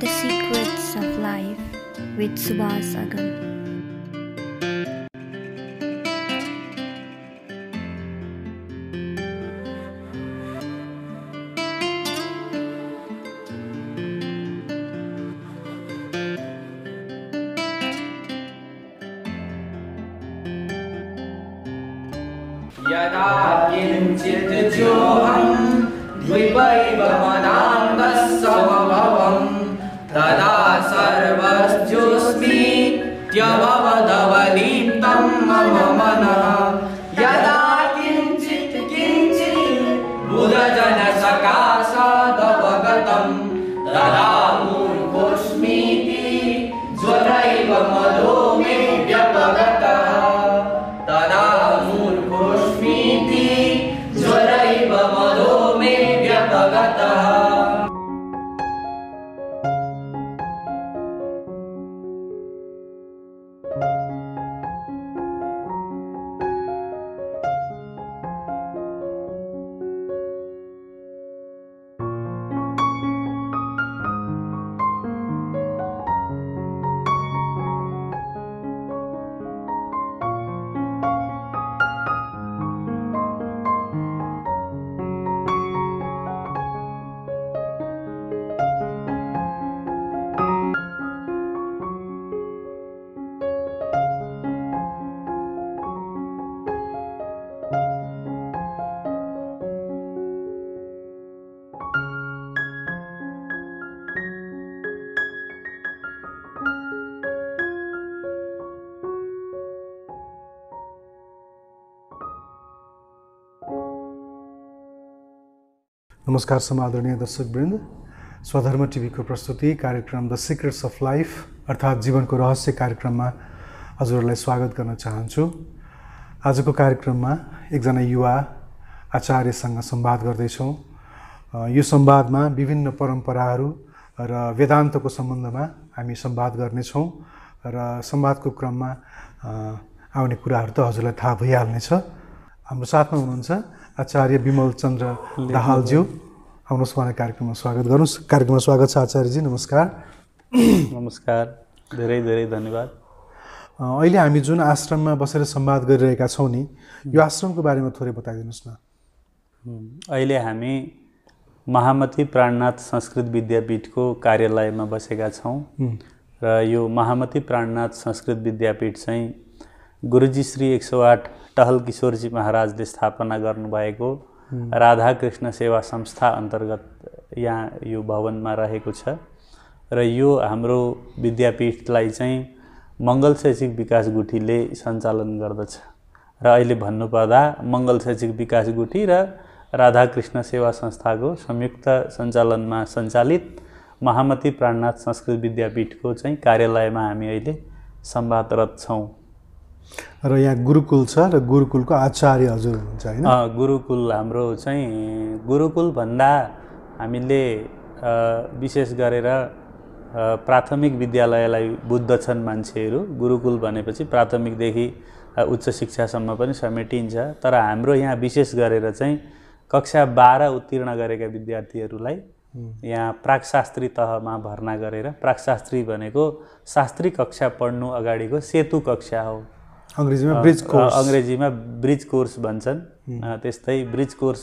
The Secrets of Life with Subhas Agam. नमस्कार समादरणीय दर्शकवृन्द स्वधर्म टिभीको प्रस्तुति कार्यक्रम द सिक्रेट्स अफ लाइफ अर्थात् जीवनको रहस्य कार्यक्रममा हजुरहरूलाई स्वागत गर्न चाहन्छु आजको कार्यक्रममा एकजना युवा आचार्यसँग सम्वाद गर्दैछौँ यो सम्वादमा विभिन्न परम्पराहरू र वेदान्तको सम्बन्धमा हामी सम्वाद गर्नेछौँ र सम्वादको क्रममा आउने कुराहरू त हजुरलाई थाहा भइहाल्नेछ हाम्रो साथमा हुनुहुन्छ आचार्य विमल चन्द्र दाहालज्यू आउनुहोस् उहाँलाई कार्यक्रममा स्वागत गर्नुहोस् कार्यक्रममा स्वागत छ आचार्यजी नमस्कार नमस्कार धेरै धेरै धन्यवाद अहिले हामी जुन आश्रममा बसेर संवाद गरिरहेका छौँ नि यो आश्रमको बारेमा थोरै बताइदिनुहोस् न अहिले हामी महामती प्राणनाथ संस्कृत विद्यापीठको कार्यालयमा बसेका छौँ र यो महामती प्राणनाथ संस्कृत विद्यापीठ चाहिँ गुरुजी श्री एक सौ आठ टहल किशोरजी महाराजले स्थापना गर्नुभएको राधाकृष्ण सेवा संस्था अन्तर्गत यहाँ यो भवनमा रहेको छ र यो हाम्रो विद्यापीठलाई चाहिँ मङ्गल शैक्षिक विकास गुठीले सञ्चालन गर्दछ र अहिले भन्नुपर्दा मङ्गल शैक्षिक विकास गुठी र राधाकृष्ण सेवा संस्थाको संयुक्त सञ्चालनमा सञ्चालित महामती प्राणनाथ संस्कृत विद्यापीठको चाहिँ कार्यालयमा हामी अहिले संवादरत छौँ र यहाँ गुरुकुल छ र गुरुकुलको आचार्य हजुर हुनुहुन्छ होइन गुरुकुल हाम्रो चाहिँ गुरुकुल भन्दा हामीले विशेष गरेर प्राथमिक विद्यालयलाई बुद्ध छन् मान्छेहरू गुरुकुल भनेपछि प्राथमिकदेखि उच्च शिक्षासम्म पनि समेटिन्छ तर हाम्रो यहाँ विशेष गरेर चाहिँ कक्षा बाह्र उत्तीर्ण गरेका विद्यार्थीहरूलाई यहाँ प्राकशास्त्री तहमा भर्ना गरेर प्राकशास्त्री भनेको शास्त्री कक्षा पढ्नु अगाडिको सेतु कक्षा हो अङ्ग्रेजीमा ब्रिज कोर्स अङ्ग्रेजीमा ब्रिज कोर्स भन्छन् त्यस्तै ब्रिज कोर्स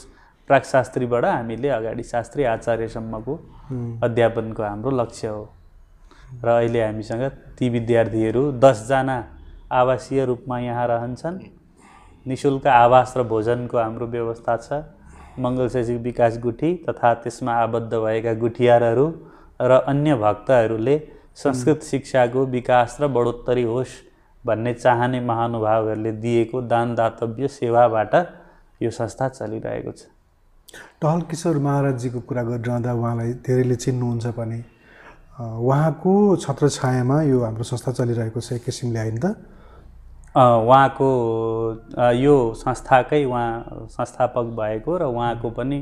प्राकशास्त्रीबाट हामीले अगाडि शास्त्री आचार्यसम्मको अध्यापनको हाम्रो लक्ष्य हो र अहिले हामीसँग ती विद्यार्थीहरू दसजना आवासीय रूपमा यहाँ रहन्छन् नि शुल्क आवास र भोजनको हाम्रो व्यवस्था छ मङ्गल शैक्षिक विकास गुठी तथा त्यसमा आबद्ध भएका गुठियारहरू र अन्य भक्तहरूले संस्कृत शिक्षाको विकास र बढोत्तरी होस् भन्ने चाहने महानुभावहरूले दिएको दान दातव्य सेवाबाट यो संस्था चलिरहेको छ टहल किशोर महाराजजीको कुरा गरिरहँदा उहाँलाई धेरैले चिन्नुहुन्छ भने उहाँको छत्रछायामा यो हाम्रो संस्था चलिरहेको छ एक किसिमले होइन त उहाँको यो संस्थाकै उहाँ संस्थापक भएको र उहाँको पनि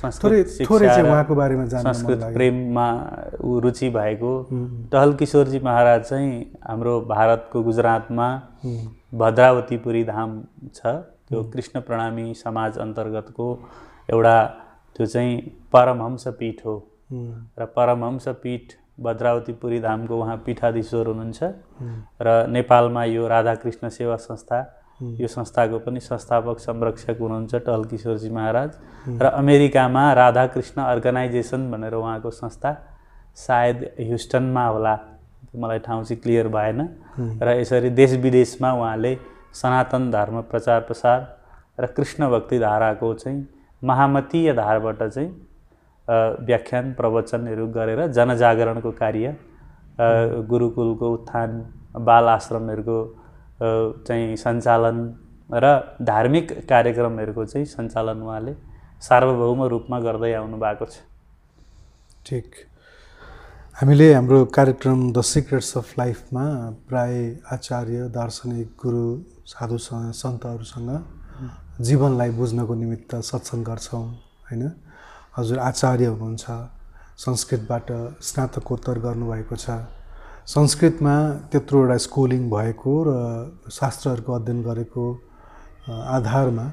संस्कृत संस्कृत प्रेममा ऊ रुचि भएको टहल किशोरजी महाराज चाहिँ हाम्रो भारतको गुजरातमा भद्रावतीपुरी धाम छ त्यो कृष्ण प्रणामी समाज अन्तर्गतको एउटा त्यो चाहिँ परमहंस पीठ हो र परमहंस पीठ भद्रावती पुरी धामको उहाँ पीठाधीश्वर हुनुहुन्छ र नेपालमा यो राधाकृष्ण सेवा संस्था यो संस्थाको पनि संस्थापक संरक्षक हुनुहुन्छ टल किशोरजी महाराज र अमेरिकामा राधाकृष्ण अर्गनाइजेसन भनेर उहाँको संस्था सायद ह्युस्टनमा होला मलाई ठाउँ चाहिँ क्लियर भएन र यसरी देश विदेशमा उहाँले सनातन धर्म प्रचार प्रसार र कृष्ण भक्ति धाराको चाहिँ महामतीय धारबाट चाहिँ व्याख्यान प्रवचनहरू गरेर जनजागरणको कार्य गुरुकुलको उत्थान बाल आश्रमहरूको चाहिँ सञ्चालन र धार्मिक कार्यक्रमहरूको चाहिँ सञ्चालन उहाँले सार्वभौम रूपमा गर्दै आउनु भएको छ ठिक हामीले हाम्रो कार्यक्रम द सिक्रेट्स अफ लाइफमा प्राय आचार्य दार्शनिक गुरु साधुसँग सन्तहरूसँग जीवनलाई बुझ्नको निमित्त सत्सङ्ग गर्छौँ होइन हजुर आचार्य हुनुहुन्छ संस्कृतबाट स्नातकोत्तर गर्नुभएको छ संस्कृतमा त्यत्रो एउटा स्कुलिङ भएको र शास्त्रहरूको अध्ययन गरेको आधारमा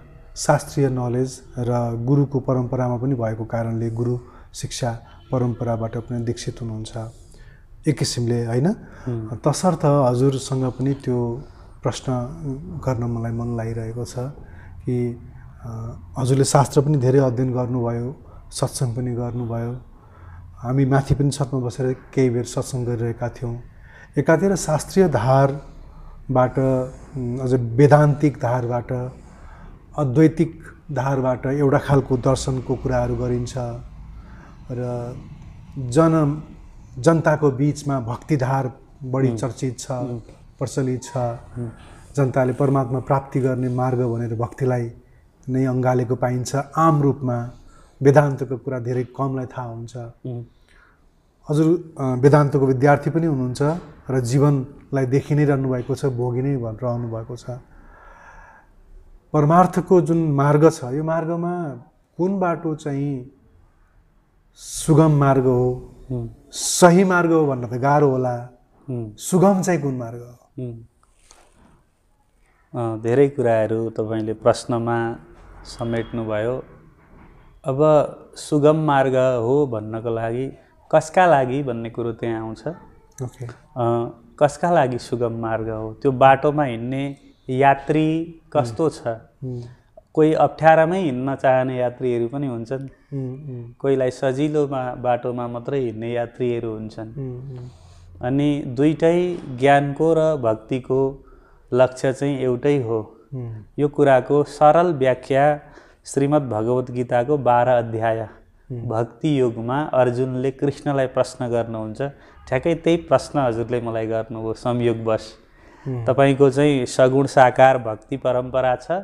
शास्त्रीय नलेज र गुरुको परम्परामा पनि भएको कारणले गुरु शिक्षा परम्पराबाट पनि दीक्षित हुनुहुन्छ एक किसिमले होइन तसर्थ हजुरसँग पनि त्यो प्रश्न गर्न मलाई मन लागिरहेको छ कि हजुरले शास्त्र पनि धेरै अध्ययन गर्नुभयो सत्सङ पनि गर्नुभयो हामी माथि पनि छतमा बसेर केही बेर सत्सङ गरिरहेका थियौँ एकातिर शास्त्रीय धारबाट अझ वेदान्तिक धारबाट अद्वैतिक धारबाट एउटा खालको दर्शनको कुराहरू गरिन्छ र जन जनताको बिचमा भक्तिधार बढी चर्चित छ प्रचलित छ जनताले परमात्मा प्राप्ति गर्ने मार्ग भनेर भक्तिलाई नै अँगालेको पाइन्छ आम रूपमा वेदान्तको कुरा धेरै कमलाई थाहा हुन्छ हजुर वेदान्तको विद्यार्थी पनि हुनुहुन्छ र जीवनलाई देखि नै रहनु भएको छ भोगि नै रहनु भएको छ परमार्थको जुन मार्ग छ यो मार्गमा कुन बाटो चाहिँ सुगम मार्ग हो सही मार्ग हो भन्न त गाह्रो होला सुगम चाहिँ कुन मार्ग हो धेरै कुराहरू तपाईँले प्रश्नमा समेट्नुभयो अब सुगम मार्ग हो भन्नको लागि कसका लागि भन्ने कुरो त्यहाँ आउँछ okay. कसका लागि सुगम मार्ग हो त्यो बाटोमा हिँड्ने यात्री कस्तो छ कोही अप्ठ्यारामै हिँड्न चाहने यात्रीहरू पनि हुन्छन् कोहीलाई सजिलोमा बाटोमा मात्रै हिँड्ने यात्रीहरू हुन्छन् अनि दुइटै ज्ञानको र भक्तिको लक्ष्य चाहिँ एउटै हो यो कुराको सरल व्याख्या श्रीमद् भगवद् गीताको बाह्र अध्याय भक्ति योगमा अर्जुनले कृष्णलाई प्रश्न गर्नुहुन्छ ठ्याक्कै त्यही प्रश्न हजुरले मलाई गर्नुभयो संयोगवश तपाईँको चाहिँ सगुण साकार भक्ति परम्परा छ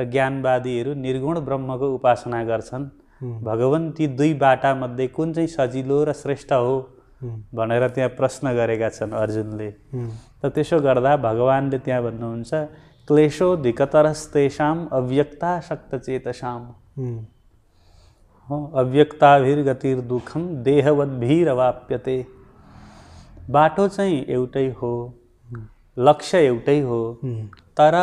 र ज्ञानवादीहरू निर्गुण ब्रह्मको उपासना गर्छन् भगवान् ती दुई बाटामध्ये कुन चाहिँ सजिलो र श्रेष्ठ हो भनेर त्यहाँ प्रश्न गरेका छन् अर्जुनले त त्यसो गर्दा भगवान्ले त्यहाँ भन्नुहुन्छ क्लेशो दिकतरस्तेषाम अव्यक्ता शक्तचेतसाम अव्यक्ताभिर्गतिर्दुःखम देहवद्भिरवाप्यते बाटो चाहिँ एउटै हो लक्ष्य एउटै हो तर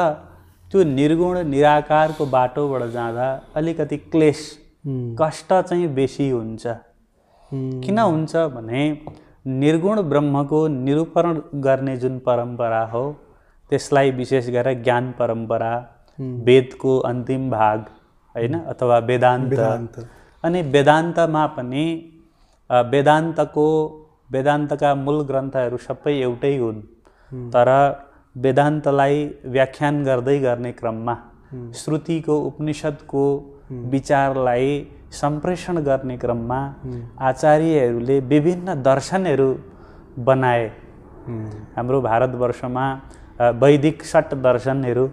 त्यो निर्गुण निराकारको बाटोबाट जाँदा अलिकति क्लेश कष्ट चाहिँ बेसी हुन्छ किन हुन्छ भने निर्गुण ब्रह्मको निरूपण गर्ने जुन परम्परा हो त्यसलाई विशेष गरेर ज्ञान परम्परा वेदको अन्तिम भाग होइन अथवा वेदान्त अनि वेदान्तमा पनि वेदान्तको वेदान्तका मूल ग्रन्थहरू सबै एउटै हुन् तर वेदान्तलाई व्याख्यान गर्दै गर्ने क्रममा श्रुतिको उपनिषद्को विचारलाई सम्प्रेषण गर्ने क्रममा आचार्यहरूले विभिन्न दर्शनहरू बनाए हाम्रो भारतवर्षमा वैदिक सट दर्शनहरू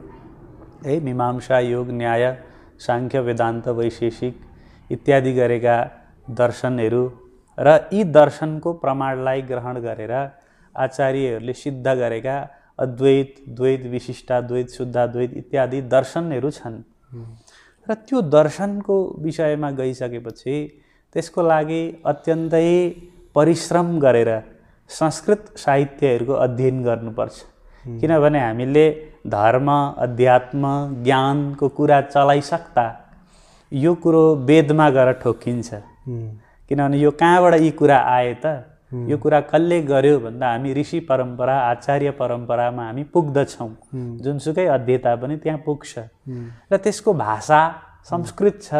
है मीमांसा योग न्याय साङ्ख्य वेदान्त वैशेषिक इत्यादि गरेका दर्शनहरू र यी दर्शनको प्रमाणलाई ग्रहण गरेर आचार्यहरूले सिद्ध गरेका अद्वैत द्वैत विशिष्टाद्वैत शुद्धाद्वैत इत्यादि दर्शनहरू छन् र त्यो दर्शनको विषयमा गइसकेपछि त्यसको लागि अत्यन्तै परिश्रम गरेर संस्कृत साहित्यहरूको अध्ययन गर्नुपर्छ किनभने हामीले धर्म अध्यात्म ज्ञानको कुरा चलाइसक्दा यो कुरो वेदमा गएर ठोकिन्छ किनभने यो कहाँबाट यी कुरा आए त यो कुरा कसले गर्यो भन्दा हामी ऋषि परम्परा आचार्य परम्परामा हामी पुग्दछौँ जुनसुकै अध्ययता पनि त्यहाँ पुग्छ र त्यसको भाषा संस्कृत छ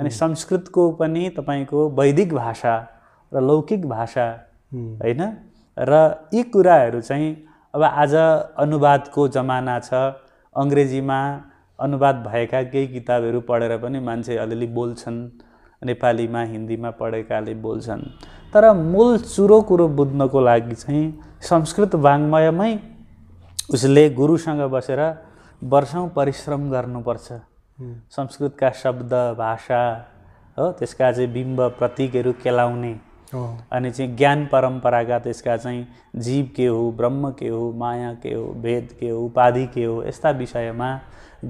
अनि संस्कृतको पनि तपाईँको वैदिक भाषा र लौकिक भाषा होइन र यी कुराहरू चाहिँ अब आज अनुवादको जमाना छ अङ्ग्रेजीमा अनुवाद भएका केही किताबहरू पढेर पनि मान्छे अलिअलि बोल्छन् नेपालीमा हिन्दीमा पढेकाले बोल्छन् तर मूल चुरो कुरो बुझ्नको लागि चाहिँ संस्कृत वाङ्मयमै उसले गुरुसँग बसेर वर्षौँ परिश्रम गर्नुपर्छ संस्कृतका शब्द भाषा हो त्यसका चाहिँ बिम्ब प्रतीकहरू केलाउने अनि चाहिँ ज्ञान परम्परागत यसका चाहिँ जीव के हो ब्रह्म के हो माया के हो भेद के हो उपाधि के हो यस्ता विषयमा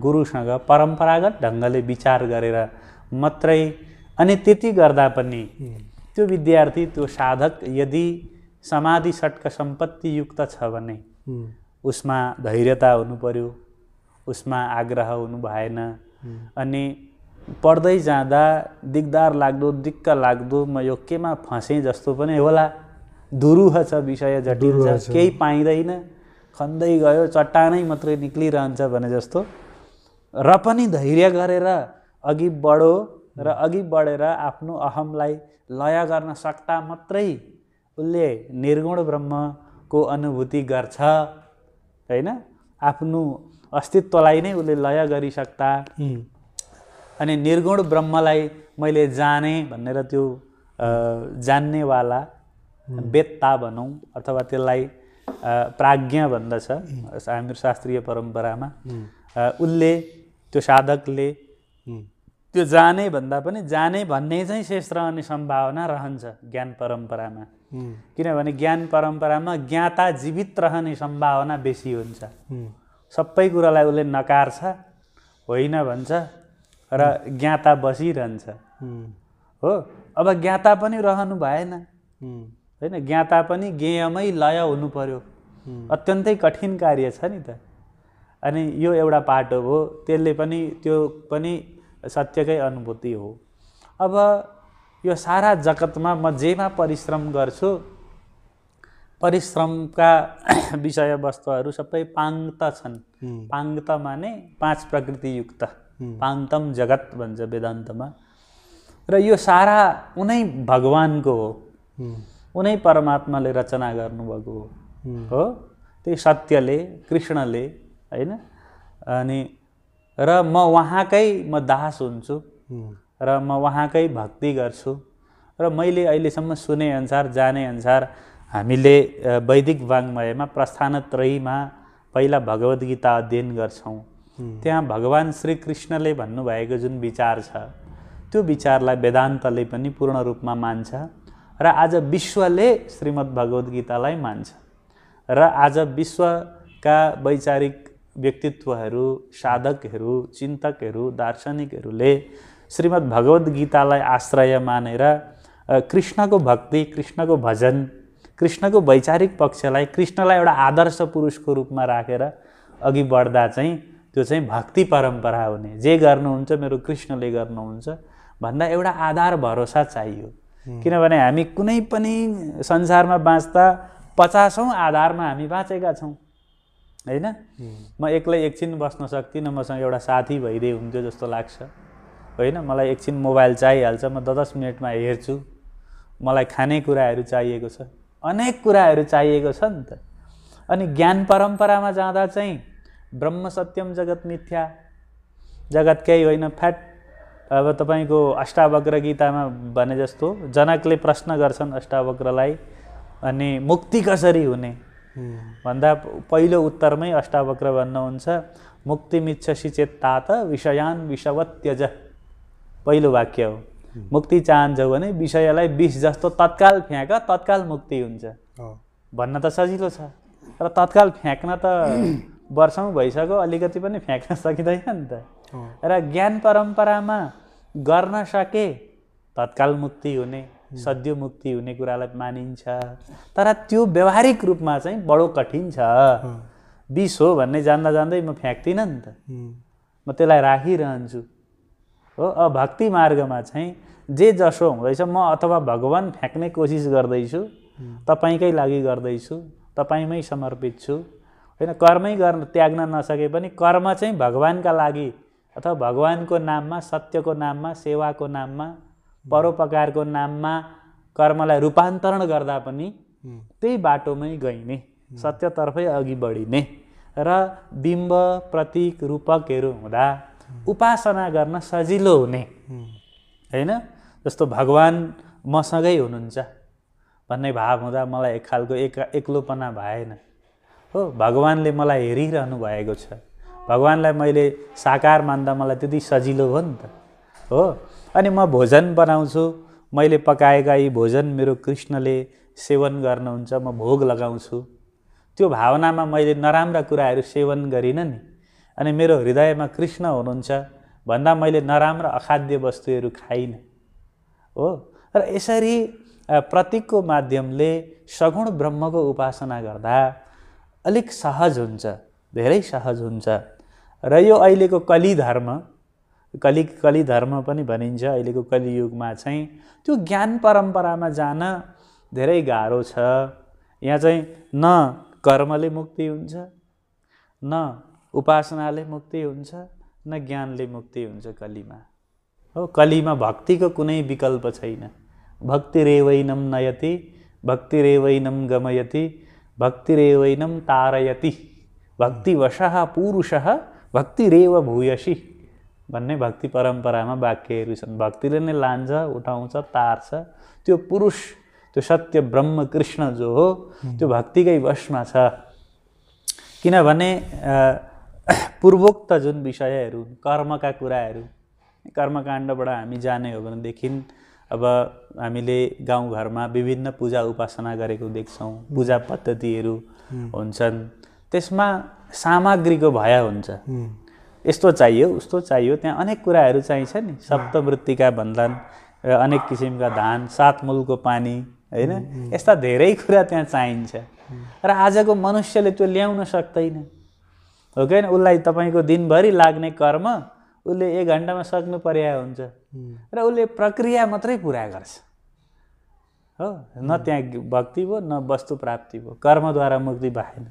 गुरुसँग परम्परागत ढङ्गले विचार गरेर मात्रै अनि त्यति गर्दा पनि त्यो विद्यार्थी त्यो साधक यदि समाधि सम्पत्ति युक्त छ भने उसमा धैर्यता हुनु पर्यो उसमा आग्रह हुनु भएन अनि पढ्दै जाँदा दिगदार लाग्दो दिक्क लाग्दो म यो केमा फँसेँ जस्तो पनि होला दुरुह छ विषय जटिल छ केही पाइँदैन खन्दै गयो चट्टानै मात्रै निक्लिरहन्छ भने जस्तो र पनि धैर्य गरेर अघि बढो र अघि बढेर आफ्नो अहमलाई लय गर्न सक्दा मात्रै उसले निर्गुण ब्रह्मको अनुभूति गर्छ होइन आफ्नो अस्तित्वलाई नै उसले लय गरिसक्दा अनि निर्गुण ब्रह्मलाई मैले जाने भनेर त्यो जान्नेवाला वेत्ता भनौँ अथवा त्यसलाई प्राज्ञा भन्दछ हाम्रो शास्त्रीय परम्परामा उसले त्यो साधकले त्यो जाने भन्दा पनि जाने भन्ने चाहिँ शेष रहने सम्भावना रहन्छ ज्ञान परम्परामा किनभने ज्ञान परम्परामा ज्ञाता जीवित रहने सम्भावना बेसी हुन्छ सबै कुरालाई उसले नकार्छ होइन भन्छ र ज्ञाता बसिरहन्छ हो अब ज्ञाता पनि रहनु भएन होइन ज्ञाता पनि ज्ञेयमै लय हुनु पर्यो अत्यन्तै कठिन कार्य छ नि त अनि यो एउटा पाटो हो त्यसले पनि त्यो पनि सत्यकै अनुभूति हो अब यो सारा जगतमा म जेमा परिश्रम गर्छु परिश्रमका विषयवस्तुहरू सबै पाङ्त छन् पाङ्त माने पाँच प्रकृतियुक्त पान्तम जगत भन्छ वेदान्तमा र यो सारा उनै भगवान्को हो उनै परमात्माले रचना गर्नुभएको हो हो त्यही सत्यले कृष्णले होइन अनि र म उहाँकै म दास हुन्छु र म उहाँकै भक्ति गर्छु र मैले अहिलेसम्म जाने अनुसार हामीले वैदिक वाङ्मयमा प्रस्थानत्रयीमा पहिला भगवद्गीता अध्ययन गर्छौँ Hmm. त्यहाँ भगवान् श्रीकृष्णले भन्नुभएको जुन विचार छ त्यो विचारलाई वेदान्तले पनि पूर्ण रूपमा मान्छ र आज विश्वले श्रीमद् भगवद् गीतालाई मान्छ र आज विश्वका वैचारिक व्यक्तित्वहरू साधकहरू चिन्तकहरू दार्शनिकहरूले श्रीमद् भगवद् गीतालाई आश्रय मानेर कृष्णको भक्ति कृष्णको भजन कृष्णको वैचारिक पक्षलाई कृष्णलाई एउटा आदर्श पुरुषको रूपमा राखेर अघि बढ्दा चाहिँ त्यो चाहिँ भक्ति परम्परा हुने जे गर्नुहुन्छ मेरो कृष्णले गर्नुहुन्छ भन्दा एउटा आधार भरोसा चाहियो किनभने हामी कुनै पनि संसारमा बाँच्दा पचासौँ आधारमा हामी बाँचेका छौँ होइन म एक्लै एकछिन बस्न सक्दिनँ मसँग एउटा साथी भइदिए हुन्थ्यो जस्तो लाग्छ होइन मलाई एकछिन मोबाइल चाहिहाल्छ म दस दस मिनटमा हेर्छु मलाई खानेकुराहरू चाहिएको छ अनेक कुराहरू चाहिएको छ नि त अनि ज्ञान परम्परामा जाँदा चाहिँ ब्रह्म सत्यम जगत मिथ्या जगत केही होइन फ्याट अब तपाईँको अष्टावक्र गीतामा भने जस्तो जनकले प्रश्न गर्छन् अष्टावक्रलाई अनि मुक्ति कसरी हुने भन्दा पहिलो उत्तरमै अष्टावक्र भन्नुहुन्छ मुक्ति मिच्छसी चेत तात विषयान विषवत्यज पहिलो वाक्य हो मुक्ति चाहन्छौ भने विषयलाई विष जस्तो तत्काल फ्याँक तत्काल मुक्ति हुन्छ भन्न त सजिलो छ तर तत्काल फ्याँक्न त वर्षौँ भइसक्यो अलिकति पनि फ्याँक्न सकिँदैन नि त र ज्ञान परम्परामा गर्न सके तत्काल मुक्ति हुने सद्यो मुक्ति हुने कुरालाई मानिन्छ तर त्यो व्यवहारिक रूपमा चाहिँ बडो कठिन छ बिस हो भन्ने जान्दा जान्दै म फ्याँक्दिनँ नि त म त्यसलाई राखिरहन्छु हो अब भक्ति मार्गमा चाहिँ जे जसो हुँदैछ म अथवा भगवान् फ्याँक्ने कोसिस गर्दैछु तपाईँकै लागि गर्दैछु तपाईँमै समर्पित छु होइन कर्मै गर्न त्याग्न नसके पनि कर्म चाहिँ भगवान्का लागि अथवा भगवान्को नाममा सत्यको नाममा सेवाको नाममा परोपकारको नाममा कर्मलाई रूपान्तरण गर्दा पनि त्यही बाटोमै गइने सत्यतर्फै अघि बढिने र बिम्ब प्रतीक रूपकहरू हुँदा उपासना गर्न सजिलो हुने होइन जस्तो भगवान् मसँगै हुनुहुन्छ भन्ने भाव हुँदा मलाई एक खालको एक एक्लोपना भएन हो भगवान्ले मलाई हेरिरहनु भएको छ भगवान्लाई मैले साकार मान्दा मलाई त्यति सजिलो भयो नि त हो अनि म भोजन बनाउँछु मैले पकाएका यी भोजन मेरो कृष्णले सेवन गर्नुहुन्छ म भोग लगाउँछु त्यो भावनामा मैले नराम्रा कुराहरू सेवन गरिनँ नि अनि मेरो हृदयमा कृष्ण हुनुहुन्छ भन्दा मैले नराम्रा अखाद्य वस्तुहरू खाइनँ हो र यसरी प्रतीकको माध्यमले सगुण ब्रह्मको उपासना गर्दा अलिक सहज हुन्छ धेरै सहज हुन्छ र यो अहिलेको कलि धर्म कलि कलि धर्म पनि भनिन्छ अहिलेको कलियुगमा चाहिँ त्यो ज्ञान परम्परामा जान धेरै गाह्रो छ यहाँ चाहिँ न कर्मले मुक्ति हुन्छ न उपासनाले मुक्ति हुन्छ न ज्ञानले मुक्ति हुन्छ कलिमा हो कलिमा भक्तिको कुनै विकल्प छैन भक्ति भक्तिरेवैनम नयति रेवैनम गमयति भक्तिरेवैनं तारयति भक्तिवशः पुरुषः भक्तिरेव भूयसि भन्ने भक्ति परम्परामा वाक्यहरू छन् भक्तिले नै लान्छ उठाउँछ तार्छ त्यो पुरुष त्यो सत्य ब्रह्म कृष्ण जो हो त्यो भक्तिकै वशमा छ किनभने पूर्वोक्त जुन विषयहरू कर्मका कुराहरू कर्मकाण्डबाट हामी जाने हो भनेदेखि अब हामीले गाउँघरमा विभिन्न पूजा उपासना गरेको देख्छौँ पूजा पद्धतिहरू हुन्छन् त्यसमा सामग्रीको भय हुन्छ यस्तो चाहियो उस्तो चाहियो त्यहाँ अनेक कुराहरू चाहिन्छ नि सप्तवृत्तिका बन्धन र अनेक किसिमका धान सात मूलको पानी होइन यस्ता धेरै कुरा त्यहाँ चाहिन्छ र आजको मनुष्यले त्यो ल्याउन सक्दैन हो कि उसलाई तपाईँको दिनभरि लाग्ने कर्म उसले एक घन्टामा सक्नु पर्या हुन्छ र उसले प्रक्रिया मात्रै पुरा गर्छ हो न त्यहाँ भक्ति भयो न वस्तु प्राप्ति भयो कर्मद्वारा मुक्ति भएन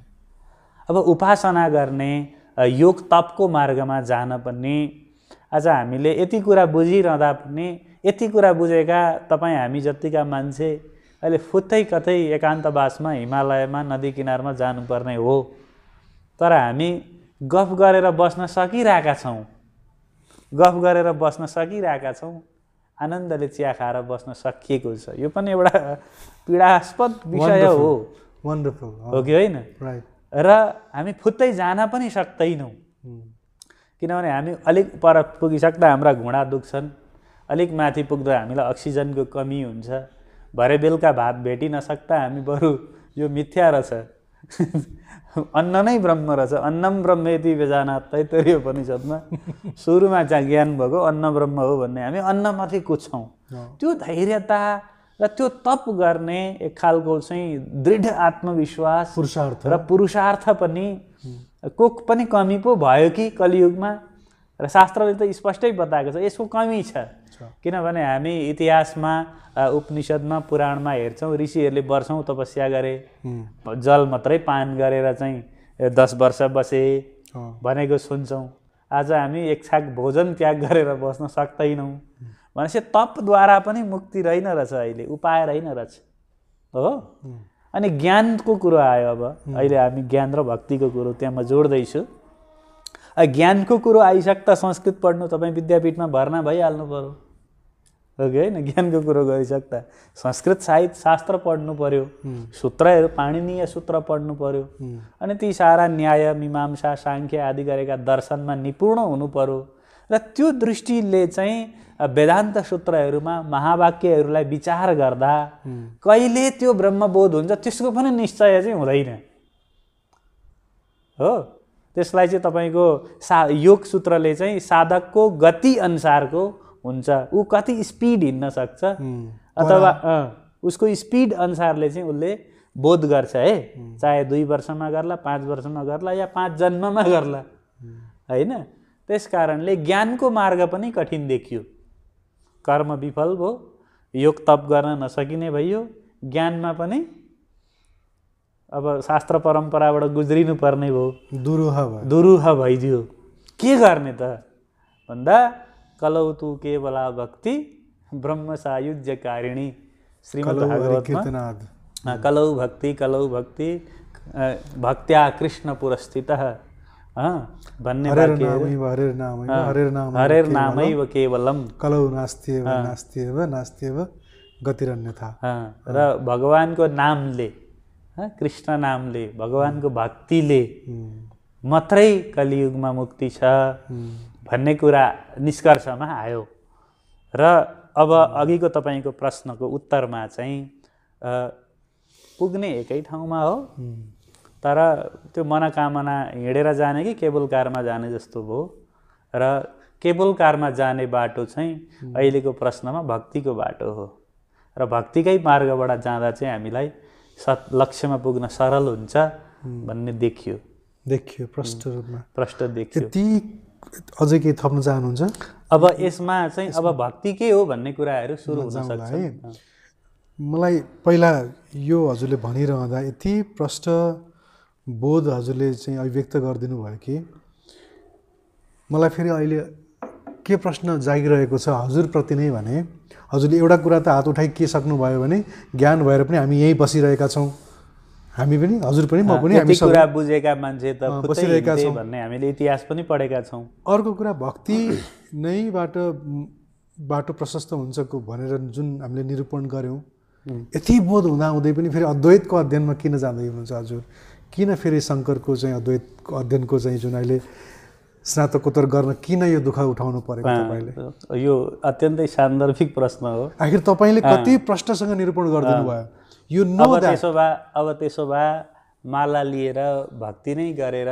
अब उपासना गर्ने योग तपको मार्गमा जान पनि आज हामीले यति कुरा बुझिरहँदा पनि यति कुरा बुझेका तपाईँ हामी जतिका मान्छे अहिले फुत्तै कतै एकान्तवासमा हिमालयमा नदी किनारमा जानुपर्ने हो तर हामी गफ गरेर बस्न सकिरहेका छौँ गफ गरेर बस्न सकिरहेका छौँ आनन्दले चिया खाएर बस्न सकिएको छ यो पनि एउटा पीडास्पद विषय हो वन्डरफुल हो कि होइन र हामी फुत्तै जान पनि सक्दैनौँ hmm. किनभने हामी अलिक पर पुगिसक्दा हाम्रा घुँडा दुख्छन् अलिक माथि पुग्दा हामीलाई अक्सिजनको कमी हुन्छ भरे बेलुका भात भेटिन सक्दा हामी बरु यो मिथ्या रहेछ अन्न नै ब्रह्म रहेछ अन्नम ब्रह्म यति बेजाना तैतरी उपनिषदमा सुरुमा चाहिँ ज्ञान भएको अन्न ब्रह्म हो भन्ने हामी अन्नमाथि कुद्छौँ त्यो धैर्यता र त्यो तप गर्ने एक खालको चाहिँ दृढ आत्मविश्वास पुरुषार्थ र पुरुषार्थ पनि को पनि कमी पो भयो कि कलियुगमा र शास्त्रले त स्पष्टै बताएको छ यसको कमी छ किनभने हामी इतिहासमा उपनिषदमा पुराणमा हेर्छौँ ऋषिहरूले वर्षौँ तपस्या गरे जल मात्रै पान गरेर चाहिँ दस वर्ष बसे भनेको सुन्छौँ आज हामी एक छाक भोजन त्याग गरेर बस्न सक्दैनौँ भनेपछि तपद्वारा पनि मुक्ति रहेन रहेछ अहिले उपाय रहेन रहेछ हो अनि ज्ञानको कुरो आयो अब अहिले हामी ज्ञान र भक्तिको कुरो त्यहाँ म जोड्दैछु ज्ञानको कुरो आइसक्दा संस्कृत पढ्नु तपाईँ विद्यापीठमा भर्ना भइहाल्नु पऱ्यो ओके होइन ज्ञानको कुरो गरिसक्दा संस्कृत साहित्य शास्त्र पढ्नु पऱ्यो सूत्रहरू पाणिनीय सूत्र पढ्नु पऱ्यो अनि ती सारा न्याय मीमांसा साङ्ख्य आदि गरेका दर्शनमा निपुण हुनु पऱ्यो र त्यो दृष्टिले चाहिँ वेदान्त सूत्रहरूमा महावाक्यहरूलाई विचार गर्दा कहिले त्यो ब्रह्मबोध हुन्छ त्यसको पनि निश्चय चाहिँ हुँदैन हो त्यसलाई चाहिँ तपाईँको सा योग सूत्रले चाहिँ साधकको गति अनुसारको हुन्छ ऊ कति स्पिड हिँड्न सक्छ अथवा उसको स्पिड अनुसारले चाहिँ उसले बोध गर्छ है चाहे दुई वर्षमा गर्ला पाँच वर्षमा गर्ला या पाँच जन्ममा गर्ला होइन त्यस कारणले ज्ञानको मार्ग पनि कठिन देखियो कर्म विफल भयो योग तप गर्न नसकिने भइयो ज्ञानमा पनि अब शास्त्र परम्पराबाट गुज्रिनु पर्ने भयो दुरुह भयो दुरुह भइदियो के गर्ने त भन्दा कलौ तू केवला भक्ति ब्रह्म सायुज्य कारिणी श्रीमद कलौ भक्ति कलौ भक्ति भक्त्या कृष्ण पुरस्थित भगवान को नाम केवलम कलौ नास्त्येव नास्त्येव नास्त्येव गतिरन्यथा भगवानको नामले कृष्ण नामले भगवानको भक्तिले मात्रै कलियुगमा मुक्ति छ भन्ने कुरा निष्कर्षमा आयो र अब अघिको तपाईँको प्रश्नको उत्तरमा चाहिँ पुग्ने एकै ठाउँमा हो तर त्यो मनोकामना हिँडेर जाने कि केबल कारमा जाने जस्तो भयो र केबल कारमा जाने बाटो चाहिँ अहिलेको प्रश्नमा भक्तिको बाटो हो र भक्तिकै मार्गबाट जाँदा चाहिँ हामीलाई सत् लक्ष्यमा पुग्न सरल हुन्छ भन्ने देखियो देखियो प्रष्ट रूपमा प्रष्ट देखियो ती अझै केही थप्न चाहनुहुन्छ अब यसमा चाहिँ अब भक्ति के हो भन्ने कुराहरू सुरु हुन सक्छ है मलाई पहिला यो हजुरले भनिरहँदा यति प्रष्ट बोध हजुरले चाहिँ अभिव्यक्त गरिदिनु भयो कि मलाई फेरि अहिले के प्रश्न जागिरहेको छ हजुरप्रति नै भने हजुरले एउटा कुरा त हात उठाइ के सक्नुभयो भने ज्ञान भएर पनि हामी यहीँ बसिरहेका छौँ हामी पनि हजुर पनि म पनि हामी कुरा बुझेका मान्छे त बसिरहेका छौँ भन्ने हामीले इतिहास पनि पढेका छौँ अर्को कुरा भक्ति नैबाट बाटो प्रशस्त हुन्छ भनेर जुन हामीले निरूपण गऱ्यौँ यति बोध हुँदाहुँदै पनि फेरि अद्वैतको अध्ययनमा किन जाँदै हुनुहुन्छ हजुर किन फेरि शङ्करको चाहिँ अद्वैतको अध्ययनको चाहिँ जुन अहिले स्नातकोत्तर गर्न किन यो दुःख उठाउनु परेको तपाईँले यो अत्यन्तै सान्दर्भिक प्रश्न हो आखिर तपाईँले कति प्रश्नसँग निरूपण गरिदिनु भयो यु नो त्यसो भए अब त्यसो भए माला लिएर भक्ति नै गरेर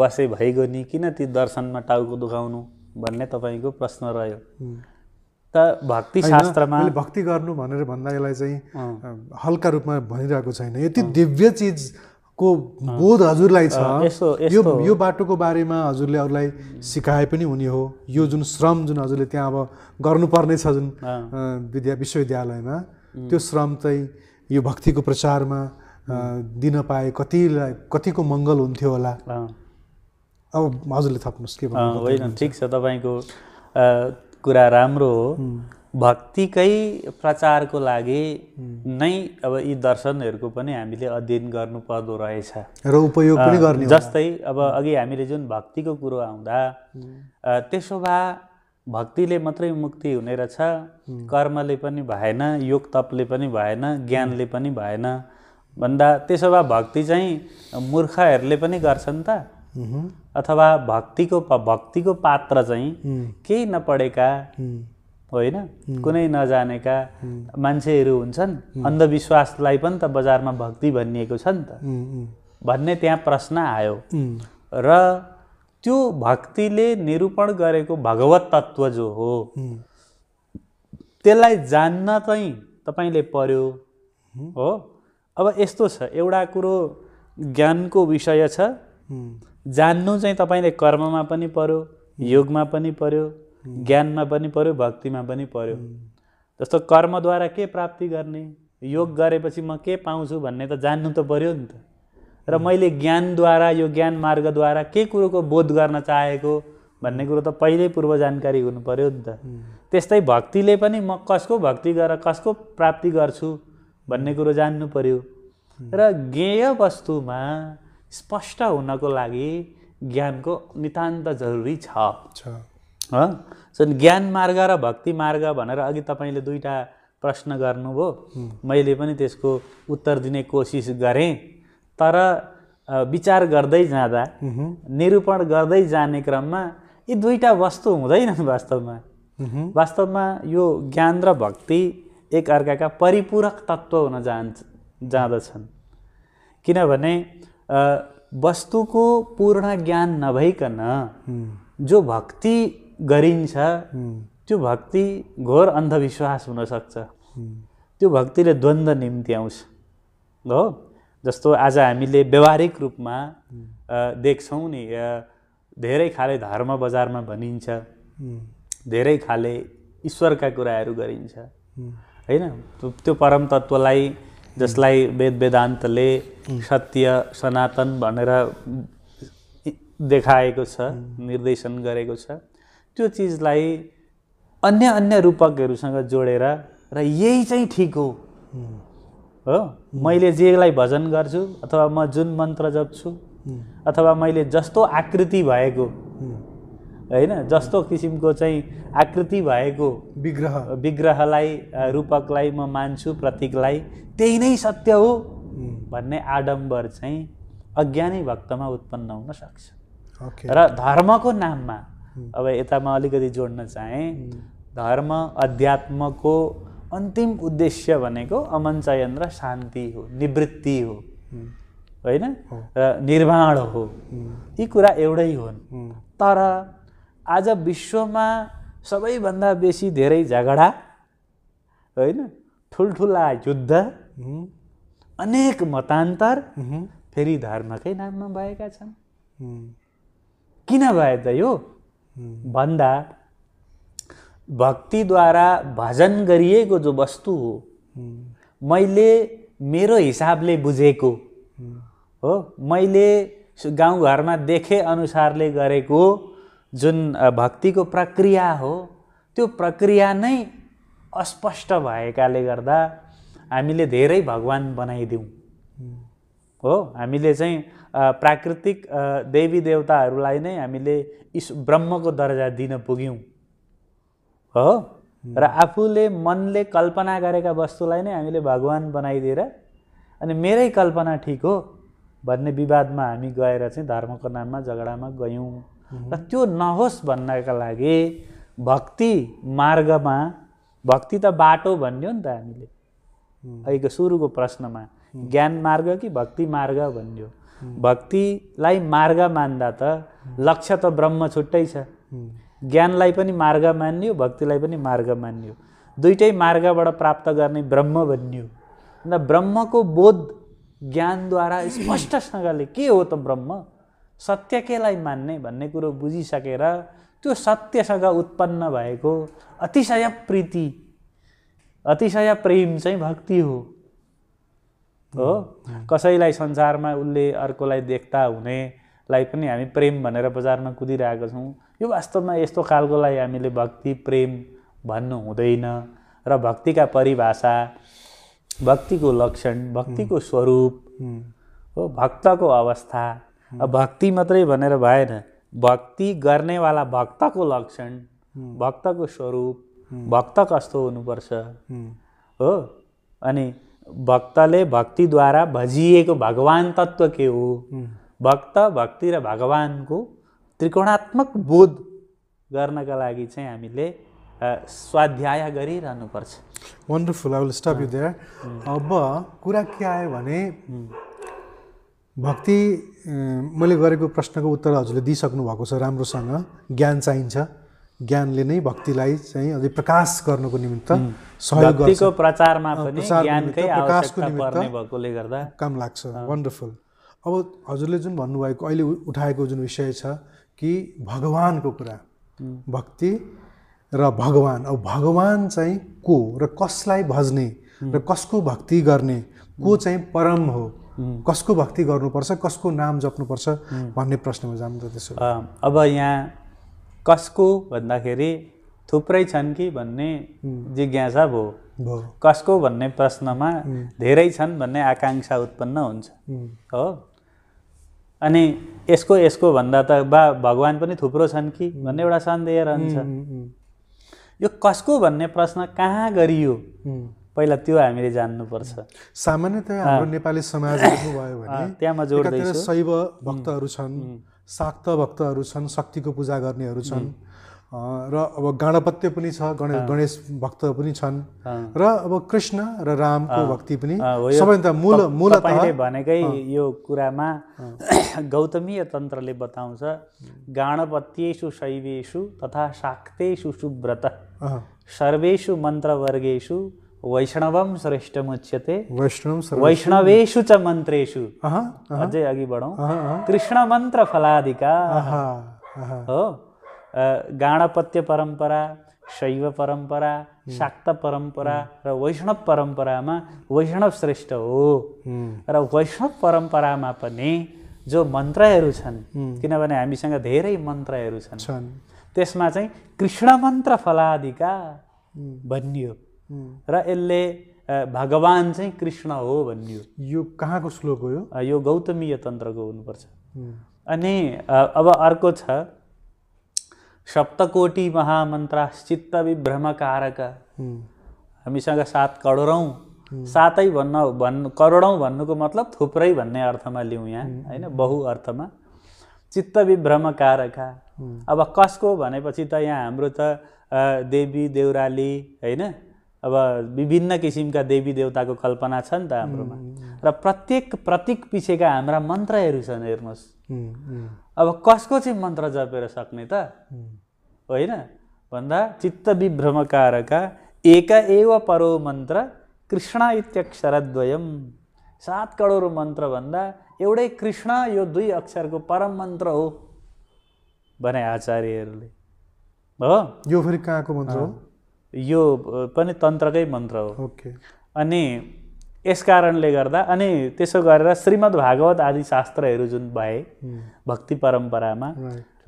बसे भइगयो नि किन ती दर्शनमा टाउको दुखाउनु भन्ने तपाईँको प्रश्न रह्यो त भक्ति शास्त्रमा भक्ति गर्नु भनेर भन्दा यसलाई चाहिँ हल्का रूपमा भनिरहेको छैन यति दिव्य को बोध हजुरलाई छ यो यो बाटोको बारेमा हजुरले अरूलाई सिकाए पनि हुने हो यो जुन श्रम जुन हजुरले त्यहाँ अब गर्नुपर्ने छ जुन विद्या विश्वविद्यालयमा त्यो श्रम चाहिँ यो भक्तिको प्रचारमा दिन पाए कतिलाई कतिको मङ्गल हुन्थ्यो होला अब हजुरले थप्नुहोस् के होइन ठिक छ तपाईँको कुरा राम्रो हो भक्तिकै प्रचारको लागि नै अब यी दर्शनहरूको पनि हामीले अध्ययन गर्नु पर्दो रहेछ र उपयोग पनि गर्ने जस्तै अब अघि हामीले जुन भक्तिको कुरो आउँदा त्यसो भए भक्तिले मात्रै मुक्ति हुने रहेछ कर्मले पनि भएन योग तपले पनि भएन ज्ञानले पनि भएन भन्दा त्यसो भए भक्ति चाहिँ मूर्खहरूले पनि गर्छन् त अथवा भक्तिको भक्तिको पात्र चाहिँ केही नपढेका होइन कुनै नजानेका मान्छेहरू हुन्छन् अन्धविश्वासलाई पनि त बजारमा भक्ति भनिएको छ नि त भन्ने त्यहाँ प्रश्न आयो र त्यो भक्तिले निरूपण गरेको भगवत तत्त्व जो हो त्यसलाई जान्न चाहिँ तपाईँले पर्यो हो अब यस्तो छ एउटा कुरो ज्ञानको विषय छ जान्नु चाहिँ तपाईँले कर्ममा पनि पर्यो योगमा पनि पर्यो ज्ञानमा पनि पर्यो भक्तिमा पनि पर्यो जस्तो कर्मद्वारा के प्राप्ति गर्ने योग गरेपछि म के पाउँछु भन्ने त जान्नु त पर्यो नि त र मैले ज्ञानद्वारा यो ज्ञान मार्गद्वारा के कुरोको बोध गर्न चाहेको भन्ने कुरो त पहिल्यै पूर्व जानकारी हुनु पऱ्यो नि त त्यस्तै भक्तिले पनि म कसको भक्ति गरेर कसको प्राप्ति गर्छु भन्ने कुरो जान्नु पऱ्यो र ज्ञेय वस्तुमा स्पष्ट हुनको लागि ज्ञानको नितान्त जरुरी छ ज्ञान मार्ग र भक्ति मार्ग भनेर अघि तपाईँले दुईवटा प्रश्न गर्नुभयो मैले पनि त्यसको उत्तर दिने कोसिस गरेँ तर विचार गर्दै जाँदा निरूपण गर्दै जाने क्रममा यी दुईवटा वस्तु हुँदैनन् वास्तवमा वास्तवमा यो ज्ञान र भक्ति एक अर्काका परिपूरक तत्त्व हुन जान्छ जाँदछन् किनभने वस्तुको पूर्ण ज्ञान नभइकन जो भक्ति गरिन्छ त्यो भक्ति घोर अन्धविश्वास हुनसक्छ त्यो भक्तिले द्वन्द निम्ति आउँछ हो जस्तो आज हामीले व्यवहारिक रूपमा देख्छौँ नि धेरै खाले धर्म बजारमा भनिन्छ धेरै खाले ईश्वरका कुराहरू गरिन्छ होइन त्यो परम तत्त्वलाई जसलाई वेद वेदान्तले सत्य सनातन भनेर देखाएको छ निर्देशन गरेको छ त्यो चिजलाई अन्य अन्य रूपकहरूसँग जोडेर र यही चाहिँ ठिक हो हो मैले जेलाई भजन गर्छु अथवा म जुन मन्त्र जप्छु अथवा मैले जस्तो आकृति भएको होइन जस्तो किसिमको चाहिँ आकृति भएको विग्रह विग्रहलाई रूपकलाई म मान्छु प्रतीकलाई त्यही नै सत्य हो भन्ने आडम्बर चाहिँ अज्ञानी भक्तमा उत्पन्न हुन सक्छ र धर्मको नाममा अब यता म अलिकति जोड्न चाहेँ धर्म अध्यात्मको अन्तिम उद्देश्य भनेको अमन चयन र शान्ति हो निवृत्ति हो होइन र निर्माण हो यी कुरा एउटै हुन् तर आज विश्वमा सबैभन्दा बेसी धेरै झगडा होइन ठुल्ठुला युद्ध अनेक मतान्तर फेरि धर्मकै नाममा भएका छन् किन भए त यो भन्दा भक्तिद्वारा भजन गरिएको जो वस्तु हो मैले मेरो हिसाबले बुझेको हो मैले गाउँघरमा देखे अनुसारले गरेको जुन भक्तिको प्रक्रिया हो त्यो प्रक्रिया नै अस्पष्ट भएकाले गर्दा हामीले धेरै भगवान् बनाइदिउँ हो हामीले चाहिँ प्राकृतिक देवी देवताहरूलाई नै हामीले इस ब्रह्मको दर्जा दिन पुग्यौँ हो र आफूले मनले कल्पना गरेका वस्तुलाई नै हामीले भगवान् बनाइदिएर अनि मेरै कल्पना ठिक हो भन्ने विवादमा हामी गएर चाहिँ धर्मको नाममा झगडामा गयौँ र त्यो नहोस् भन्नका लागि भक्ति मार्गमा भक्ति त बाटो भन्यो नि त हामीले अहिलेको सुरुको प्रश्नमा ज्ञान मार्ग कि भक्ति मार्ग भन्यो भक्तिलाई मार्ग मान्दा त लक्ष्य त ब्रह्म छुट्टै छ ज्ञानलाई पनि मार्ग मान्यो भक्तिलाई पनि मार्ग मान्यो दुइटै मार्गबाट प्राप्त गर्ने ब्रह्म भनियो अन्त ब्रह्मको बोध ज्ञानद्वारा स्पष्टसँगले के हो त ब्रह्म सत्य केलाई मान्ने भन्ने कुरो बुझिसकेर त्यो सत्यसँग उत्पन्न भएको अतिशय प्रीति अतिशय प्रेम चाहिँ भक्ति हो हो कसैलाई संसारमा उसले अर्कोलाई देख्दा हुनेलाई पनि हामी प्रेम भनेर बजारमा कुदिरहेको छौँ यो वास्तवमा यस्तो खालकोलाई हामीले भक्ति प्रेम भन्नु हुँदैन र भक्तिका परिभाषा भक्तिको लक्षण भक्तिको स्वरूप हो भक्तको अवस्था भक्ति मात्रै भनेर भएन भक्ति गर्नेवाला भक्तको लक्षण भक्तको स्वरूप भक्त कस्तो हुनुपर्छ हो अनि भक्तले भक्तिद्वारा भजिएको भगवान् तत्त्व के हो भक्त भक्ति र भगवान्को त्रिकोणात्मक बोध गर्नका लागि चाहिँ हामीले स्वाध्याय गरिरहनुपर्छ wonderful I will stop you there अब कुरा के आयो भने भक्ति मैले गरेको प्रश्नको उत्तर हजुरले दिइसक्नु भएको छ राम्रोसँग ज्ञान चाहिन्छ ज्ञानले नै भक्तिलाई चाहिँ अझै प्रकाश गर्नुको निमित्त सहयोग गर्छ प्रचारमा पनि ज्ञानकै प्रकाशको निमित्त काम लाग्छ वन्डरफुल अब हजुरले जुन भन्नुभएको अहिले उठाएको जुन विषय छ कि भगवान्को कुरा भक्ति र भगवान अब भगवान् चाहिँ को र कसलाई भज्ने र कसको भक्ति गर्ने को चाहिँ परम हो कसको भक्ति गर्नुपर्छ कसको नाम जप्नुपर्छ भन्ने प्रश्नमा जानु जाँदैछु अब यहाँ कसको भन्दाखेरि थुप्रै छन् कि भन्ने जिज्ञासा भयो कसको भन्ने प्रश्नमा धेरै छन् भन्ने आकाङ्क्षा उत्पन्न हुन्छ हो अनि यसको यसको भन्दा त बा भगवान् पनि थुप्रो छन् कि भन्ने एउटा सन्देह रहन्छ यो कसको भन्ने प्रश्न कहाँ गरियो पहिला त्यो हामीले जान्नुपर्छ सामान्यतया हाम्रो नेपाली समाज भयो भने त्यहाँमा जोड्दै शैव भक्तहरू छन् शाक्त भक्तहरू छन् शक्तिको पूजा गर्नेहरू छन् र अब गणपत्य पनि छ गणेश गणेश भक्त पनि छन् र अब कृष्ण र रामको भक्ति पनि सबैभन्दा मूल मूल भनेकै यो कुरामा गौतमीय तन्त्रले बताउँछ गाणपत्येषु शैवेषु तथा शाक्तेषु सुव्रत सर्वेषु मन्त्रवर्गेषु वैष्णवम श्रेष्ठम वैष्णवेषु वैष्णवेशु च मन्त्रेषु अझै अघि बढौँ कृष्ण मन्त्र फलादिका हो गाणपत्य परम्परा शैव परम्परा शाक्त परम्परा र वैष्णव परम्परामा वैष्णव श्रेष्ठ हो र वैष्णव परम्परामा पनि जो मन्त्रहरू छन् किनभने हामीसँग धेरै मन्त्रहरू छन् त्यसमा चाहिँ कृष्ण मन्त्र फलादिका भनियो र यसले भगवान् चाहिँ कृष्ण हो भनियो यो कहाँको श्लोक हो यो गौतमीय तन्त्रको हुनुपर्छ अनि अब अर्को छ सप्तकोटि विभ्रमकारक हामीसँग सात करोडौँ सातै भन्न भन्नु करोडौँ भन्नुको मतलब थुप्रै भन्ने अर्थमा लिउँ यहाँ होइन बहुअर्थमा विभ्रमकारक अब कसको भनेपछि त यहाँ हाम्रो त देवी देउराली होइन अब विभिन्न किसिमका देवी देवताको कल्पना छ नि त हाम्रोमा र प्रत्येक प्रतीक पछिका हाम्रा मन्त्रहरू छन् हेर्नुहोस् अब कसको चाहिँ मन्त्र जपेर सक्ने त होइन भन्दा चित्त विभ्रमकारका एक एव परो मन्त्र कृष्ण इत्यक्षरद्वयम् सात करोड भन्दा एउटै कृष्ण यो दुई अक्षरको परम मन्त्र हो भने आचार्यहरूले हो यो फेरि कहाँको मन्त्र हो यो पनि तन्त्रकै मन्त्र हो ओके अनि यस कारणले गर्दा अनि त्यसो गरेर श्रीमद् भागवत आदि शास्त्रहरू जुन भए भक्ति परम्परामा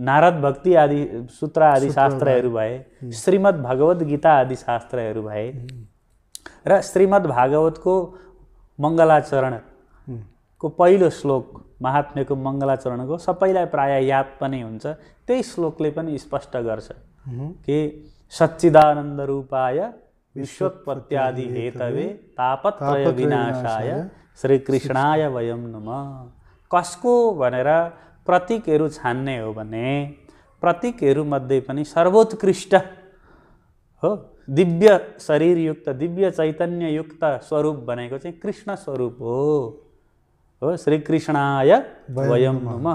नारद भक्ति आदि सूत्र आदि शास्त्रहरू भए श्रीमद् भगवद् गीता आदि शास्त्रहरू भए र श्रीमद् भागवतको को पहिलो श्लोक महात्म्यको मङ्गलाचरणको सबैलाई प्रायः याद पनि हुन्छ त्यही श्लोकले पनि स्पष्ट गर्छ कि सच्चिदानन्द रूपाय विश्वोत्पत्त्यादि हेतवे तापत्रय विनाशाय श्रीकृष्णाय वयम नुम कसको भनेर प्रतीकहरू छान्ने हो भने प्रतीकहरूमध्ये पनि सर्वोत्कृष्ट हो दिव्य शरीरयुक्त दिव्य चैतन्ययुक्त स्वरूप भनेको चाहिँ कृष्ण स्वरूप हो हो श्रीकृष्णाय वयम नुम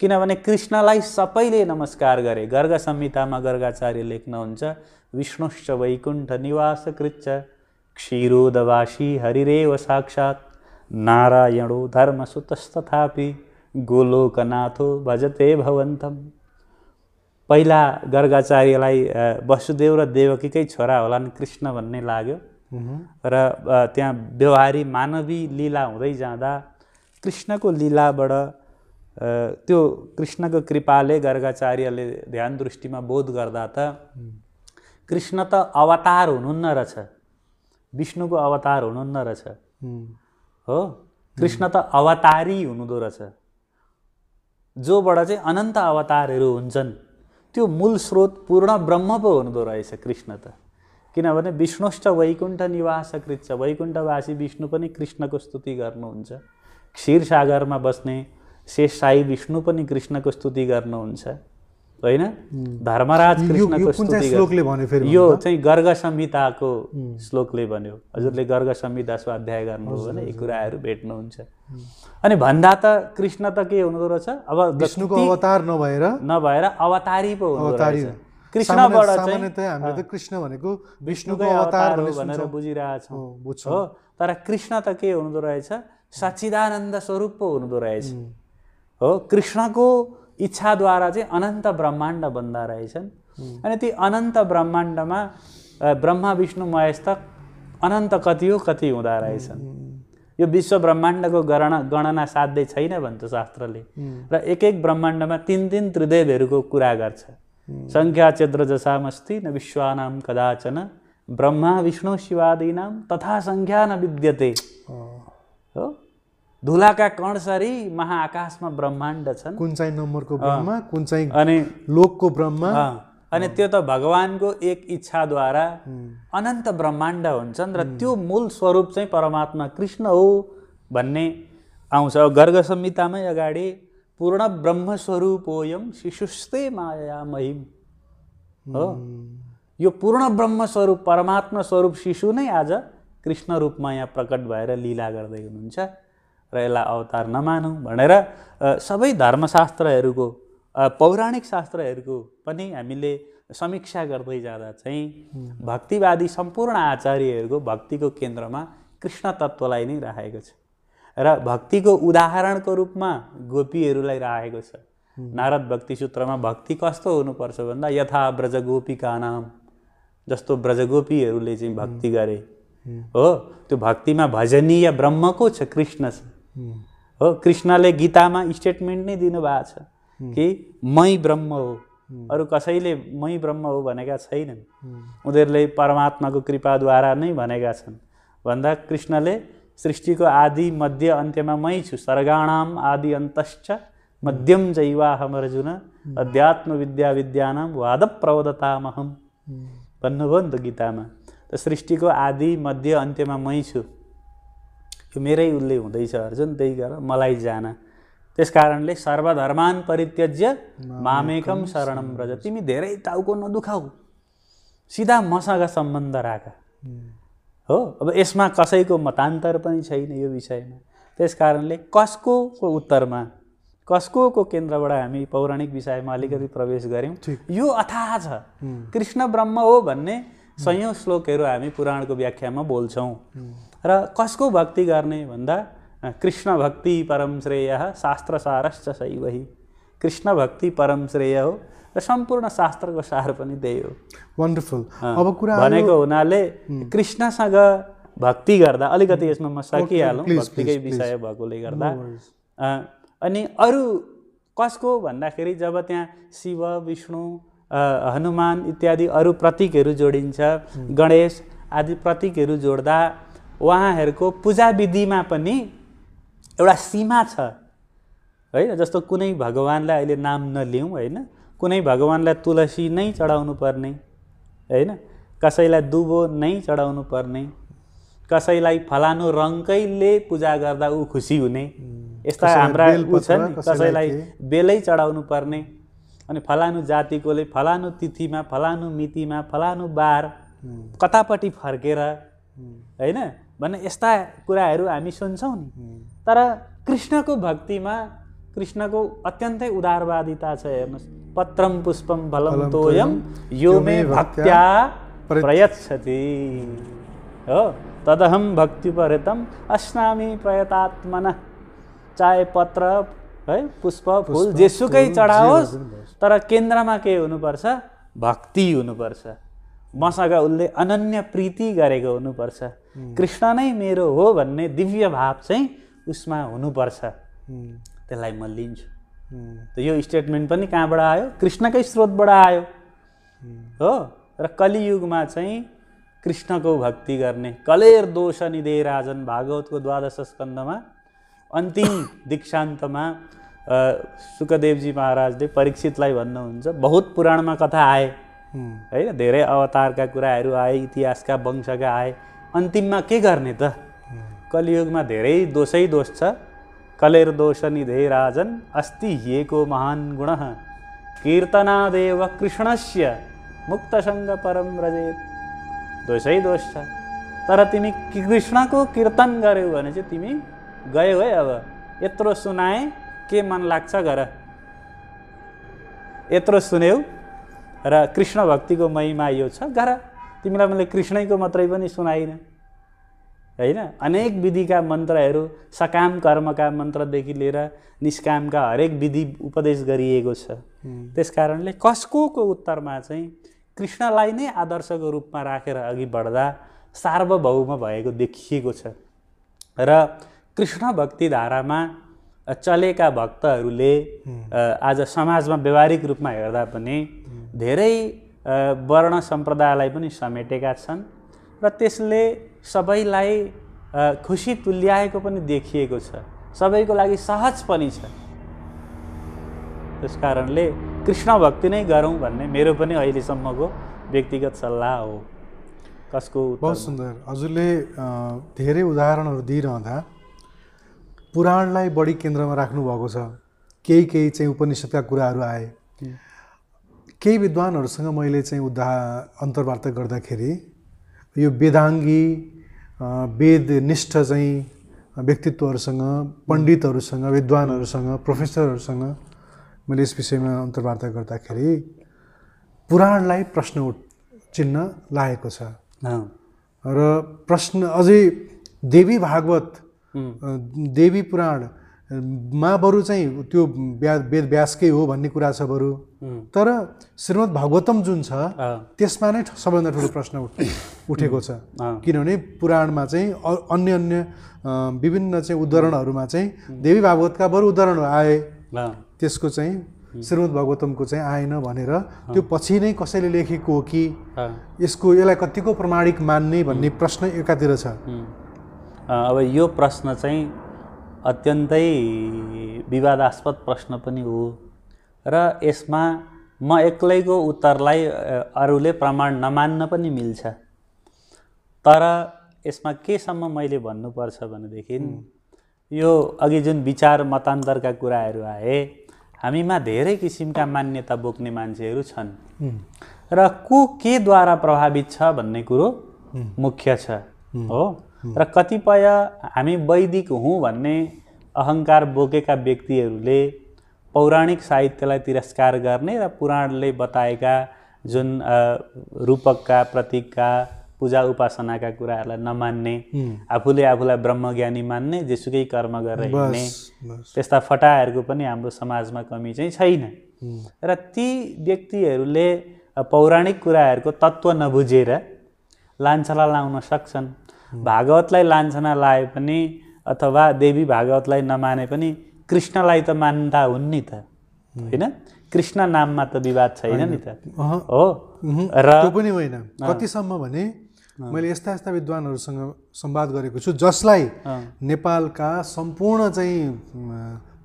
किनभने कृष्णलाई सबैले नमस्कार गरे गर्ग संहितामा गर्गाचार्य लेख्नुहुन्छ विष्णुश्च वैकुण्ठनिवासकृच्च क्षीरोदवासी हरिरेव साक्षात् नारायणो धर्मसुतस्तथापि गोलोकनाथो भजते भवन्तम् पहिला गर्गाचार्यलाई वसुदेव र देवकीकै छोरा होलान् कृष्ण भन्ने लाग्यो र त्यहाँ व्यवहारी मानवी लीला हुँदै जाँदा कृष्णको लीलाबाट त्यो कृष्णको कृपाले गर्गाचार्यले ध्यान दृष्टिमा बोध गर्दा त कृष्ण त अवतार हुनुहुन्न रहेछ विष्णुको अवतार हुनुहुन्न रहेछ हो कृष्ण त अवतारी हुनुहुँदो रहेछ जोबाट चाहिँ अनन्त अवतारहरू हुन्छन् त्यो मूल स्रोत पूर्ण ब्रह्म पो हुनुहुँदो रहेछ कृष्ण त किनभने विष्णुश्च वैकुण्ठ निवास छ वैकुण्ठवासी विष्णु पनि कृष्णको स्तुति गर्नुहुन्छ क्षीरसागरमा बस्ने शेष साई विष्णु पनि कृष्णको स्तुति गर्नुहुन्छ होइन धर्मराज कृष्णको श्लोकले भन्यो फेरि यो चाहिँ गर्ग संहिताको श्लोकले भन्यो हजुरले गर्ग संहिता स्वाध्याय गर्नुभयो भने यी कुराहरू भेट्नुहुन्छ अनि भन्दा त कृष्ण त के हुनुहुँदो रहेछ अब विष्णुको अवतार नभएर नभएर अवतारी पो हुनु कृष्णबाट चाहिँ कृष्ण भनेको विष्णुको अवतार भनेर बुझिरहेछौँ हो तर कृष्ण त के हुनुहुँदो रहेछ सच्चिदानन्द स्वरूप पो हुनुहुँदो रहेछ हो कृष्णको इच्छाद्वारा चाहिँ अनन्त ब्रह्माण्ड बन्दा रहेछन् अनि ती अनन्त ब्रह्माण्डमा ब्रह्मा विष्णु महेश त अनन्त कति हो कति हुँदा रहेछन् यो विश्व ब्रह्माण्डको गणना गणना साध्य छैन भन्छ शास्त्रले र एक एक ब्रह्माण्डमा तिन तिन त्रिदेवहरूको कुरा गर्छ सङ्ख्या चेद्र जसामस्ति न विश्वानाम कदाचन ब्रह्मा विष्णु शिवादीनाम तथा सङ्ख्या न विद्यते हो धुलाका कणसरी महाआकाशमा ब्रह्माण्ड छन् कुन चाहिँ नम्बरको ब्रह्मा कुन चाहिँ अनि लोकको ब्रह्मा अनि त्यो त भगवान्को एक इच्छाद्वारा अनन्त ब्रह्माण्ड हुन्छन् र त्यो मूल स्वरूप चाहिँ परमात्मा कृष्ण हो भन्ने आउँछ गर्ग संहितामै अगाडि पूर्ण ब्रह्मस्वरूप ब्रह्मस्वरूपोयम शिशुस्ते माया महिम हो यो पूर्ण ब्रह्मस्वरूप परमात्मा स्वरूप शिशु नै आज कृष्ण रूपमा यहाँ प्रकट भएर लीला गर्दै हुनुहुन्छ र यसलाई अवतार नमानौँ भनेर सबै धर्मशास्त्रहरूको पौराणिक शास्त्रहरूको पनि हामीले समीक्षा गर्दै जाँदा चाहिँ भक्तिवादी सम्पूर्ण आचार्यहरूको भक्तिको केन्द्रमा कृष्ण तत्त्वलाई नै राखेको छ र भक्तिको उदाहरणको रूपमा गोपीहरूलाई राखेको छ नारद भक्ति सूत्रमा भक्ति कस्तो हुनुपर्छ भन्दा यथा ब्रजगोपीका नाम जस्तो ब्रजगोपीहरूले चाहिँ भक्ति गरे हो त्यो भक्तिमा भजनीय ब्रह्मको छ कृष्ण छ हो कृष्णले गीतामा स्टेटमेन्ट नै दिनुभएको छ कि मै ब्रह्म हो अरू कसैले मै ब्रह्म हो भनेका छैनन् उनीहरूले परमात्माको कृपाद्वारा नै भनेका छन् भन्दा कृष्णले सृष्टिको आदि मध्य अन्त्यमा मै छु सर्गाणाम आदि अन्तश्च मध्यम जैवाहम अर्जुन अध्यात्म विद्या विद्यानाम वाद प्रवदतामहम भन्नुभयो नि त गीतामा त सृष्टिको आदि मध्य अन्त्यमा मै छु यो मेरै उसले हुँदैछ अर्जुन त्यही गर मलाई जान त्यस कारणले सर्वधर्मान परित्यज्य मामेकम शरणम रज तिमी धेरै टाउको नदुखाऊ सिधा मसँग सम्बन्ध राख हो अब यसमा कसैको मतान्तर पनि छैन यो विषयमा त्यस कारणले कसको उत्तरमा कसको को केन्द्रबाट हामी पौराणिक विषयमा अलिकति प्रवेश गऱ्यौँ यो अथाह छ कृष्ण ब्रह्म हो भन्ने सयौँ श्लोकहरू हामी पुराणको व्याख्यामा बोल्छौँ र कसको भक्ति गर्ने भन्दा कृष्ण भक्ति परम श्रेय सारश्च सैवही कृष्ण भक्ति परम श्रेय हो र सम्पूर्ण शास्त्रको सार पनि त्यही हो वन्डरफुल अब कुरा भनेको हुनाले कृष्णसँग भक्ति गर्दा अलिकति यसमा म सकिहालौँ भक्तिकै विषय भएकोले गर्दा अनि अरू कसको भन्दाखेरि जब त्यहाँ शिव विष्णु हनुमान इत्यादि अरू प्रतीकहरू जोडिन्छ गणेश आदि प्रतीकहरू जोड्दा उहाँहरूको विधिमा पनि एउटा सीमा छ होइन जस्तो कुनै भगवान्लाई अहिले नाम नलिउँ होइन कुनै भगवान्लाई तुलसी नै चढाउनु पर्ने होइन कसैलाई दुबो नै चढाउनु पर्ने कसैलाई फलानु रङ्कैले पूजा गर्दा ऊ खुसी हुने यस्ता हाम्रा ऊ छन् कसैलाई बेलै चढाउनु पर्ने अनि फलानु जातिकोले फलानु तिथिमा फलानु मितिमा फलानु बार कतापट्टि फर्केर होइन भन्ने यस्ता कुराहरू हामी सुन्छौँ नि तर कृष्णको भक्तिमा कृष्णको अत्यन्तै उदारवादिता छ हेर्नुहोस् पत्रम पुष्पम फलम तोयम यो मे भक्त्या प्रयच्छति हो तदहम भक्तिपरितम अस्नामी प्रयतात्मन चाहे पत्र है पुष्प फुल जेसुकै चढाओस् तर केन्द्रमा के हुनुपर्छ भक्ति हुनुपर्छ मसँग उसले अनन्य प्रीति गरेको हुनुपर्छ कृष्ण नै मेरो हो भन्ने दिव्य भाव चाहिँ उसमा हुनुपर्छ त्यसलाई म लिन्छु यो स्टेटमेन्ट पनि कहाँबाट आयो कृष्णकै स्रोतबाट आयो हो र कलियुगमा चाहिँ कृष्णको भक्ति गर्ने कलेर दोष निधे राजन भागवतको द्वादश स्कन्दमा अन्तिम दीक्षान्तमा सुखदेवजी महाराजले परीक्षितलाई भन्नुहुन्छ बहुत पुराणमा कथा आए होइन धेरै अवतारका कुराहरू आए इतिहासका वंशका आए अन्तिममा के गर्ने त कलियुगमा धेरै दोषै दोष छ कलेर दोष निधे राजन अस्ति हिएको महान गुण कीर्तनादेव कृष्णस्य मुक्तसङ्ग परम रजे दोषै दोष छ तर तिमी कृष्णको कीर्तन गऱ्यौ भने चाहिँ तिमी गयौ है अब यत्रो सुनाए के मन लाग्छ गर यत्रो सुन्यौ र कृष्ण भक्तिको महिमा यो छ गर तिमीलाई मैले कृष्णैको मात्रै पनि सुनाइनँ होइन अनेक विधिका मन्त्रहरू सकाम कर्मका मन्त्रदेखि लिएर निष्कामका हरेक विधि उपदेश गरिएको छ त्यस कारणले कसको उत्तरमा चाहिँ कृष्णलाई नै आदर्शको रूपमा राखेर रा अघि बढ्दा सार्वभौम भएको देखिएको छ र कृष्ण भक्ति धारामा चलेका भक्तहरूले आज समाजमा व्यवहारिक रूपमा हेर्दा पनि धेरै वर्ण सम्प्रदायलाई पनि समेटेका छन् र त्यसले सबैलाई खुसी तुल्याएको पनि देखिएको छ सबैको लागि सहज पनि छ त्यस कारणले कृष्ण भक्ति नै गरौँ भन्ने मेरो पनि अहिलेसम्मको व्यक्तिगत सल्लाह हो कसको बहुत सुन्दर हजुरले धेरै उदाहरणहरू दिइरहँदा पुराणलाई बढी केन्द्रमा राख्नुभएको छ केही केही चाहिँ उपनिषद्का कुराहरू आए केही विद्वानहरूसँग मैले चाहिँ उद्धा अन्तर्वार्ता गर्दाखेरि यो वेदाङ्गी वेदनिष्ठ चाहिँ व्यक्तित्वहरूसँग पण्डितहरूसँग विद्वानहरूसँग प्रोफेसरहरूसँग मैले यस विषयमा अन्तर्वार्ता गर्दाखेरि पुराणलाई प्रश्न उठ चिन्ह लागेको छ र प्रश्न अझै देवी भागवत देवी पुराण मा बरु चाहिँ त्यो वेद व्यासकै हो भन्ने कुरा छ बरु तर श्रीमद् भागवतम जुन छ त्यसमा नै सबैभन्दा ठुलो प्रश्न उठेको छ किनभने पुराणमा चाहिँ अन्य अन्य विभिन्न चाहिँ उदाहरणहरूमा चाहिँ देवी भागवतका बरु उदाहरणहरू आए त्यसको चाहिँ श्रीमद् भागवतमको चाहिँ आएन भनेर त्यो पछि नै कसैले लेखेको हो कि यसको यसलाई कतिको प्रमाणिक मान्ने भन्ने प्रश्न एकातिर छ अब यो प्रश्न चाहिँ अत्यन्तै विवादास्पद प्रश्न पनि हो र यसमा म एक्लैको उत्तरलाई अरूले प्रमाण नमान्न पनि मिल्छ तर यसमा केसम्म मैले भन्नुपर्छ भनेदेखि यो अघि जुन विचार मतान्तरका कुराहरू आए हामीमा धेरै किसिमका मान्यता बोक्ने मान्छेहरू छन् र को केद्वारा प्रभावित छ भन्ने कुरो मुख्य छ हो र कतिपय हामी वैदिक हुँ भन्ने अहङ्कार बोकेका व्यक्तिहरूले पौराणिक साहित्यलाई तिरस्कार गर्ने र पुराणले बताएका जुन रूपकका प्रतीकका पूजा उपासनाका कुराहरूलाई नमान्ने आफूले आफूलाई ब्रह्मज्ञानी मान्ने जेसुकै कर्म गरेर हिँड्ने त्यस्ता फटाहरूको पनि हाम्रो समाजमा कमी चाहिँ छैन र ती व्यक्तिहरूले पौराणिक कुराहरूको तत्त्व नबुझेर लान्छला लाउन सक्छन् भागवतलाई लान्छना लाए पनि अथवा देवी भागवतलाई नमाने पनि कृष्णलाई त मान्दा हुन् नि त होइन कृष्ण नाममा त विवाद छैन नि त हो र पनि होइन कतिसम्म भने मैले यस्ता यस्ता विद्वानहरूसँग सम्वाद गरेको छु जसलाई नेपालका सम्पूर्ण चाहिँ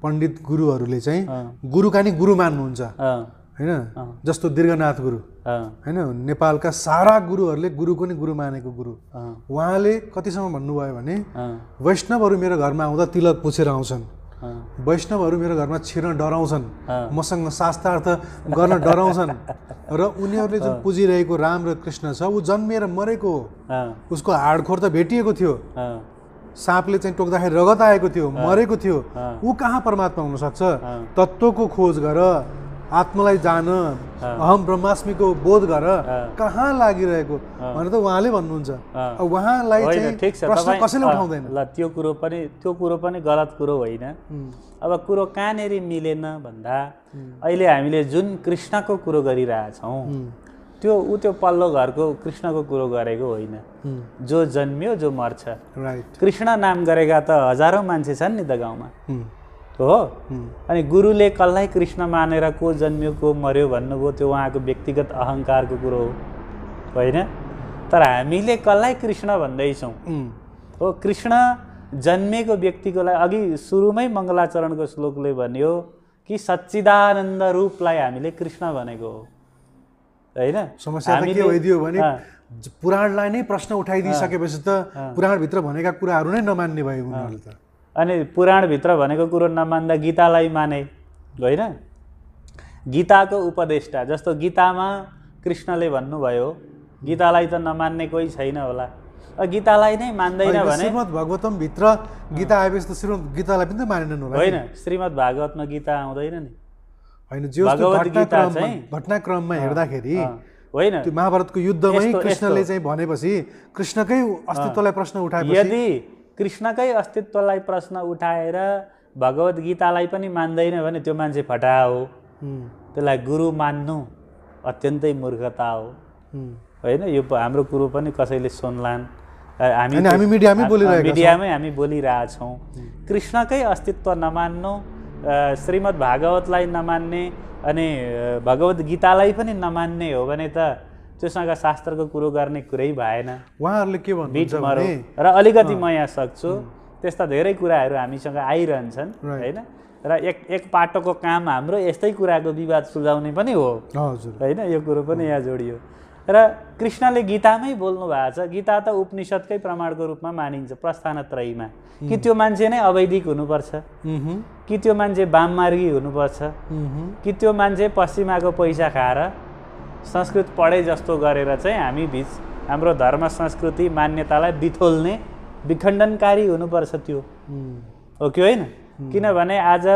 पण्डित गुरुहरूले चाहिँ गुरुका नि गुरु मान्नुहुन्छ होइन जस्तो दीर्घनाथ गुरु होइन नेपालका सारा गुरुहरूले गुरुको नै गुरु मानेको गुरु उहाँले कतिसम्म भन्नुभयो भने वैष्णवहरू मेरो घरमा आउँदा तिलक पुछेर आउँछन् वैष्णवहरू मेरो घरमा छिर्न डराउँछन् मसँग शास्त्रार्थ गर्न डराउँछन् र उनीहरूले जुन पुजिरहेको राम र कृष्ण छ ऊ जन्मिएर मरेको हो उसको हाडखोर त भेटिएको थियो साँपले चाहिँ टोक्दाखेरि रगत आएको थियो मरेको थियो ऊ कहाँ परमात्मा हुन सक्छ तत्त्वको खोज गर आत्मालाई जान अहम ब्रह्मास्मीको बोध गर कहाँ लागिरहेको भनेर त उहाँले भन्नुहुन्छ उहाँलाई छ कसैले उठाउँदैन ल त्यो कुरो पनि त्यो कुरो पनि गलत कुरो होइन अब कुरो कहाँनिर मिलेन भन्दा अहिले हामीले जुन कृष्णको कुरो गरिरहेछौँ त्यो ऊ त्यो पल्लो घरको कृष्णको कुरो गरेको होइन जो जन्मियो जो मर्छ कृष्ण नाम गरेका त हजारौँ मान्छे छन् नि त गाउँमा हो अनि गुरुले कसलाई कृष्ण मानेर को जन्मियो को मर्यो भन्नुभयो त्यो उहाँको व्यक्तिगत अहङ्कारको कुरो हो होइन तर हामीले कसलाई कृष्ण भन्दैछौँ हो कृष्ण जन्मेको व्यक्तिकोलाई अघि सुरुमै मङ्गलाचरणको श्लोकले भन्यो कि सच्चिदानन्द रूपलाई हामीले कृष्ण भनेको हो होइन समस्या के भइदियो भने पुराणलाई नै प्रश्न उठाइदिइसकेपछि त पुराणभित्र भनेका कुराहरू नै नमान्ने भयो उनीहरूले त अनि पुराणभित्र भनेको कुरो नमान्दा गीतालाई माने होइन गीताको उपदेष्टा जस्तो गीतामा कृष्णले भन्नुभयो गीतालाई त नमान्ने कोही छैन होला गीतालाई नै मान्दैन भने श्रीमद् भागवतम भित्र गीता आएपछि त श्रीमद् गीतालाई पनि त मानेनन् होला होइन श्रीमद् भागवतमा गीता आउँदैन नि होइन गीता घटनाक्रममा हेर्दाखेरि होइन महाभारतको युद्धमै कृष्णले चाहिँ भनेपछि कृष्णकै अस्तित्वलाई प्रश्न उठाएपछि यदि कृष्णकै अस्तित्वलाई प्रश्न उठाएर भगवद् गीतालाई पनि मान्दैन भने त्यो मान्छे फटा हो त्यसलाई गुरु मान्नु अत्यन्तै मूर्खता हो होइन यो हाम्रो कुरो पनि कसैले सुन्लान् हामी हामी मिडियामै मिडियामै हामी बोलिरहेछौँ कृष्णकै अस्तित्व नमान्नु श्रीमद् भागवतलाई नमान्ने अनि भगवद् गीतालाई पनि नमान्ने हो भने त त्योसँग शास्त्रको कुरो गर्ने कुरै भएन उहाँहरूले के भन्नु र अलिकति म यहाँ सक्छु त्यस्ता धेरै कुराहरू हामीसँग आइरहन्छन् होइन र एक एक पाटोको काम हाम्रो यस्तै कुराको विवाद सुल्झाउने पनि हो हजुर होइन यो कुरो पनि यहाँ जोडियो र कृष्णले गीतामै बोल्नु भएको छ गीता त उपनिषद्कै प्रमाणको रूपमा मानिन्छ प्रस्थानत्रयीमा कि त्यो मान्छे नै अवैधिक हुनुपर्छ कि त्यो मान्छे वाममार्गी हुनुपर्छ कि त्यो मान्छे पश्चिमाको पैसा खाएर संस्कृत पढे जस्तो गरेर चाहिँ हामी बिच हाम्रो धर्म संस्कृति मान्यतालाई बिथोल्ने विखण्डनकारी हुनुपर्छ त्यो हो कि होइन किनभने आज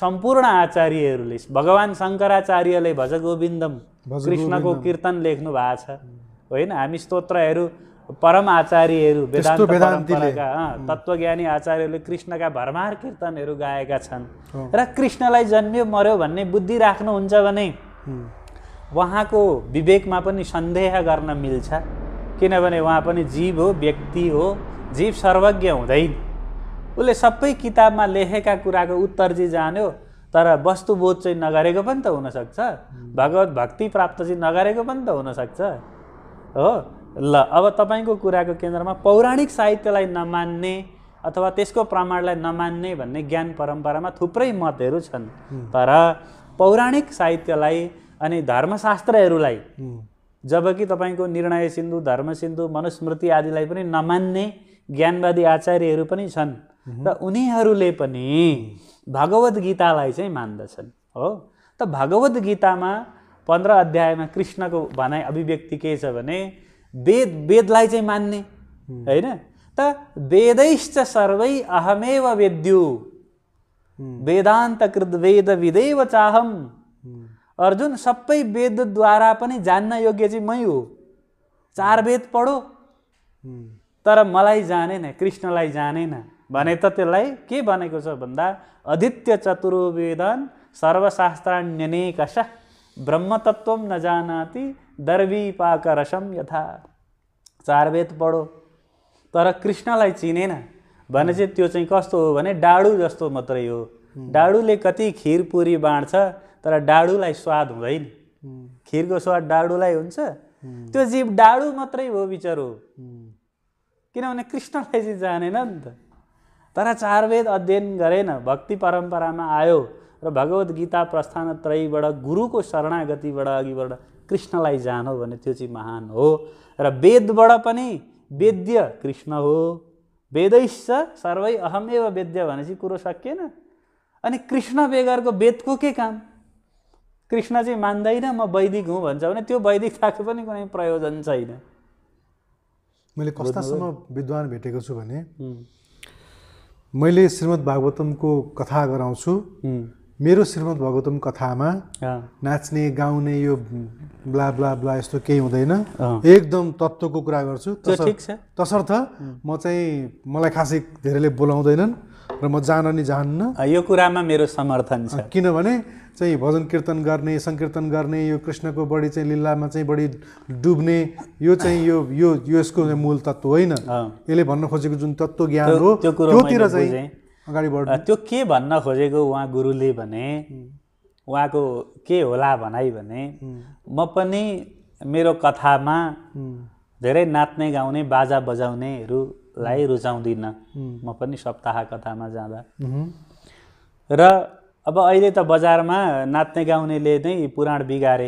सम्पूर्ण आचार्यहरूले भगवान् शङ्कराचार्यले भज गोविन्दम कृष्णको कीर्तन लेख्नु भएको छ होइन हामी स्तोत्रहरू परम आचार्यहरू वेदान्तका तत्त्वज्ञानी आचार्यहरूले कृष्णका भरमार कीर्तनहरू गाएका छन् र कृष्णलाई जन्म्यो मर्यो भन्ने बुद्धि राख्नुहुन्छ भने उहाँको विवेकमा पनि सन्देह गर्न मिल्छ किनभने उहाँ पनि जीव हो व्यक्ति हो जीव सर्वज्ञ हुँदैन उसले सबै किताबमा लेखेका कुराको उत्तर चाहिँ जान्यो तर वस्तुबोध चाहिँ नगरेको पनि त हुनसक्छ भगवत भक्ति प्राप्त चाहिँ नगरेको पनि त हुनसक्छ हो ल अब तपाईँको कुराको केन्द्रमा पौराणिक साहित्यलाई नमान्ने अथवा त्यसको प्रमाणलाई नमान्ने भन्ने ज्ञान परम्परामा थुप्रै मतहरू छन् तर पौराणिक साहित्यलाई अनि धर्मशास्त्रहरूलाई जबकि तपाईँको निर्णय सिन्धु धर्म मनुस्मृति आदिलाई पनि नमान्ने ज्ञानवादी आचार्यहरू पनि छन् र उनीहरूले पनि भगवद् गीतालाई चाहिँ मान्दछन् हो त भगवद् गीतामा पन्ध्र अध्यायमा कृष्णको भनाइ अभिव्यक्ति के छ भने वेद वेदलाई चाहिँ मान्ने होइन त वेदैश्च सर्वै अहमेव वेद्यु वेदान्तकृत वेद विदेव चाहम् अर्जुन सबै वेदद्वारा पनि जान्न योग्य चाहिँ मै हो चार वेद पढो तर मलाई जानेन कृष्णलाई जानेन भने त त्यसलाई के भनेको छ भन्दा अदित्य चतुर्वेदन सर्वशास्त्राण्यनेकश ब्रह्मतत्व नजानाति दर्वी पाक यथा चार वेद पढो तर कृष्णलाई चिनेन भने चाहिँ त्यो चाहिँ कस्तो हो भने डाडु जस्तो मात्रै हो डाडुले कति पुरी बाँड्छ तर डाडुलाई स्वाद हुँदैन खिरको स्वाद डाडुलाई हुन्छ त्यो जीव डाडु मात्रै हो विचार बिचरो किनभने कृष्णलाई चाहिँ जानेन नि त तर चारवेद अध्ययन गरेन भक्ति परम्परामा आयो र भगवद् गीता प्रस्थान त्रयबाट गुरुको शरणागतिबाट अघिबाट कृष्णलाई जान भने त्यो चाहिँ महान हो र वेदबाट पनि वेद्य कृष्ण हो वेदैश्च सर्वै अहमेव वेद्य भनेपछि कुरो सकिएन अनि कृष्ण बेगरको वेदको के काम कृष्ण चाहिँ मान्दैन म वैदिक हुँ भन्छ भने त्यो वैदिकताको पनि कुनै प्रयोजन छैन मैले कस्तासम्म विद्वान भेटेको छु भने मैले श्रीमद् भागवतमको कथा गराउँछु मेरो श्रीमद् भागवतम कथामा नाच्ने गाउने यो ब्ला ब्ला ब्ला यस्तो केही हुँदैन एकदम तत्त्वको कुरा गर्छु तसर्थ म चाहिँ मलाई खासै धेरैले बोलाउँदैनन् र म जान नि जान्न यो कुरामा मेरो समर्थन छ किनभने चाहिँ भजन कीर्तन गर्ने सङ्कीर्तन गर्ने यो कृष्णको बढी चाहिँ लिलामा चाहिँ बढी डुब्ने यो चाहिँ यो यो यसको मूल तत्त्व होइन यसले भन्न खोजेको जुन तत्त्व ज्ञान हो त्यो त्योतिर चाहिँ अगाडि बढ त्यो के भन्न खोजेको उहाँ गुरुले भने उहाँको के होला भनाइ भने म पनि मेरो कथामा धेरै नाच्ने गाउने बाजा बजाउनेहरूलाई रुचाउँदिनँ म पनि सप्ताह कथामा जाँदा र अब अहिले त बजारमा नाच्ने गाउनेले नै पुराण बिगारे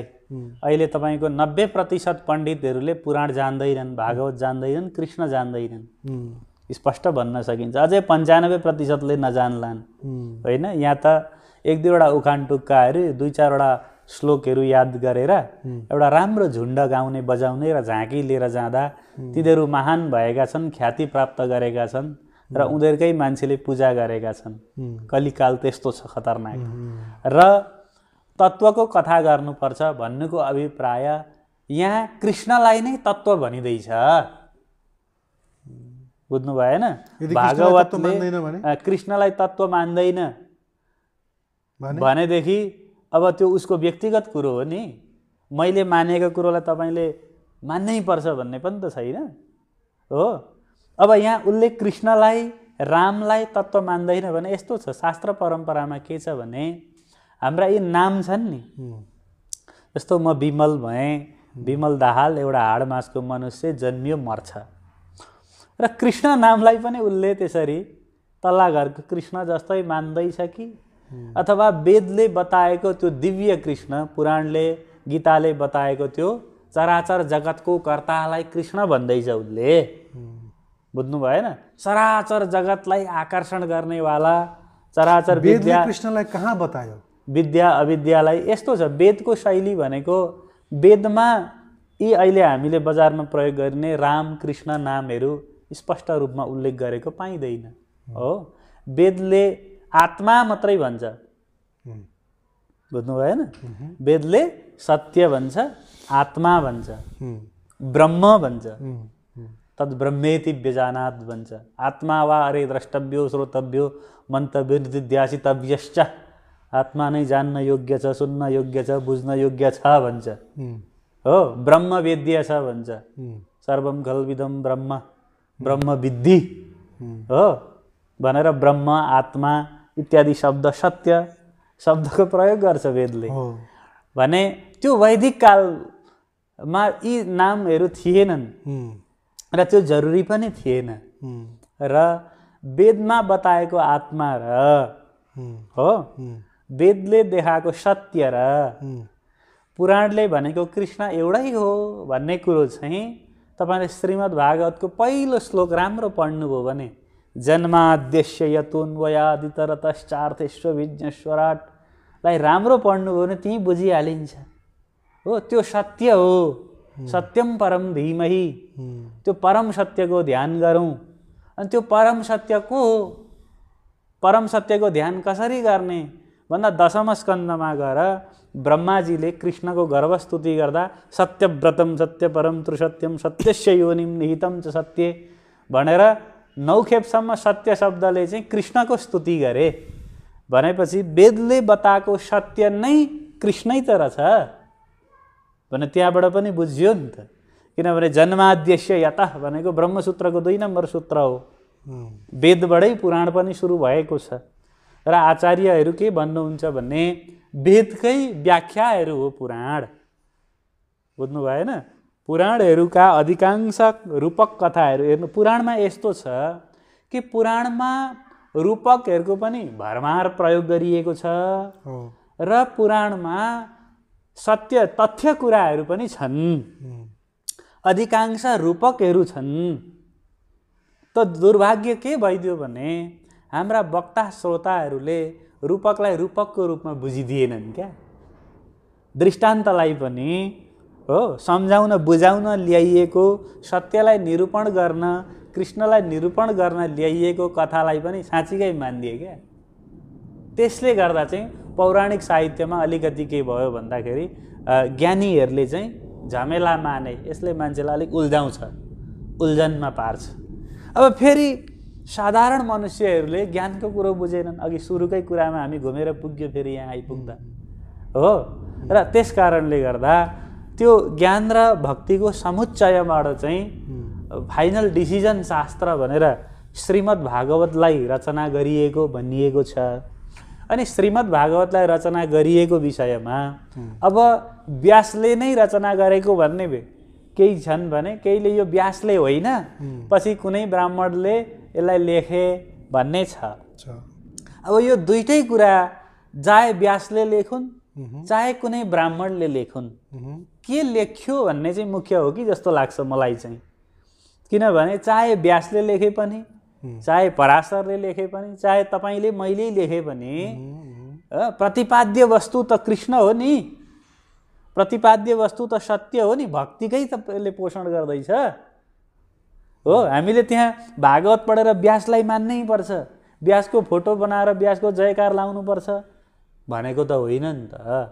अहिले तपाईँको नब्बे प्रतिशत पण्डितहरूले पुराण जान्दैनन् भागवत जान्दैनन् कृष्ण जान्दैनन् स्पष्ट भन्न सकिन्छ अझै पन्चानब्बे प्रतिशतले नजान्लान् होइन यहाँ त एक दुईवटा उखान टुक्काहरू दुई चारवटा श्लोकहरू याद गरेर एउटा राम्रो झुन्ड गाउने बजाउने र झाँकी लिएर जाँदा तिनीहरू महान भएका छन् ख्याति प्राप्त गरेका छन् र उनीहरूकै मान्छेले पूजा गरेका छन् कलिकाल त्यस्तो छ खतरनाक र तत्त्वको कथा गर्नुपर्छ भन्नुको अभिप्राय यहाँ कृष्णलाई नै तत्त्व भनिँदैछ बुझ्नु भएन भागवत कृष्णलाई तत्त्व मान्दैन भनेदेखि अब त्यो उसको व्यक्तिगत कुरो हो नि मैले मानेको कुरोलाई तपाईँले मान्नै पर्छ भन्ने पनि त छैन हो अब यहाँ उसले कृष्णलाई रामलाई तत्त्व मान्दैन भने यस्तो छ शास्त्र परम्परामा के छ भने हाम्रा यी नाम छन् नि जस्तो म विमल भएँ विमल दाहाल एउटा हाडमासको मनुष्य जन्मियो मर्छ र कृष्ण नामलाई पनि उसले त्यसरी तल्ला घरको कृष्ण जस्तै मान्दैछ कि अथवा वेदले बताएको त्यो दिव्य कृष्ण पुराणले गीताले बताएको त्यो चराचर जगतको कर्तालाई कृष्ण भन्दैछ उसले बुझ्नु भएन चराचर जगतलाई आकर्षण गर्नेवाला चराचर विद्या कृष्णलाई कहाँ बतायो विद्या अविद्यालाई यस्तो छ वेदको शैली भनेको वेदमा यी अहिले हामीले बजारमा प्रयोग गरिने राम कृष्ण नामहरू स्पष्ट रूपमा उल्लेख गरेको पाइँदैन हो वेदले आत्मा मात्रै भन्छ बुझ्नु भएन वेदले सत्य भन्छ आत्मा भन्छ ब्रह्म भन्छ तद् ब्रह्मेति व्यजानात् भन्छ आत्मा वा अरे द्रष्टव्यो श्रोतव्यो मन्तव्यो निर्दिध्यासितव्यश्च आत्मा नै जान्न योग्य छ सुन्न योग्य छ बुझ्न योग्य छ भन्छ हो ब्रह्म वेद्य छ भन्छ सर्वम खलविदम ब्रह्म ब्रह्म विद्धि हो भनेर ब्रह्म आत्मा इत्यादि शब्द सत्य शब्दको प्रयोग गर्छ वेदले भने त्यो वैदिक कालमा यी नामहरू थिएनन् र त्यो जरुरी पनि थिएन र वेदमा बताएको आत्मा र हो वेदले देखाएको सत्य र पुराणले भनेको कृष्ण एउटै हो भन्ने कुरो चाहिँ तपाईँले श्रीमद् भागवतको पहिलो श्लोक राम्रो पढ्नुभयो भने जन्माद्यस्य यतोन्वयादितर विज्ञ विज्ञस्वराटलाई राम्रो पढ्नुभयो भने त्यहीँ बुझिहालिन्छ हो त्यो सत्य हो सत्यम परम धीमही त्यो परम सत्यको ध्यान गरौँ अनि त्यो परम सत्य को हो परम सत्यको ध्यान कसरी गर्ने भन्दा दशम स्कन्दमा गएर ब्रह्माजीले कृष्णको गर्वस्तुति गर्दा सत्यव्रतम सत्यपरम त्रिसत्यम सत्यस्य योनिम निहितम च सत्य भनेर नौखेपसम्म सत्य शब्दले चाहिँ कृष्णको स्तुति गरे भनेपछि वेदले बताएको सत्य नै कृष्णै त रहेछ भने त्यहाँबाट पनि बुझियो नि त किनभने जन्माद्यस्य यता भनेको ब्रह्मसूत्रको दुई नम्बर सूत्र हो वेदबाटै पुराण पनि सुरु भएको छ र आचार्यहरू के भन्नुहुन्छ भने वेदकै व्याख्याहरू हो पुराण बुझ्नु भएन पुराणहरूका अधिकांश रूपक कथाहरू हेर्नु पुराणमा यस्तो छ कि पुराणमा रूपकहरूको पनि भरमार प्रयोग गरिएको छ र पुराणमा सत्य तथ्य कुराहरू पनि छन् अधिकांश रूपकहरू छन् त दुर्भाग्य के भइदियो भने हाम्रा वक्ता श्रोताहरूले रूपकलाई रूपकको रूपमा बुझिदिएनन् क्या दृष्टान्तलाई पनि हो सम्झाउन बुझाउन ल्याइएको सत्यलाई निरूपण गर्न कृष्णलाई निरूपण गर्न ल्याइएको कथालाई पनि साँच्चीकै मानिदिए क्या त्यसले गर्दा चाहिँ पौराणिक साहित्यमा अलिकति के भयो भन्दाखेरि ज्ञानीहरूले चाहिँ झमेला माने यसले मान्छेलाई अलिक उल्झाउँछ उल्झनमा पार्छ अब फेरि साधारण मनुष्यहरूले ज्ञानको कुरो बुझेनन् अघि सुरुकै कुरामा हामी घुमेर पुग्यो फेरि यहाँ आइपुग्दा हो र त्यस कारणले गर्दा त्यो ज्ञान र भक्तिको समुच्चयबाट चाहिँ फाइनल डिसिजन शास्त्र भनेर श्रीमद् भागवतलाई रचना गरिएको भनिएको छ अनि श्रीमद् भागवतलाई रचना गरिएको विषयमा अब व्यासले नै रचना गरेको भन्ने केही छन् भने केहीले यो व्यासले होइन पछि कुनै ब्राह्मणले यसलाई लेखे भन्ने छ अब यो दुइटै कुरा चाहे व्यासले लेखुन् चाहे कुनै ब्राह्मणले लेखुन् के लेख्यो भन्ने चाहिँ मुख्य हो कि जस्तो लाग्छ मलाई चाहिँ किनभने चाहे व्यासले लेखे पनि चाहे पराशरले लेखे पनि चाहे तपाईँले मैले लेखेँ भने प्रतिपाद्य वस्तु त कृष्ण हो नि प्रतिपाद्य वस्तु त सत्य हो नि भक्तिकै तपाईँले पोषण गर्दैछ हो हामीले त्यहाँ भागवत पढेर ब्यासलाई मान्नै पर्छ ब्यासको फोटो बनाएर ब्यासको जयकार लाउनुपर्छ भनेको त होइन नि त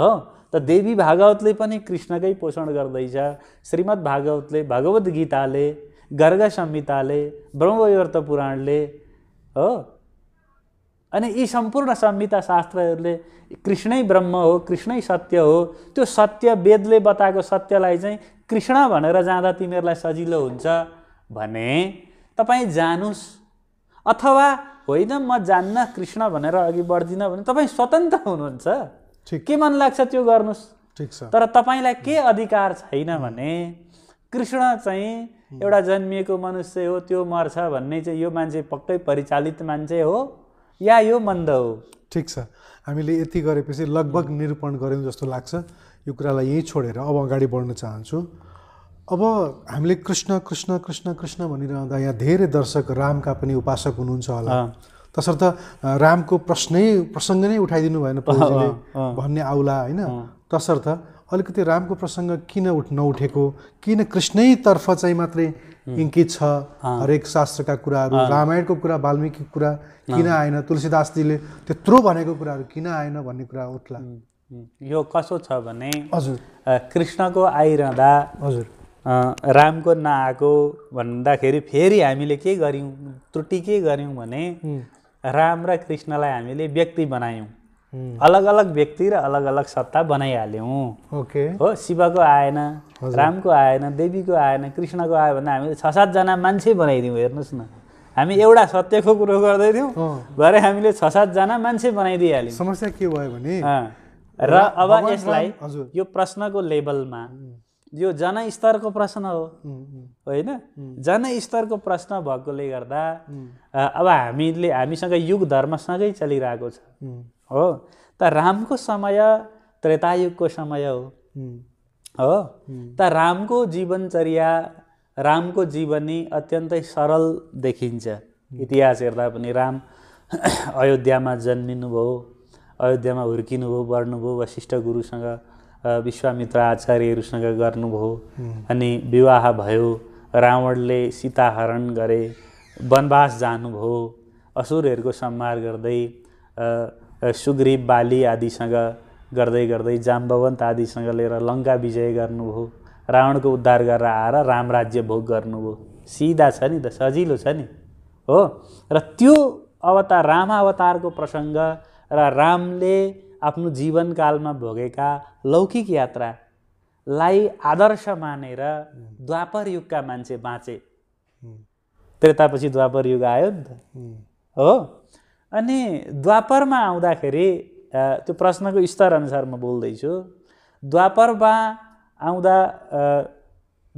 हो त देवी भागवतले पनि कृष्णकै पोषण गर्दैछ श्रीमद् भागवतले भगवद् गीताले गर्ग संहिताले ब्रह्मवैवर्त पुराणले हो अनि यी सम्पूर्ण संहिता शास्त्रहरूले कृष्णै ब्रह्म हो कृष्णै सत्य हो त्यो सत्य वेदले बताएको सत्यलाई चाहिँ कृष्ण भनेर जाँदा तिमीहरूलाई सजिलो हुन्छ भने तपाईँ जानुस् अथवा होइन म जान्न कृष्ण भनेर अघि बढ्दिनँ भने तपाईँ स्वतन्त्र हुनुहुन्छ के मन लाग्छ त्यो गर्नुहोस् ठिक छ तर तपाईँलाई के अधिकार छैन भने कृष्ण चाहिँ एउटा जन्मिएको मनुष्य हो त्यो मर्छ भन्ने चाहिँ यो मान्छे पक्कै परिचालित मान्छे हो या यो मन्द हो ठिक छ हामीले यति गरेपछि लगभग निरूपण गऱ्यौँ जस्तो लाग्छ यो कुरालाई यहीँ छोडेर अब अगाडि बढ्न चाहन्छु अब हामीले कृष्ण कृष्ण कृष्ण कृष्ण भनिरहँदा यहाँ धेरै दर्शक रामका पनि उपासक हुनुहुन्छ होला तसर्थ रामको प्रश्नै प्रसङ्ग नै उठाइदिनु भएन भन्ने आउला होइन तसर्थ अलिकति रामको प्रसङ्ग किन उठ नउठेको किन कृष्णैतर्फ चाहिँ मात्रै इङ्कित छ हरेक शास्त्रका कुराहरू रामायणको कुरा वाल्मिकीको कुरा किन आएन तुलसीदासजीले त्यत्रो भनेको कुराहरू किन आएन भन्ने कुरा उठ्ला यो कसो छ भने हजुर कृष्णको आइरहँदा हजुर रामको नआएको भन्दाखेरि फेरि हामीले के गऱ्यौँ त्रुटि के गऱ्यौँ भने राम र कृष्णलाई हामीले व्यक्ति बनायौँ अलग अलग व्यक्ति र अलग अलग सत्ता बनाइहाल्यौँ ओके हो शिवको आएन रामको आएन देवीको आएन कृष्णको आयो भने हामीले छ सातजना मान्छे बनाइदिउँ हेर्नुहोस् न हामी एउटा सत्यको कुरो गर्दैथ्यौँ भरे हामीले छ सातजना मान्छे बनाइदिइहाल्यौँ समस्या के भयो भने र अब यसलाई यो प्रश्नको लेभलमा यो जनस्तरको प्रश्न हो होइन जनस्तरको प्रश्न भएकोले गर्दा अब हामीले हामीसँग युग धर्मसँगै चलिरहेको छ हो त रामको समय त्रेतायुगको समय हो हो त रामको जीवनचर्या रामको जीवनी अत्यन्तै सरल देखिन्छ इतिहास हेर्दा पनि राम अयोध्यामा जन्मिनुभयो अयोध्यामा हुर्किनुभयो बढ्नुभयो वशिष्ठ गुरुसँग विश्वामित्र आचार्यहरूसँग गर्नुभयो अनि विवाह भयो रावणले सीता हरण गरे वनवास जानुभयो असुरहरूको सम्हार गर्दै सुग्रीव बाली आदिसँग गर्दै गर्दै जाम्बवन्त आदिसँग लिएर लङ्का विजय गर्नुभयो रावणको उद्धार गरेर आएर राम राज्य भोग गर्नुभयो सिधा छ नि त सजिलो छ नि हो र त्यो अवतार राम अवतारको प्रसङ्ग र रामले आफ्नो जीवनकालमा भोगेका लौकिक यात्रालाई आदर्श मानेर द्वापर युगका मान्छे बाँचे त्रेतापछि द्वापर युग आयो नि त हो अनि द्वापरमा आउँदाखेरि त्यो प्रश्नको स्तरअनुसार म बोल्दैछु द्वापरमा आउँदा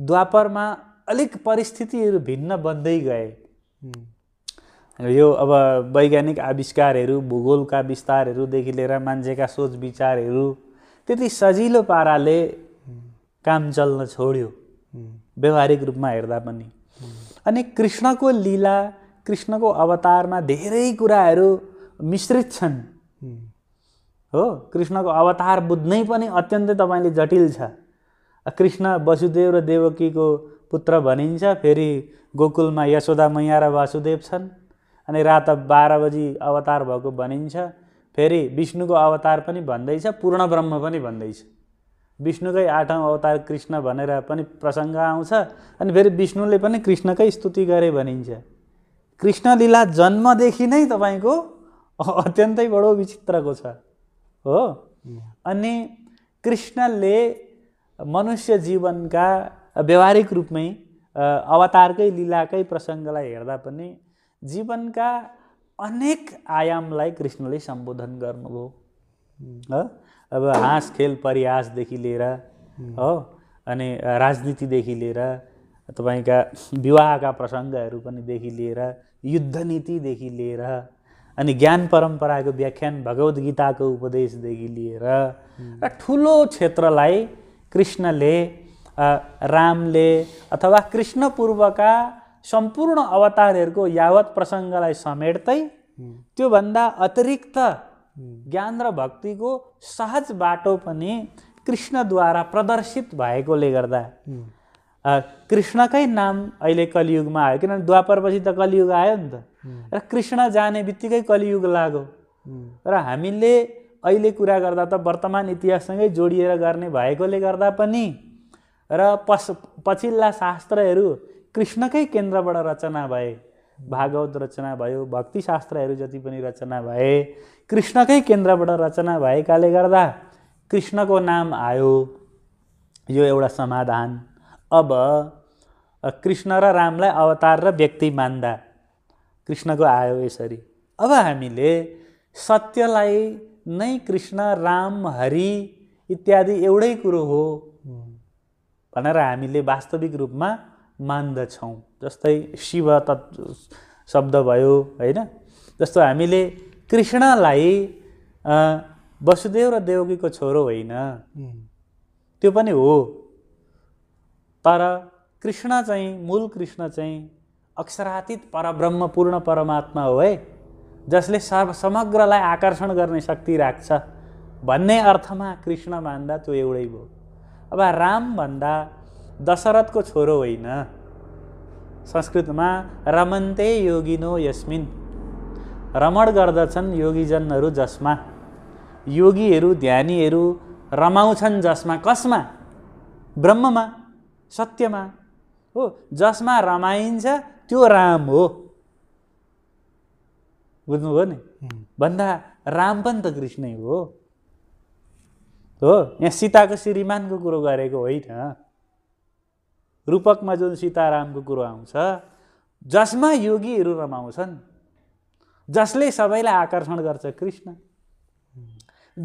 द्वापरमा अलिक परिस्थितिहरू भिन्न बन्दै गए यो अब वैज्ञानिक आविष्कारहरू भूगोलका विस्तारहरूदेखि लिएर मान्छेका सोच विचारहरू त्यति सजिलो पाराले काम चल्न छोड्यो व्यवहारिक रूपमा हेर्दा पनि अनि कृष्णको लीला कृष्णको अवतारमा धेरै कुराहरू मिश्रित छन् हो कृष्णको अवतार बुझ्नै पनि अत्यन्तै तपाईँले जटिल छ कृष्ण वसुदेव र देवकीको पुत्र भनिन्छ फेरि गोकुलमा यशोदा मैया र वासुदेव छन् अनि रात बाह्र बजी अवतार भएको भनिन्छ फेरि विष्णुको अवतार पनि भन्दैछ पूर्ण ब्रह्म पनि भन्दैछ विष्णुकै आठौँ अवतार कृष्ण भनेर पनि प्रसङ्ग आउँछ अनि फेरि विष्णुले पनि कृष्णकै स्तुति गरे भनिन्छ कृष्णलीला जन्मदेखि नै तपाईँको अत्यन्तै बडो विचित्रको छ हो अनि कृष्णले मनुष्य जीवनका व्यवहारिक रूपमै अवतारकै लीलाकै प्रसङ्गलाई हेर्दा पनि जीवनका अनेक आयामलाई कृष्णले सम्बोधन गर्नुभयो हो अब हाँस खेल परिहासदेखि लिएर हो अनि राजनीतिदेखि लिएर तपाईँका विवाहका प्रसङ्गहरू देखि लिएर युद्ध युद्धनीतिदेखि लिएर अनि ज्ञान परम्पराको व्याख्यान भगवद् गीताको उपदेशदेखि लिएर र ठुलो क्षेत्रलाई कृष्णले रामले अथवा कृष्ण पूर्वका सम्पूर्ण अवतारहरूको यावत प्रसङ्गलाई समेट्दै त्योभन्दा अतिरिक्त ज्ञान र भक्तिको सहज बाटो पनि कृष्णद्वारा प्रदर्शित भएकोले गर्दा कृष्णकै नाम अहिले कलियुगमा आयो किनभने द्वापरपछि त कलियुग आयो नि त र कृष्ण जाने बित्तिकै कलियुग लाग्यो र हामीले अहिले कुरा गर्दा त वर्तमान इतिहाससँगै जोडिएर गर्ने भएकोले गर्दा पनि र पस पछिल्ला शास्त्रहरू कृष्णकै केन्द्रबाट रचना भए भागवत रचना भयो भक्ति शास्त्रहरू जति पनि रचना भए कृष्णकै केन्द्रबाट रचना भएकाले गर्दा कृष्णको नाम आयो यो एउटा समाधान अब कृष्ण र रामलाई अवतार र व्यक्ति मान्दा कृष्णको आयो यसरी अब हामीले सत्यलाई नै कृष्ण राम हरि इत्यादि एउटै कुरो हो भनेर हामीले वास्तविक रूपमा मान्दछौँ जस्तै शिव तत् शब्द भयो होइन जस्तो हामीले कृष्णलाई वसुदेव र देवकीको छोरो होइन त्यो पनि हो तर कृष्ण चाहिँ मूल कृष्ण चाहिँ अक्षरातीत परब्रह्म पूर्ण परमात्मा हो है जसले सर्व समग्रलाई आकर्षण गर्ने शक्ति राख्छ भन्ने अर्थमा कृष्ण मान्दा त्यो एउटै भयो अब राम भन्दा दशरथको छोरो होइन संस्कृतमा रमन्ते योगिनो यस्मिन रमण गर्दछन् योगीजनहरू जसमा योगीहरू ध्यानीहरू रमाउँछन् जसमा कसमा ब्रह्ममा सत्यमा हो जसमा रमाइन्छ त्यो राम हो बुझ्नुभयो नि भन्दा राम पनि त कृष्णै हो हो यहाँ सीताको श्रीमानको कुरो गरेको होइन रूपकमा जुन सीतारामको कुरो आउँछ जसमा योगीहरू रमाउँछन् जसले सबैलाई आकर्षण गर्छ कृष्ण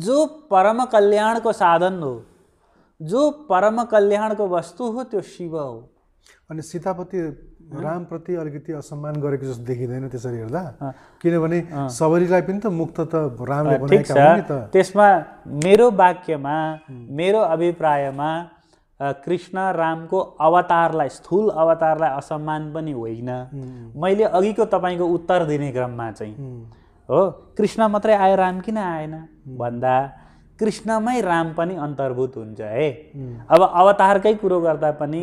जो परम कल्याणको साधन हो जो परम कल्याणको वस्तु हो त्यो शिव हो अनि सीतापति रामप्रति अलिकति असम्मान गरेको जस्तो देखिँदैन त्यसरी हेर्दा किनभने सबरीलाई पनि त मुक्त त रामले त्यसमा मेरो वाक्यमा मेरो अभिप्रायमा कृष्ण रामको अवतारलाई स्थूल अवतारलाई असम्मान पनि होइन मैले अघिको तपाईँको उत्तर दिने क्रममा चाहिँ हो कृष्ण मात्रै आयो राम किन आएन भन्दा कृष्णमै राम पनि अन्तर्भूत हुन्छ है अब अवतारकै कुरो गर्दा पनि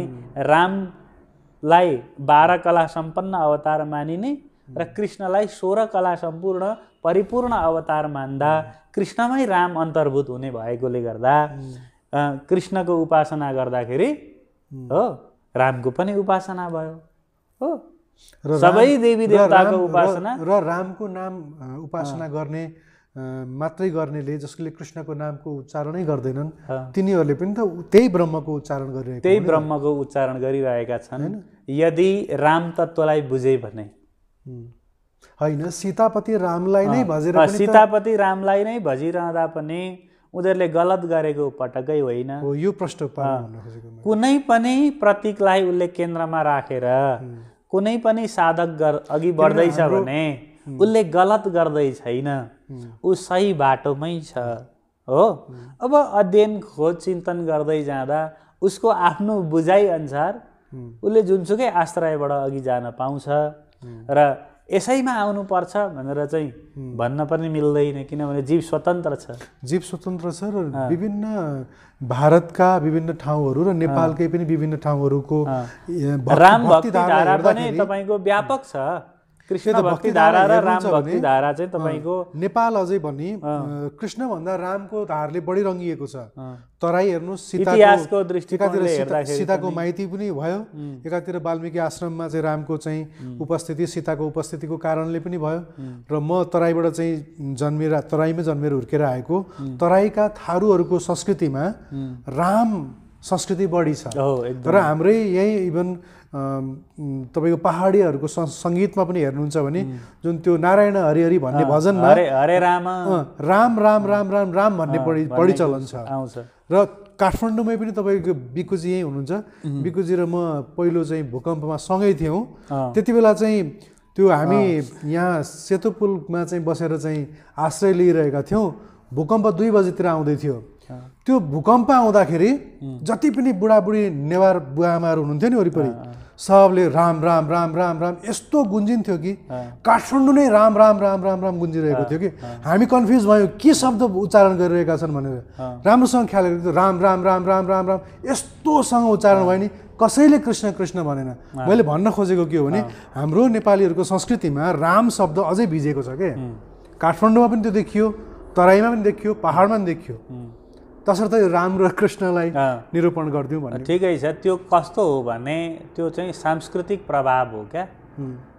रामलाई बाह्र कला सम्पन्न अवतार मानिने र कृष्णलाई सोह्र कला सम्पूर्ण परिपूर्ण अवतार मान्दा कृष्णमै राम अन्तर्भूत हुने भएकोले गर्दा कृष्णको उपासना गर्दाखेरि हो रामको पनि उपासना भयो हो र सबै देवी देवताको उपासना र रामको नाम उपासना गर्ने मात्रै गर्नेले जसले कृष्णको नामको उच्चारणै गर्दैनन् तिनीहरूले पनि त त्यही ब्रह्मको उच्चारण गरिरहेको त्यही ब्रह्मको उच्चारण गरिरहेका छन् यदि राम तत्त्वलाई बुझे भने होइन सीतापति रामलाई नै भजेर सीतापति रामलाई नै भजिरहँदा पनि उनीहरूले गलत गरेको पटकै होइन हो यो प्रश्न कुनै पनि प्रतीकलाई उसले केन्द्रमा राखेर कुनै पनि साधक अघि बढ्दैछ भने उसले गलत गर्दै छैन ऊ सही बाटोमै छ हो अब अध्ययन खोज चिन्तन गर्दै जाँदा उसको आफ्नो बुझाइअनुसार उसले जुनसुकै आश्रयबाट अघि जान पाउँछ र यसैमा आउनुपर्छ भनेर चाहिँ भन्न पनि मिल्दैन किनभने जीव स्वतन्त्र छ जीव स्वतन्त्र छ र विभिन्न भारतका विभिन्न ठाउँहरू र नेपालकै पनि विभिन्न ठाउँहरूको राम भक्ति धारा पनि तपाईँको व्यापक छ कृष्ण भक्ति धारा र राम भक्ति धारा चाहिँ तपाईँको नेपाल अझै पनि भन्दा रामको धारले बढी रङ्गिएको छ तराई हेर्नुहोस् इतिहासको दृष्टिकोणले सीताको माइती पनि भयो एकातिर वाल्मीकि आश्रममा चाहिँ रामको चाहिँ उपस्थिति सीताको उपस्थितिको कारणले पनि भयो र म तराईबाट चाहिँ जन्मेर तराईमै जन्मेर हुर्केर आएको तराईका थारूहरूको संस्कृतिमा राम संस्कृति बढी छ तर हाम्रै यही इभन तपाईँको पहाडीहरूको सङ्गीतमा पनि हेर्नुहुन्छ भने जुन त्यो नारायण हरिहरि भन्ने भजनमा राम राम राम राम राम भन्ने बढी बढी चलन छ र काठमाडौँमै पनि तपाईँको बिकुजी यहीँ हुनुहुन्छ बिकुजी र म पहिलो चाहिँ भूकम्पमा सँगै थियौँ त्यति बेला चाहिँ त्यो हामी यहाँ सेतो पुलमा चाहिँ बसेर चाहिँ आश्रय लिइरहेका थियौँ भूकम्प दुई बजीतिर आउँदै थियो त्यो भूकम्प आउँदाखेरि जति पनि बुढाबुढी नेवार बुवामाहरू हुनुहुन्थ्यो नि वरिपरि सबले राम राम राम राम राम यस्तो गुन्जिन्थ्यो कि काठमाडौँ नै राम राम राम राम राम गुन्जिरहेको थियो कि हामी कन्फ्युज भयौँ के शब्द उच्चारण गरिरहेका छन् भनेर राम्रोसँग ख्याल गरेको राम राम राम राम राम राम यस्तोसँग उच्चारण भयो नि कसैले कृष्ण कृष्ण भनेन मैले भन्न खोजेको के हो भने हाम्रो नेपालीहरूको संस्कृतिमा राम शब्द अझै भिजेको छ के काठमाडौँमा पनि त्यो देखियो तराईमा पनि देखियो पाहाडमा पनि देखियो तसर्थ राम र कृष्णलाई निरूपण गरिदिउँ भने ठिकै छ त्यो कस्तो हो भने त्यो चाहिँ सांस्कृतिक प्रभाव हो क्या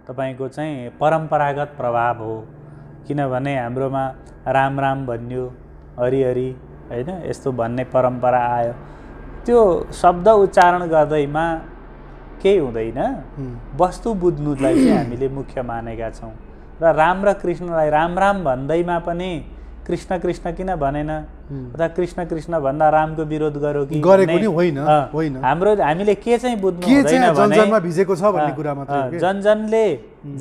तपाईँको चाहिँ परम्परागत प्रभाव हो किनभने हाम्रोमा राम राम भन्यो हरिहरि होइन यस्तो भन्ने परम्परा आयो त्यो शब्द उच्चारण गर्दैमा केही हुँदैन वस्तु बुझ्नुलाई चाहिँ हामीले मुख्य मानेका छौँ र राम र कृष्णलाई राम राम भन्दैमा पनि कृष्ण कृष्ण किन भनेन अथवा कृष्ण कृष्ण भन्दा रामको विरोध गर्यो कि गरेको नि होइन होइन हाम्रो हामीले के चाहिँ बुझ्नु हुँदैन जनजनले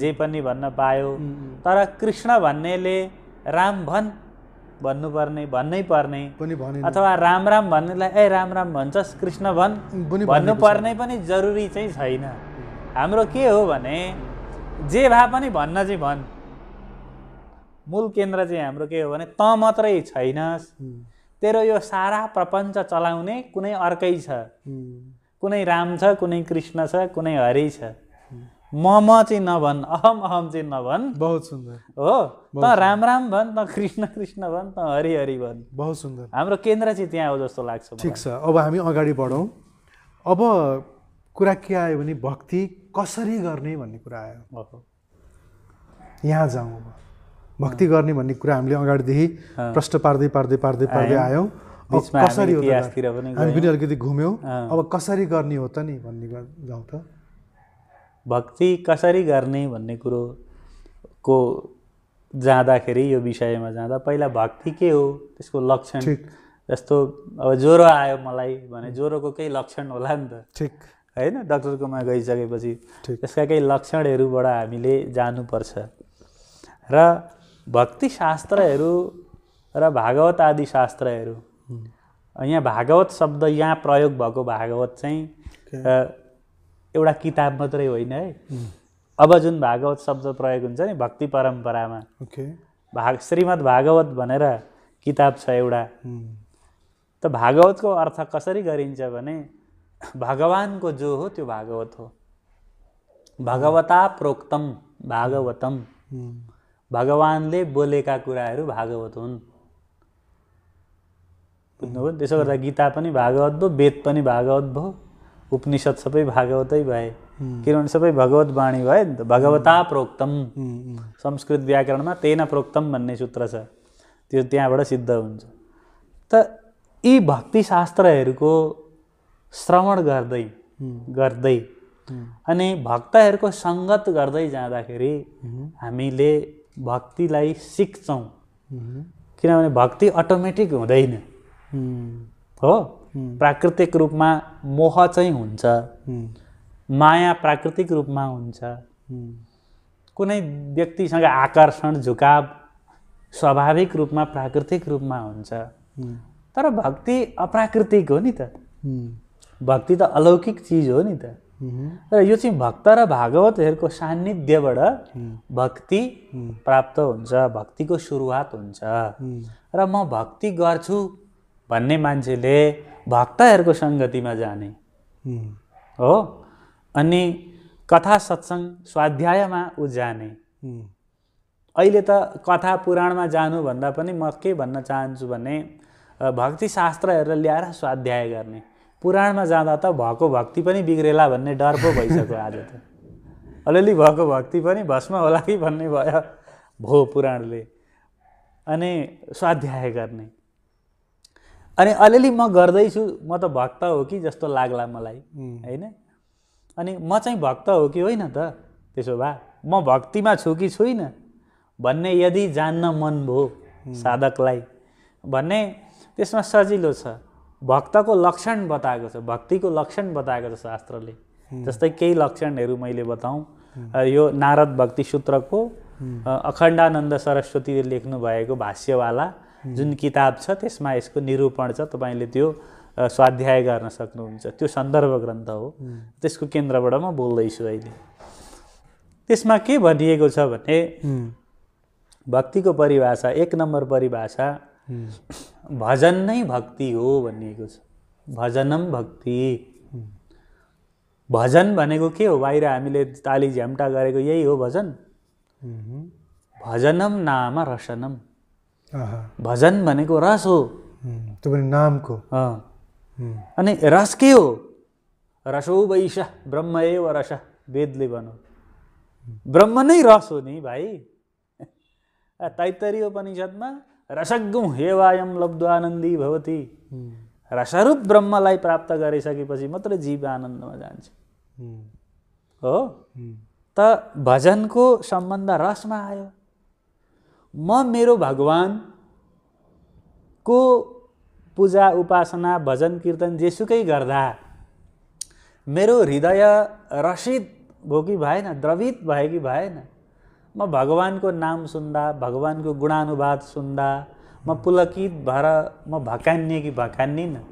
जे पनि भन्न पायो तर कृष्ण भन्नेले राम भन् भन्नुपर्ने भन्नै पर्ने अथवा राम राम भन्नेलाई ए राम राम भन्छस् कृष्ण भन् भन्नुपर्ने पनि जरुरी चाहिँ छैन हाम्रो के हो भने जे भए पनि भन्न चाहिँ भन् मूल केन्द्र चाहिँ हाम्रो के हो भने त मात्रै छैन तेरो यो सारा प्रपञ्च चलाउने कुनै अर्कै छ कुनै राम छ कुनै कृष्ण छ कुनै हरि छ म म चाहिँ नभन् अहम अहम चाहिँ नभन् बहुत सुन्दर हो त राम राम भन् त कृष्ण कृष्ण भन् त हरि हरि भन् बहुत सुन्दर हाम्रो केन्द्र चाहिँ त्यहाँ हो जस्तो लाग्छ ठिक छ अब हामी अगाडि बढौँ अब कुरा के आयो भने भक्ति कसरी गर्ने भन्ने कुरा आयो यहाँ जाउँ भक्ति गर्ने भन्ने कुरा हामीले अगाडिदेखि प्रश्न पार्दै पार्दै पार्दै पार्दै आयौँ कसरी हो हामी पनि अलिकति घुम्यौँ अब कसरी गर्ने हो त नि भन्ने जाउँ त भक्ति कसरी गर्ने भन्ने कुरो को जाँदाखेरि यो विषयमा जाँदा पहिला भक्ति के हो त्यसको लक्षण जस्तो अब ज्वरो आयो मलाई भने ज्वरोको केही लक्षण होला नि त ठिक होइन डक्टरकोमा गइसकेपछि त्यसका केही लक्षणहरूबाट हामीले जानुपर्छ र भक्ति भक्तिशास्त्रहरू र भागवत आदि शास्त्रहरू यहाँ भागवत शब्द यहाँ प्रयोग भएको भागवत चाहिँ एउटा किताब मात्रै होइन है hmm. अब जुन भागवत शब्द प्रयोग हुन्छ नि भक्ति परम्परामा भाग श्रीमद् भागवत भनेर किताब छ एउटा hmm. त भागवतको अर्थ कसरी गरिन्छ भने भगवानको जो हो त्यो भागवत हो भगवता प्रोक्तम भागवतम hmm. भगवान्ले बोलेका कुराहरू भागवत हुन् बुझ्नुभयो त्यसो गर्दा गीता पनि भागवत भयो वेद पनि भागवत भयो उपनिषद सबै भागवतै भए किनभने सबै भगवत वाणी भए नि त भगवता प्रोक्तम संस्कृत व्याकरणमा तेन प्रोक्तम भन्ने सूत्र छ त्यो त्यहाँबाट सिद्ध हुन्छ त यी भक्तिशास्त्रहरूको श्रवण गर्दै गर्दै अनि भक्तहरूको सङ्गत गर्दै जाँदाखेरि हामीले भक्तिलाई सिक्छौँ किनभने भक्ति अटोमेटिक हुँदैन हो प्राकृतिक रूपमा मोह चाहिँ हुन्छ माया प्राकृतिक रूपमा हुन्छ कुनै व्यक्तिसँग आकर्षण झुकाव स्वाभाविक रूपमा प्राकृतिक रूपमा हुन्छ तर भक्ति अप्राकृतिक हो नि त भक्ति त अलौकिक चिज हो नि त र यो चाहिँ भक्त र भागवतहरूको सान्निध्यबाट भक्ति प्राप्त हुन्छ भक्तिको सुरुवात हुन्छ र म भक्ति गर्छु भन्ने मान्छेले भक्तहरूको सङ्गतिमा जाने हो अनि कथा सत्सङ्ग स्वाध्यायमा ऊ जाने अहिले त कथा पुराणमा जानुभन्दा पनि म के भन्न चाहन्छु भने भक्तिशास्त्रहरू ल्याएर स्वाध्याय गर्ने पुराणमा जाँदा त भएको भक्ति पनि बिग्रेला भन्ने डर पो भइसक्यो आज त अलिअलि भएको भक्ति पनि भस्म होला कि भन्ने भयो भो पुराणले अनि स्वाध्याय गर्ने अनि अलिअलि म गर्दैछु म त भक्त हो कि जस्तो लाग्ला मलाई होइन अनि म चाहिँ भक्त हो कि होइन त त्यसो भए म भक्तिमा छु कि छुइनँ भन्ने यदि जान्न मन भयो साधकलाई भन्ने त्यसमा सजिलो छ भक्तको लक्षण बताएको छ भक्तिको लक्षण बताएको छ शास्त्रले जस्तै केही लक्षणहरू मैले बताऊँ यो नारद भक्ति सूत्रको अखण्डानन्द सरस्वतीले लेख्नु भएको भाष्यवाला जुन किताब छ त्यसमा यसको निरूपण छ तपाईँले त्यो स्वाध्याय गर्न सक्नुहुन्छ त्यो सन्दर्भ ग्रन्थ हो त्यसको केन्द्रबाट म बोल्दैछु अहिले त्यसमा के भनिएको छ भने भक्तिको परिभाषा एक नम्बर परिभाषा भजन नै भक्ति हो भनिएको छ भजनम भक्ति भजन भनेको के हो बाहिर हामीले ताली झ्याम्टा गरेको यही हो भजन भजनम नाम रसनम भजन भनेको रस हो त्यो पनि नामको अनि रस के हो रसो वैश ब्रह्म एव रस वेदले भनौँ ब्रह्म नै रस हो नि भाइ तैतरी उपनिषदमा रसज्ञ हेवायम लब्धो आनन्दी भवती रसरूप ब्रह्मलाई प्राप्त गरिसकेपछि मात्रै जीव आनन्दमा जान्छ हो त भजनको सम्बन्ध रसमा आयो म मेरो को पूजा उपासना भजन कीर्तन जेसुकै गर्दा मेरो हृदय रसित भयो कि भएन द्रवित भयो कि भएन म भगवान्को नाम सुन्दा भगवान्को गुणानुवाद सुन्दा म पुलकित भएर म भकान्ने कि न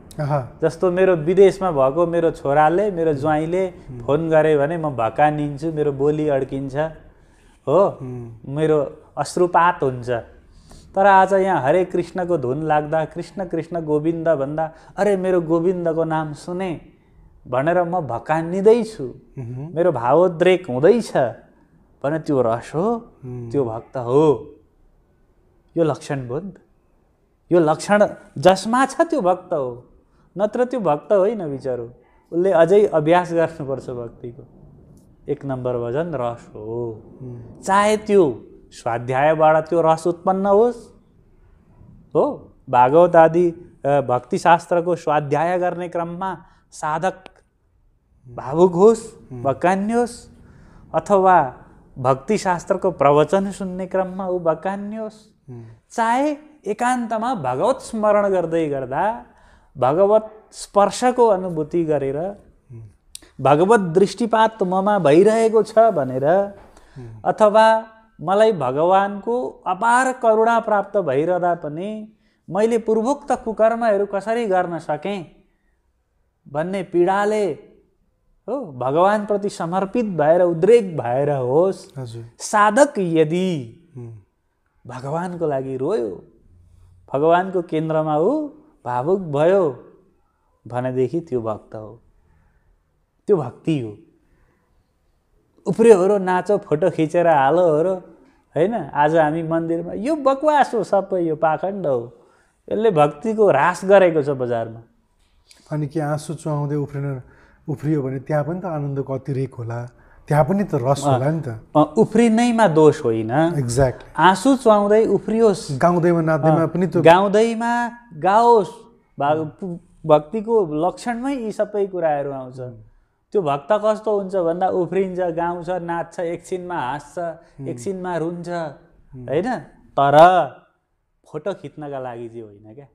जस्तो मेरो विदेशमा भएको मेरो छोराले मेरो ज्वाइँले फोन गरे भने म भकानिन्छु मेरो बोली अड्किन्छ हो मेरो अश्रुपात हुन्छ तर आज यहाँ हरे कृष्णको धुन लाग्दा कृष्ण कृष्ण गोविन्द भन्दा अरे मेरो गोविन्दको नाम सुने भनेर म भकानिँदैछु मेरो भावोद्रेक हुँदैछ भने त्यो रस हो त्यो भक्त हो यो लक्षण बोध यो लक्षण जसमा छ त्यो भक्त हो नत्र त्यो भक्त होइन हो उसले अझै अभ्यास गर्नुपर्छ भक्तिको एक नम्बर भजन रस हो चाहे त्यो स्वाध्यायबाट त्यो रस उत्पन्न होस् हो भागवत आदि भक्तिशास्त्रको स्वाध्याय गर्ने क्रममा साधक भावुक होस् भकान्य होस् अथवा भक्तिशास्त्रको प्रवचन सुन्ने क्रममा ऊ बकान्योस् चाहे एकान्तमा भगवत स्मरण गर्दै गर्दा भगवत स्पर्शको अनुभूति गरेर भगवत दृष्टिपात ममा भइरहेको छ भनेर अथवा मलाई भगवानको अपार करुणा प्राप्त भइरहँदा पनि मैले पूर्वोक्त कुकर्महरू कसरी गर्न सकेँ भन्ने पीडाले हो भगवान्प्रति समर्पित भएर उद्रेक भएर होस् साधक यदि भगवान्को लागि रोयो भगवान्को केन्द्रमा ऊ भावुक भयो भनेदेखि त्यो भक्त हो त्यो भक्ति हो र नाचो फोटो खिचेर हालो हालोहरू होइन आज हामी मन्दिरमा यो बकवास हो सबै यो पाखण्ड हो यसले भक्तिको ह्रास गरेको छ बजारमा अनि के आँसु चुहाउँदै उफ्रिनु उफ्रियो भने त्यहाँ पनि त आनन्दको अतिरेक होला त्यहाँ पनि त रस होला नि त उफ्रिनैमा दोष होइन एक्ज्याक्ट आँसु चुहाउँदै उफ्रियोस् गाउँदैमा नाच्दैमा पनि त गाउँदैमा गाओस् भक्तिको लक्षणमै यी सबै कुराहरू आउँछ त्यो भक्त कस्तो हुन्छ भन्दा उफ्रिन्छ गाउँछ नाच्छ एकछिनमा हाँस्छ एकछिनमा रुन्छ होइन तर फोटो खिच्नका लागि चाहिँ होइन क्या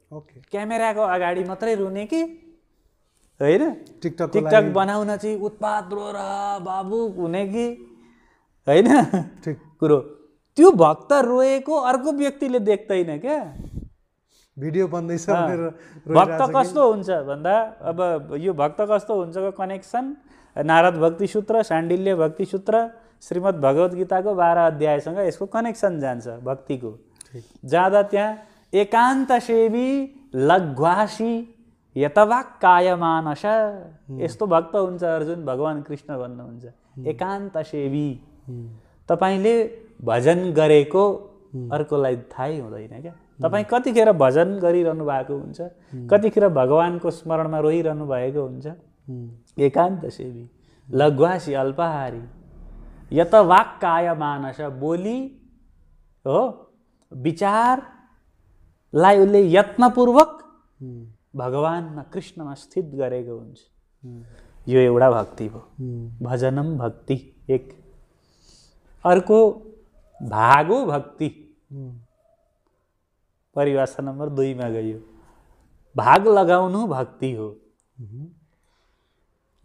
क्यामेराको अगाडि मात्रै रुने कि होइन टिकटक टिकटक बनाउन चाहिँ उत्पाद र बाबु हुने कि होइन कुरो त्यो भक्त रोएको अर्को व्यक्तिले देख्दैन क्या भिडियो बन्दैछ भक्त कस्तो हुन्छ भन्दा अब यो भक्त कस्तो हुन्छको कनेक्सन नारद भक्ति सूत्र साण्डिल्य भक्ति सूत्र श्रीमद् भगवद् गीताको बाह्र अध्यायसँग यसको कनेक्सन जान्छ भक्तिको जाँदा त्यहाँ एकान्त सेवी लघ्वासी यतवा कायमानस यस्तो भक्त हुन्छ अर्जुन भगवान् कृष्ण भन्नुहुन्छ एकान्त सेवी तपाईँले भजन गरेको अर्कोलाई थाहै हुँदैन क्या तपाईँ कतिखेर भजन गरिरहनु भएको हुन्छ कतिखेर भगवान्को स्मरणमा रोइरहनु भएको हुन्छ एकान्त सेवी लघ्वासी अल्पाहारी यतवाक कायमानश मानस बोली हो विचारलाई उसले यत्नपूर्वक भगवान्मा कृष्णमा स्थित गरेको हुन्छ यो एउटा भक्ति हो भजनम भक्ति एक अर्को भागो भक्ति परिभाषा नम्बर दुईमा गयो भाग लगाउनु भक्ति हो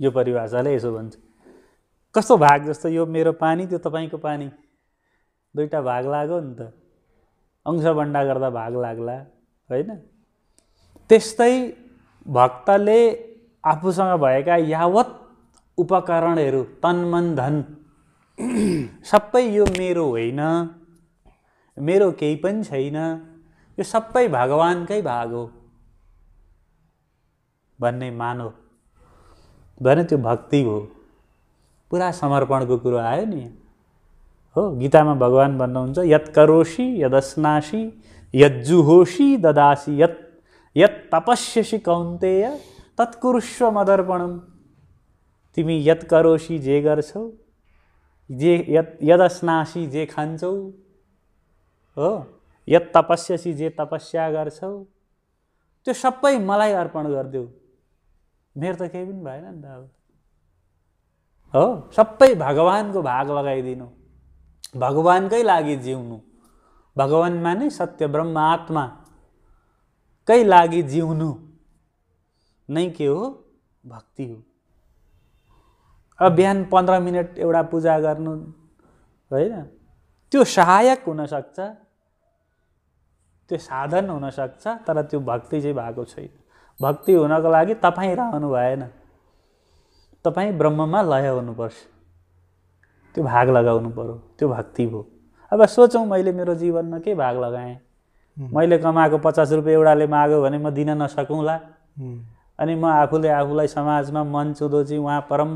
यो परिभाषाले यसो भन्छ कस्तो भाग जस्तो यो मेरो पानी त्यो तपाईँको पानी दुईवटा भाग लाग्यो नि त अंश अंशभन्डा गर्दा भाग लाग्ला होइन त्यस्तै भक्तले आफूसँग भएका यावत उपकरणहरू तन मन धन सबै यो मेरो होइन मेरो केही पनि छैन यो सबै भगवान्कै भाग हो भन्ने मानव भने त्यो भक्ति हो पुरा समर्पणको कुरो आयो नि हो गीतामा भगवान् भन्नुहुन्छ यत् करोसी यदस्नासी यज्जुहोसी ददासी यत् यत् तपस्यसि कौन्तेय तत्कुरुष्व मदर्पणम तिमी यत करोसी जे गर्छौ जे यत् यदस्नासी जे खान्छौ हो यत तपस्यसि जे तपस्या गर्छौ त्यो सबै मलाई अर्पण गरिदेऊ मेरो त केही पनि भएन नि त अब हो सबै भगवान्को भाग लगाइदिनु भगवान्कै लागि जिउनु भगवान्मा नै सत्य ब्रह्म आत्मा कै लागि जिउनु नै के हो भक्ति हो अब बिहान पन्ध्र मिनट एउटा पूजा गर्नु होइन त्यो सहायक हुनसक्छ त्यो साधन हुनसक्छ तर त्यो भक्ति चाहिँ भएको छैन भक्ति हुनको लागि तपाईँ रहनु भएन तपाईँ ब्रह्ममा लय हुनुपर्छ त्यो भाग लगाउनु पऱ्यो त्यो भक्ति भयो अब सोचौँ मैले मेरो जीवनमा के भाग लगाएँ मैले कमाएको पचास रुपियाँ एउटाले माग्यो भने म दिन नसकौँला अनि म आफूले आफूलाई समाजमा मन चुदो चाहिँ उहाँ परम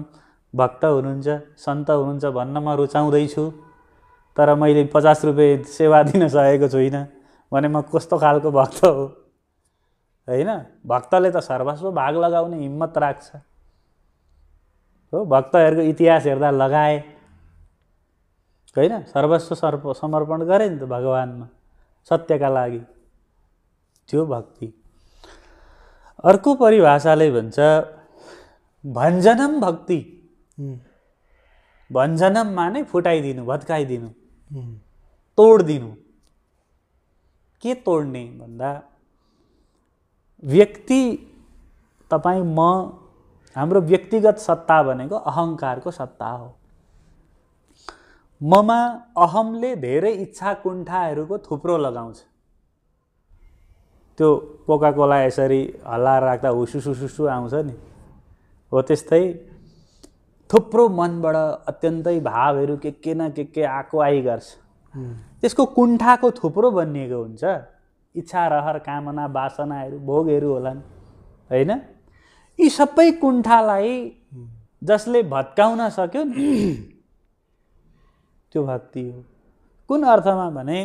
भक्त हुनुहुन्छ सन्त हुनुहुन्छ भन्न म रुचाउँदैछु तर मैले पचास रुपियाँ सेवा दिन सकेको छुइनँ भने म कस्तो खालको भक्त हो होइन भक्तले त सर्वस्व भाग लगाउने हिम्मत राख्छ हो भक्तहरूको इतिहास हेर्दा लगाए होइन सर्वस्व सर्प समर्पण गरे नि त भगवान्मा सत्यका लागि त्यो भक्ति अर्को परिभाषाले भन्छ भञ्जनम भक्ति भञ्जनम नै फुटाइदिनु भत्काइदिनु तोडिदिनु के तोड्ने भन्दा व्यक्ति तपाईँ म हाम्रो व्यक्तिगत सत्ता भनेको अहङ्कारको सत्ता हो ममा अहमले धेरै इच्छा कुण्ठाहरूको थुप्रो लगाउँछ त्यो कोका यसरी हल्ला राख्दा हुसुसुसुसु आउँछ नि हो त्यस्तै थुप्रो मनबाट अत्यन्तै भावहरू के के न के के आएको आइ गर्छ त्यसको कुण्ठाको थुप्रो बनिएको हुन्छ इच्छा रहर कामना बासनाहरू भोगहरू होलान् होइन यी सबै कुण्ठालाई जसले भत्काउन सक्यो नि त्यो भक्ति हो कुन अर्थमा भने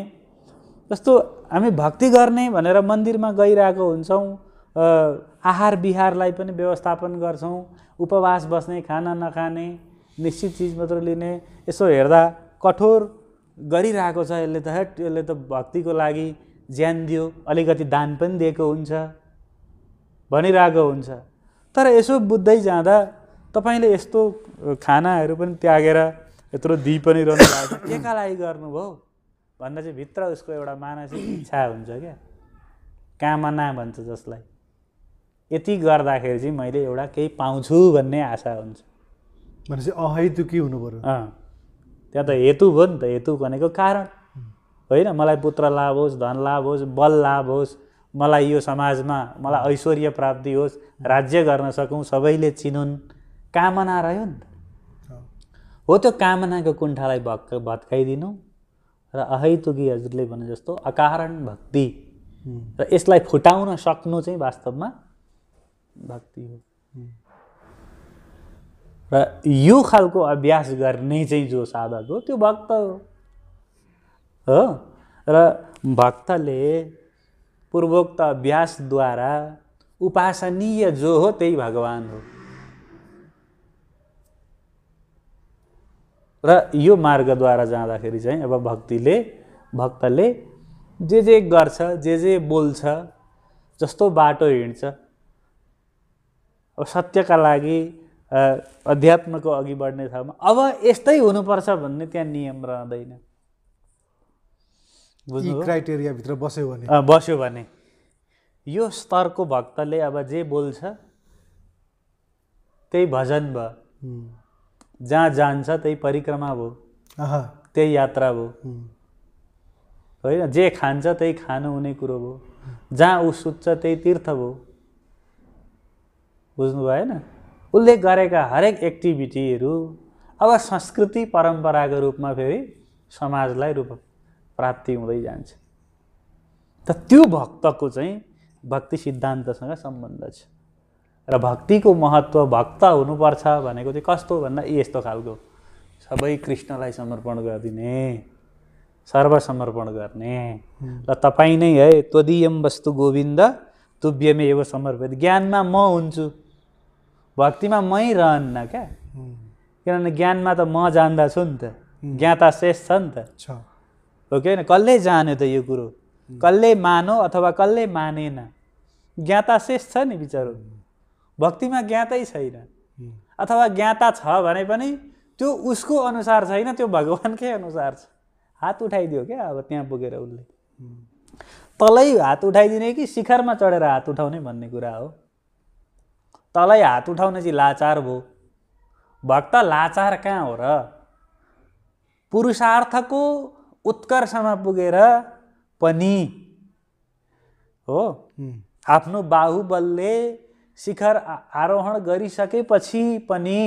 जस्तो हामी भक्ति गर्ने भनेर मन्दिरमा गइरहेको हुन्छौँ आहार विहारलाई पनि व्यवस्थापन गर्छौँ उपवास बस्ने खाना नखाने निश्चित चिज मात्र लिने यसो हेर्दा कठोर गरिरहेको छ यसले त हेट यसले त भक्तिको लागि ज्यान दियो अलिकति दान पनि दिएको हुन्छ भनिरहेको हुन्छ तर यसो बुझ्दै जाँदा तपाईँले यस्तो खानाहरू पनि त्यागेर यत्रो दिइ पनि रहनु भएको छ केका लागि गर्नुभयो भन्दा चाहिँ भित्र उसको एउटा मानसिक इच्छा हुन्छ क्या कामना भन्छ जसलाई यति गर्दाखेरि चाहिँ मैले एउटा केही पाउँछु भन्ने आशा हुन्छ भनेपछि अहैतुकी हुनु पऱ्यो त्यहाँ त हेतु भयो नि त हेतु भनेको कारण होइन मलाई पुत्र लाभ होस् धन लाभ होस् बल लाभ होस् मलाई यो समाजमा मलाई ऐश्वर्य प्राप्ति होस् राज्य गर्न सकौँ सबैले चिनुन् कामना रह्यो नि त हो त्यो कामनाको कुण्ठालाई भक् भत्काइदिनु र अहैतुकी हजुरले भने जस्तो अकारण भक्ति र यसलाई फुटाउन सक्नु चाहिँ वास्तवमा भक्ति हो र यो खालको अभ्यास गर्ने चाहिँ जो साधक हो त्यो भक्त हो हो र भक्तले पूर्वोक्त अभ्यासद्वारा उपासनीय जो हो त्यही भगवान् हो र यो मार्गद्वारा जाँदाखेरि चाहिँ अब भक्तिले भक्तले जे जे गर्छ जे जे बोल्छ जस्तो बाटो हिँड्छ अब सत्यका लागि अध्यात्मको अघि बढ्ने ठाउँमा अब यस्तै हुनुपर्छ भन्ने त्यहाँ नियम रहँदैन क्राइटेरियाभित्र बस्यो भने बस्यो भने यो स्तरको भक्तले अब जे बोल्छ त्यही भजन भयो जहाँ जान्छ त्यही परिक्रमा भयो त्यही यात्रा भयो होइन जे खान्छ त्यही खानु हुने कुरो भयो जहाँ ऊ सुत्छ त्यही तीर्थ भयो बुझ्नु भएन उसले गरेका हरेक एक्टिभिटीहरू अब संस्कृति परम्पराको रूपमा फेरि समाजलाई रूप प्राप्ति हुँदै जान्छ त त्यो भक्तको चाहिँ भक्ति सिद्धान्तसँग सम्बन्ध छ र भक्तिको महत्त्व भक्त हुनुपर्छ भनेको चाहिँ कस्तो भन्दा यी यस्तो खालको सबै कृष्णलाई समर्पण गरिदिने सर्वसमर्पण गर्ने र तपाईँ नै है त्वदीयम वस्तु गोविन्द तुभ्यमे एव समर्पित ज्ञानमा म हुन्छु भक्तिमा मै रहन्न क्या किनभने ज्ञानमा त म जान्दछु नि त ज्ञाता शेष छ नि त हो कि होइन कसले जान्यो त यो कुरो कसले मानो अथवा कसले मानेन ज्ञाता शेष छ नि बिचारो भक्तिमा ज्ञातै छैन अथवा ज्ञाता छ भने पनि त्यो उसको अनुसार छैन त्यो भगवान्कै अनुसार छ हात उठाइदियो क्या अब त्यहाँ पुगेर उसले तलै हात उठाइदिने कि शिखरमा चढेर हात उठाउने भन्ने कुरा हो तलै हात उठाउने चाहिँ लाचार भयो भक्त लाचार कहाँ हो र पुरुषार्थको उत्कर्षमा पुगेर पनि हो आफ्नो बाहुबलले शिखर आरोहण गरिसकेपछि पनि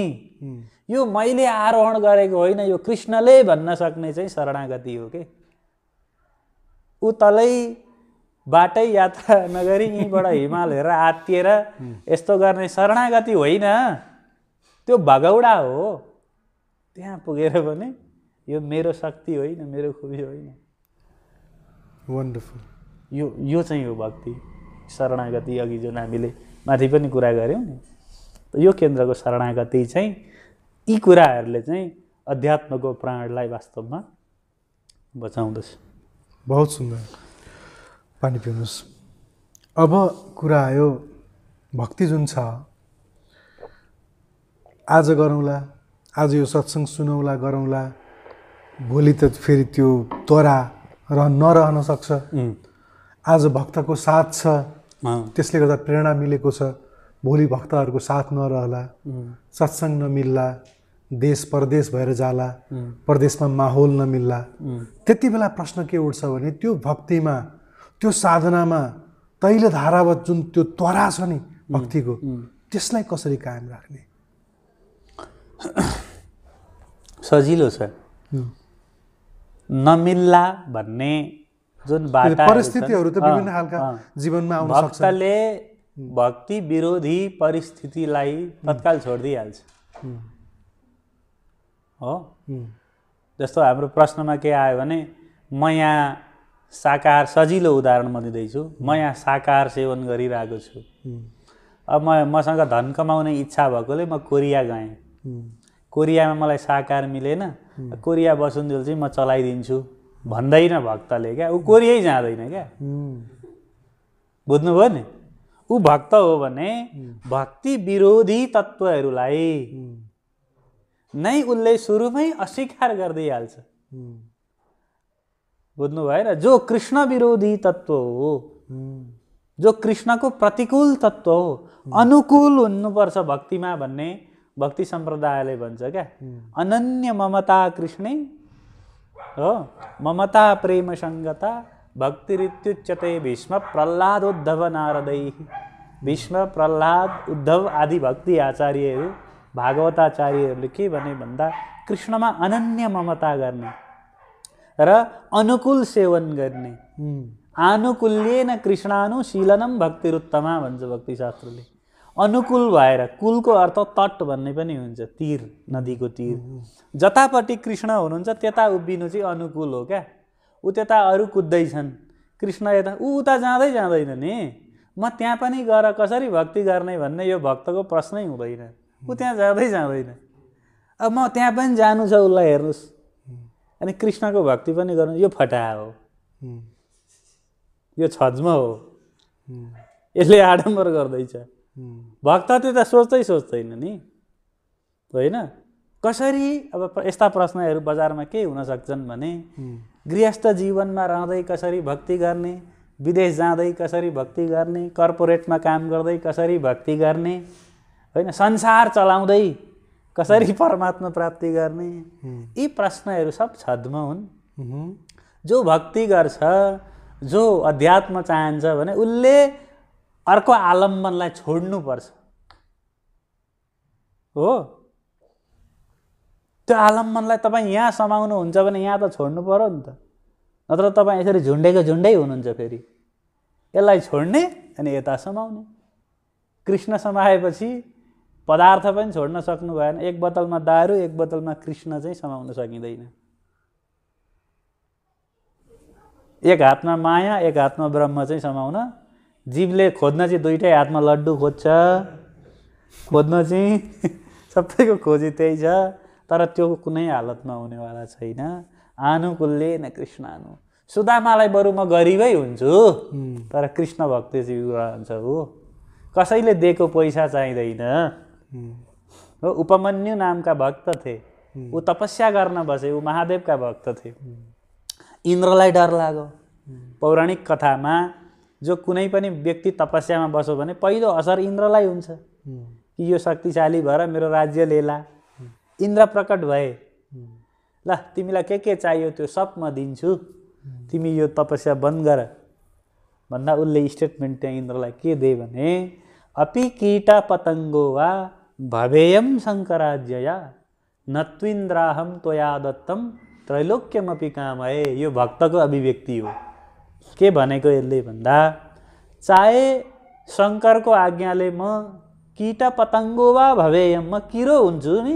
यो मैले आरोहण गरेको होइन यो कृष्णले भन्न सक्ने चाहिँ शरणागति हो कि ऊ बाटै यात्रा नगरी यहीँबाट हिमाल हेरेर आत्तिएर यस्तो गर्ने शरणागति होइन त्यो भगौडा हो त्यहाँ पुगेर पनि यो मेरो शक्ति होइन मेरो खुबी होइन वन्डरफुल यो यो चाहिँ हो भक्ति शरणागति अघि जुन हामीले माथि पनि कुरा गऱ्यौँ नि यो केन्द्रको शरणागति चाहिँ यी कुराहरूले चाहिँ अध्यात्मको प्राणलाई वास्तवमा बचाउँदछ बहुत सुन्दर पानी पिउनुहोस् अब कुरा आयो भक्ति जुन छ आज गरौँला आज यो सत्सङ सुनौला गरौँला भोलि त फेरि त्यो तोरा रह नरहन सक्छ आज भक्तको साथ छ त्यसले गर्दा प्रेरणा मिलेको छ भोलि भक्तहरूको साथ नरहला सत्सङ्ग नमिल्ला देश परदेश भएर जाला परदेशमा माहौल नमिल्ला त्यति बेला प्रश्न के उठ्छ भने त्यो भक्तिमा त्यो साधनामा तैल धारावत जुन त्यो त्वरा छ नि भक्तिको त्यसलाई कसरी कायम राख्ने सजिलो छ नमिल्ला भन्ने जुन परिस्थितिहरू त विभिन्न खालका जीवनमा आउन भक्तले भक्ति विरोधी परिस्थितिलाई तत्काल छोडिदिइहाल्छ हो जस्तो हाम्रो प्रश्नमा के आयो भने म यहाँ साकार सजिलो उदाहरण म दिँदैछु म यहाँ साकार सेवन गरिरहेको छु अब म मसँग धन कमाउने इच्छा भएकोले म कोरिया गएँ कोरियामा मलाई साकार मिलेन कोरिया बसुन्जेल चाहिँ म चलाइदिन्छु भन्दैन भक्तले क्या ऊ कोरियै जाँदैन क्या बुझ्नुभयो नि ऊ भक्त हो भने भक्ति विरोधी तत्त्वहरूलाई नै उसले सुरुमै अस्वीकार गरिदिइहाल्छ बुझ्नुभयो र जो कृष्ण विरोधी तत्त्व हो जो कृष्णको प्रतिकूल तत्त्व हो अनुकूल हुनुपर्छ भक्तिमा भन्ने भक्ति सम्प्रदायले भन्छ क्या अनन्य ममता कृष्णै हो ममता प्रेम सङ्गता भक्तिरित्युच्यते भीष्म उद्धव नारदै भीष्म प्रह्लाद उद्धव आदि भक्ति आचार्यहरू भागवताचार्यहरूले के भने भन्दा कृष्णमा अनन्य ममता गर्ने र अनुकूल सेवन गर्ने आनुकूल्येन कृष्णानुशीलनम भक्तिरुत्तमा भन्छ भक्तिशास्त्रले अनुकूल भएर कुलको अर्थ तट भन्ने पनि हुन्छ तीर नदीको तीर जतापट्टि कृष्ण हुनुहुन्छ त्यता उभिनु चाहिँ अनुकूल हो क्या ऊ त्यता अरू कुद्दैछन् कृष्ण यता ऊ उता जाँदै जाँदैन नि म त्यहाँ पनि गएर कसरी भक्ति गर्ने भन्ने यो भक्तको प्रश्नै हुँदैन ऊ त्यहाँ जाँदै जाँदैन अब म त्यहाँ पनि जानु छ उसलाई हेर्नुहोस् अनि कृष्णको भक्ति पनि गर्नु यो फटा हो यो छज्म हो यसले आडम्बर गर्दैछ भक्त त सोच्दै सोच्दैन नि होइन कसरी अब यस्ता प्रश्नहरू बजारमा के हुन सक्छन् भने गृहस्थ जीवनमा रहँदै कसरी भक्ति गर्ने विदेश जाँदै कसरी भक्ति गर्ने कर्पोरेटमा काम गर्दै कसरी भक्ति गर्ने होइन संसार चलाउँदै कसरी परमात्मा प्राप्ति गर्ने यी प्रश्नहरू सब छद्म हुन् जो भक्ति गर्छ जो अध्यात्म चाहन्छ भने उसले अर्को आलम्बनलाई छोड्नुपर्छ हो त्यो आलम्बनलाई तपाईँ यहाँ समाउनुहुन्छ भने यहाँ त छोड्नु पऱ्यो नि त नत्र तपाईँ यसरी झुन्डेको झुन्डै हुनुहुन्छ फेरि यसलाई छोड्ने अनि यता समाउने कृष्ण समाएपछि पदार्थ पनि छोड्न सक्नु भएन एक बोतलमा दारू एक बोतलमा कृष्ण चाहिँ समाउन सकिँदैन एक हातमा माया एक हातमा ब्रह्म चाहिँ समाउन जीवले खोज्न चाहिँ दुइटै हातमा लड्डु खोज्छ खोज्न चाहिँ सबैको खोजी त्यही छ तर त्यो कुनै हालतमा हुनेवाला छैन आनुकुलले न कृष्ण आनु सुदामालाई बरु म गरिबै हुन्छु तर कृष्ण भक्ति चाहिँ रहन्छ हो कसैले दिएको पैसा चाहिँदैन हो उपमन्यु नामका भक्त थिए ऊ तपस्या गर्न बसे ऊ महादेवका भक्त थिए इन्द्रलाई डर लाग्यो पौराणिक कथामा जो कुनै पनि व्यक्ति तपस्यामा बसो भने पहिलो असर इन्द्रलाई हुन्छ कि यो शक्तिशाली भएर मेरो राज्य लेला इन्द्र प्रकट भए ल तिमीलाई के के चाहियो त्यो सब म दिन्छु तिमी यो तपस्या बन्द गर भन्दा उसले स्टेटमेन्ट त्यहाँ इन्द्रलाई के दे भने अपि किटा पतङ्गो वा भवेयम शङ्कराज्यया नत्विन्द्राहम त्वया दत्तम त्रैलोक्यमपि काम है यो भक्तको अभिव्यक्ति हो के भनेको यसले भन्दा चाहे शङ्करको आज्ञाले म किटा पतङ्गो वा भवेयम म किरो हुन्छु नि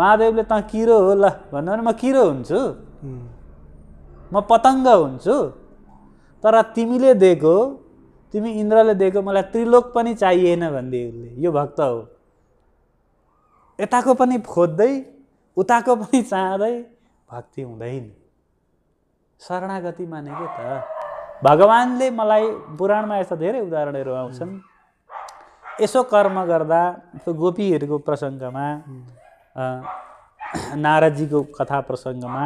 महादेवले त किरो हो ल भन्नु भने म किरो हुन्छु म पतङ्ग हुन्छु तर तिमीले दिएको तिमी इन्द्रले दिएको मलाई त्रिलोक पनि चाहिएन भनिदियो उसले यो भक्त हो यताको पनि खोज्दै उताको पनि चाहँदै भक्ति हुँदैन शरणागति माने के त भगवान्ले मलाई पुराणमा यस्ता धेरै उदाहरणहरू आउँछन् यसो कर्म गर्दा गोपीहरूको प्रसङ्गमा नाराजीको कथा प्रसङ्गमा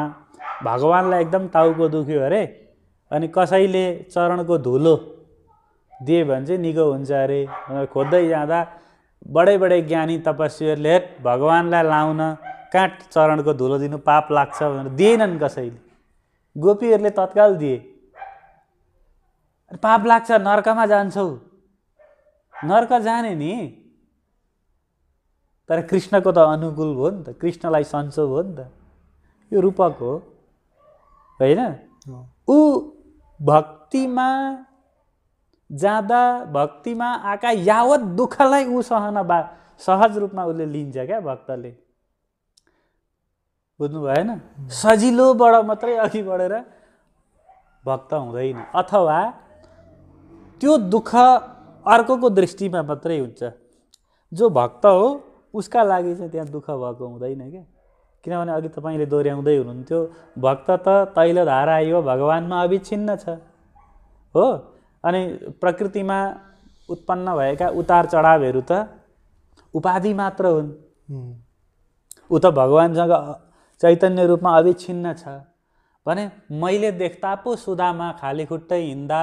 भगवान्लाई एकदम टाउको दुख्यो अरे अनि कसैले चरणको धुलो दिए भने चाहिँ निको हुन्छ अरे खोज्दै जाँदा बडै बडै ज्ञानी तपस्वीहरूले भगवान्लाई लाउन काँट चरणको धुलो दिनु पाप लाग्छ भनेर दिएनन् कसैले गोपीहरूले तत्काल दिए पाप लाग्छ नर्कमा जान्छौ नर्क जाने नि तर कृष्णको त अनुकूल भयो नि त कृष्णलाई सन्चो भयो नि त यो रूपक हो होइन ऊ भक्तिमा जाँदा भक्तिमा आएका यावत दुःखलाई ऊ सहन बा सहज रूपमा उसले लिन्छ क्या भक्तले बुझ्नु भएन सजिलोबाट मात्रै अघि बढेर भक्त हुँदैन अथवा त्यो दुःख अर्कोको दृष्टिमा मात्रै हुन्छ जो भक्त हो उसका लागि चाहिँ त्यहाँ दुःख भएको हुँदैन क्या किनभने अघि तपाईँले दोहोऱ्याउँदै हुनुहुन्थ्यो भक्त त तैल धारा यो भगवान्मा अविच्छिन्न छ हो अनि प्रकृतिमा उत्पन्न भएका उतार चढावहरू त उपाधि मात्र हुन् ऊ त भगवान्सँग चैतन्य रूपमा अविच्छिन्न छ भने मैले देख्दा पो सुदामा खाली खुट्टै हिँड्दा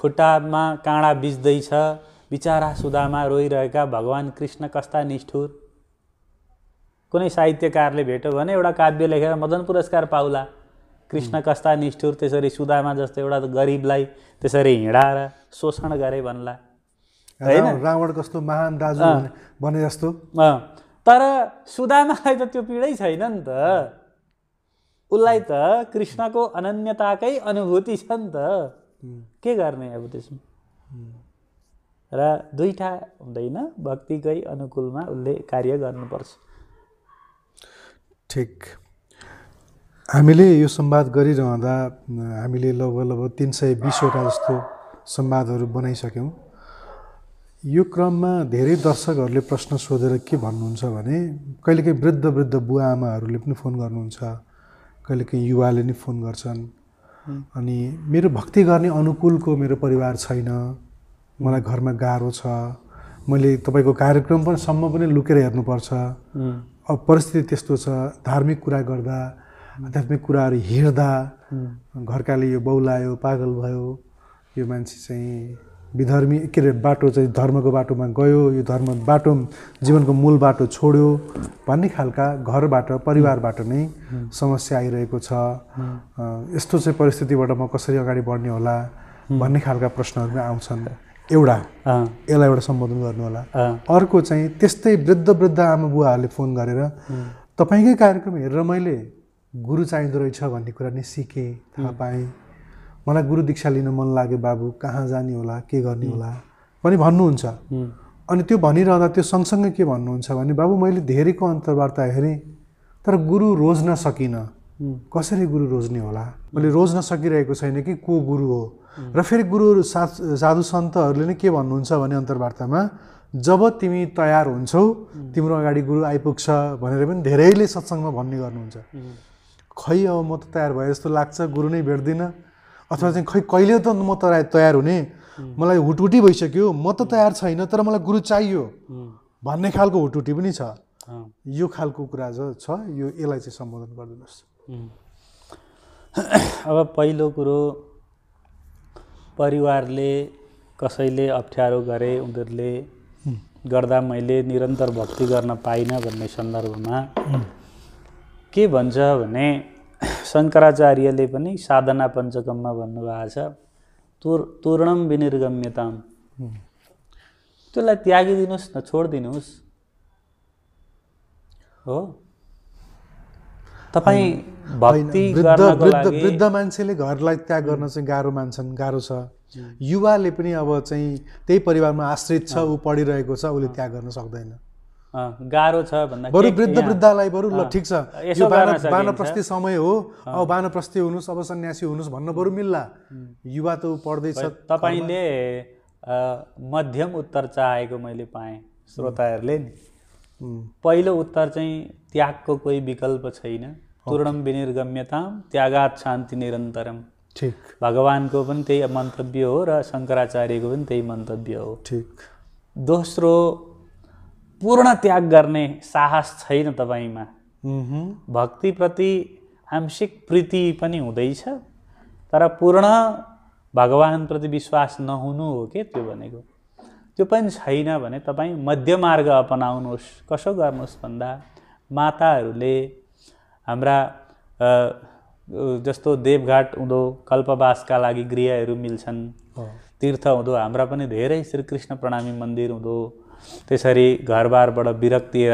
खुट्टामा काँडा बिच्दैछ विचारा सुदामा रोइरहेका भगवान् कृष्ण कस्ता निष्ठुर कुनै साहित्यकारले भेट्यो भने एउटा काव्य लेखेर मदन पुरस्कार पाउला कृष्ण कस्ता निष्ठुर त्यसरी सुदामा जस्तो एउटा गरिबलाई त्यसरी हिँडाएर शोषण गरे भन्ला होइन रावण कस्तो महान दाजु भने जस्तो तर सुदामालाई त त्यो पीडै छैन नि त उसलाई त कृष्णको अनन्यताकै अनुभूति छ नि त के गर्ने अब त्यसमा र दुईवटा हुँदैन भक्तिकै अनुकूलमा उसले कार्य गर्नुपर्छ ठिक हामीले यो संवाद गरिरहँदा हामीले लगभग लगभग तिन सय बिसवटा जस्तो सम्वादहरू बनाइसक्यौँ यो क्रममा धेरै दर्शकहरूले प्रश्न सोधेर के भन्नुहुन्छ भने कहिलेकाहीँ वृद्ध वृद्ध बुवा आमाहरूले पनि फोन गर्नुहुन्छ कहिलेकाहीँ युवाले नि फोन गर्छन् अनि मेरो भक्ति गर्ने अनुकूलको मेरो परिवार छैन मलाई घरमा गाह्रो छ मैले तपाईँको कार्यक्रम पनि सम्म पनि लुकेर हेर्नुपर्छ अब परिस्थिति त्यस्तो छ धार्मिक कुरा गर्दा आध्यात्मिक कुराहरू हेर्दा घरकाले यो बौलायो पागल भयो यो मान्छे चाहिँ विधर्मी के अरे बाटो चाहिँ धर्मको बाटोमा गयो यो धर्म बाटो जीवनको मूल बाटो छोड्यो भन्ने खालका घरबाट परिवारबाट नै समस्या आइरहेको छ यस्तो चाहिँ परिस्थितिबाट म कसरी अगाडि बढ्ने होला भन्ने खालका प्रश्नहरू आउँछन् एउटा यसलाई एउटा सम्बोधन गर्नु होला अर्को चाहिँ त्यस्तै वृद्ध वृद्ध आमा बुवाहरूले फोन गरेर तपाईँकै कार्यक्रम हेरेर मैले गुरु चाहिँदो रहेछ भन्ने कुरा नै सिकेँ थाहा पाएँ मलाई गुरु दीक्षा लिन मन लाग्यो बाबु कहाँ जाने होला के गर्ने होला पनि भन्नुहुन्छ अनि त्यो भनिरहँदा त्यो सँगसँगै के भन्नुहुन्छ भने बाबु मैले धेरैको अन्तर्वार्ता हेरेँ तर गुरु रोज्न सकिनँ कसरी गुरु रोज्ने होला मैले रोज्न सकिरहेको छैन कि को गुरु हो र फेरि गुरु सा साधु सन्तहरूले नै के भन्नुहुन्छ भने अन्तर्वार्तामा जब तिमी तयार हुन्छौ तिम्रो अगाडि गुरु आइपुग्छ भनेर पनि धेरैले सत्सङ्गमा भन्ने गर्नुहुन्छ खै अब म त तयार भए जस्तो लाग्छ गुरु नै भेट्दिनँ अथवा चाहिँ खै कहिले त म त तयार हुने मलाई हुटहुटी भइसक्यो म त तयार छैन तर मलाई गुरु चाहियो भन्ने खालको हुटहुटी पनि छ यो खालको कुरा छ यो यसलाई चाहिँ सम्बोधन गरिदिनुहोस् अब पहिलो कुरो परिवारले कसैले अप्ठ्यारो गरे उनीहरूले गर्दा मैले निरन्तर भक्ति गर्न पाइनँ भन्ने सन्दर्भमा के भन्छ भने शङ्कराचार्यले पनि साधना पञ्चकममा भन्नुभएको छ तुर तूर्णम विनिर्गम्यताम त्यसलाई त्यागिदिनुहोस् न छोडिदिनुहोस् हो तपाईँ भक्ति वृद्ध मान्छेले घरलाई त्याग गर्न चाहिँ गाह्रो मान्छन् गाह्रो छ युवाले पनि अब चाहिँ त्यही परिवारमा आश्रित छ ऊ पढिरहेको छ उसले त्याग गर्न सक्दैन गाह्रो छ भन्दा बरु वृद्ध वृद्धलाई बरु ल ठिक छ यो बानप्रस्थी समय हो अब बानप्रस्थी हुनुहोस् अब सन्यासी हुनुहोस् भन्न बरु मिल्ला युवा त पढ्दैछ तपाईँले मध्यम उत्तर चाहेको मैले पाएँ श्रोताहरूले नि पहिलो उत्तर चाहिँ त्यागको कोही विकल्प छैन पूर्णम विनिर्गम्यताम त्यागात शान्ति निरन्तरम ठिक भगवान्को पनि त्यही मन्तव्य हो र शङ्कराचार्यको पनि त्यही मन्तव्य हो ठिक दोस्रो पूर्ण त्याग गर्ने साहस छैन तपाईँमा भक्तिप्रति आंशिक प्रीति पनि हुँदैछ तर पूर्ण भगवान्प्रति विश्वास नहुनु हो के त्यो भनेको त्यो पनि छैन भने तपाईँ मध्यमार्ग अपनाउनुहोस् कसो गर्नुहोस् भन्दा माताहरूले हाम्रा जस्तो देवघाट हुँदो कल्पवासका लागि गृहहरू मिल्छन् तीर्थ हुँदो हाम्रा पनि धेरै श्रीकृष्ण प्रणामी मन्दिर हुँदो त्यसरी घरबारबाट विरक्तिएर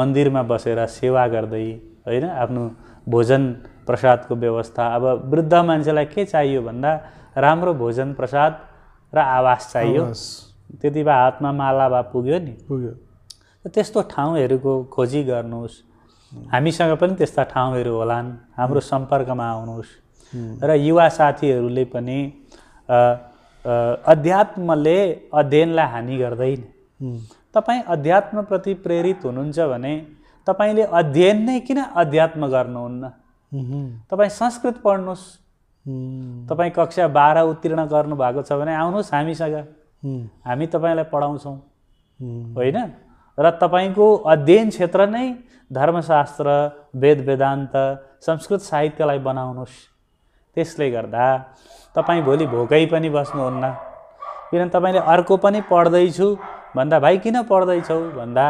मन्दिरमा बसेर सेवा गर्दै होइन आफ्नो भोजन प्रसादको व्यवस्था अब वृद्ध मान्छेलाई के चाहियो भन्दा राम्रो भोजन प्रसाद र आवास चाहियो त्यति भए हातमा माला भए पुग्यो नि पुग्यो त्यस्तो ठाउँहरूको खोजी गर्नुहोस् हामीसँग पनि त्यस्ता ठाउँहरू होलान् हाम्रो सम्पर्कमा आउनुहोस् र युवा साथीहरूले पनि अध्यात्मले अध्ययनलाई हानि गर्दैन तपाईँ अध्यात्मप्रति प्रेरित हुनुहुन्छ भने तपाईँले अध्ययन नै किन अध्यात्म गर्नुहुन्न तपाईँ संस्कृत पढ्नुहोस् तपाईँ कक्षा बाह्र उत्तीर्ण गर्नुभएको छ भने आउनुहोस् हामीसँग हामी तपाईँलाई पढाउँछौँ होइन र तपाईँको अध्ययन क्षेत्र नै धर्मशास्त्र वेद वेदान्त संस्कृत साहित्यलाई बनाउनुहोस् त्यसले गर्दा तपाईँ भोलि भोकै पनि बस्नुहुन्न किनभने तपाईँले अर्को पनि पढ्दैछु भन्दा भाइ किन पढ्दैछौ भन्दा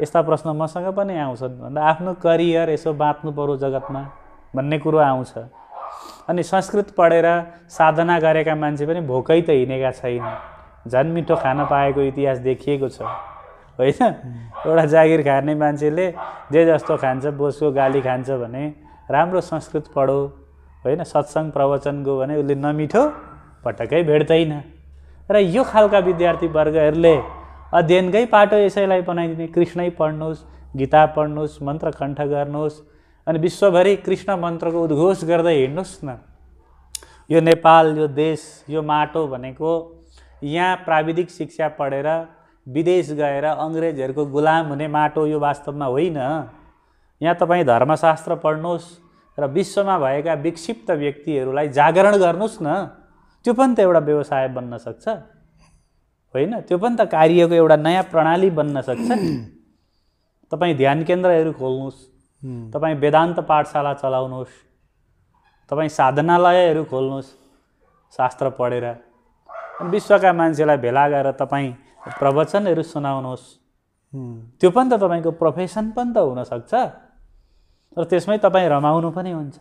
यस्ता प्रश्न मसँग पनि आउँछन् भन्दा आफ्नो करियर यसो बाँच्नु पऱ्यो जगतमा भन्ने कुरो आउँछ अनि संस्कृत पढेर साधना गरेका मान्छे पनि भोकै त हिँडेका छैनन् झन् मिठो खान पाएको इतिहास देखिएको छ होइन एउटा जागिर खाने मान्छेले जे जस्तो खान्छ बोसको गाली खान्छ भने राम्रो संस्कृत पढो होइन सत्सङ्ग प्रवचन गयो भने उसले नमिठो पटक्कै भेट्दैन र यो खालका विद्यार्थीवर्गहरूले अध्ययनकै पाटो यसैलाई बनाइदिने कृष्णै पढ्नुहोस् गीता पढ्नुहोस् मन्त्र कण्ठ गर्नुहोस् अनि विश्वभरि कृष्ण मन्त्रको उद्घोष गर्दै हिँड्नुहोस् न यो नेपाल यो देश यो माटो भनेको यहाँ प्राविधिक शिक्षा पढेर विदेश गएर अङ्ग्रेजहरूको गुलाम हुने माटो यो वास्तवमा होइन यहाँ तपाईँ धर्मशास्त्र पढ्नुहोस् र विश्वमा भएका विक्षिप्त व्यक्तिहरूलाई जागरण गर्नुहोस् न त्यो पनि त एउटा व्यवसाय बन्न सक्छ होइन त्यो पनि त कार्यको एउटा नयाँ प्रणाली बन्न सक्छ तपाईँ ध्यान केन्द्रहरू खोल्नुहोस् तपाईँ वेदान्त पाठशाला चलाउनुहोस् तपाईँ साधनालयहरू खोल्नुहोस् शास्त्र पढेर विश्वका मान्छेलाई भेला गरेर तपाईँ प्रवचनहरू सुनाउनुहोस् त्यो पनि त तपाईँको प्रोफेसन पनि त हुनसक्छ र त्यसमै तपाईँ रमाउनु पनि हुन्छ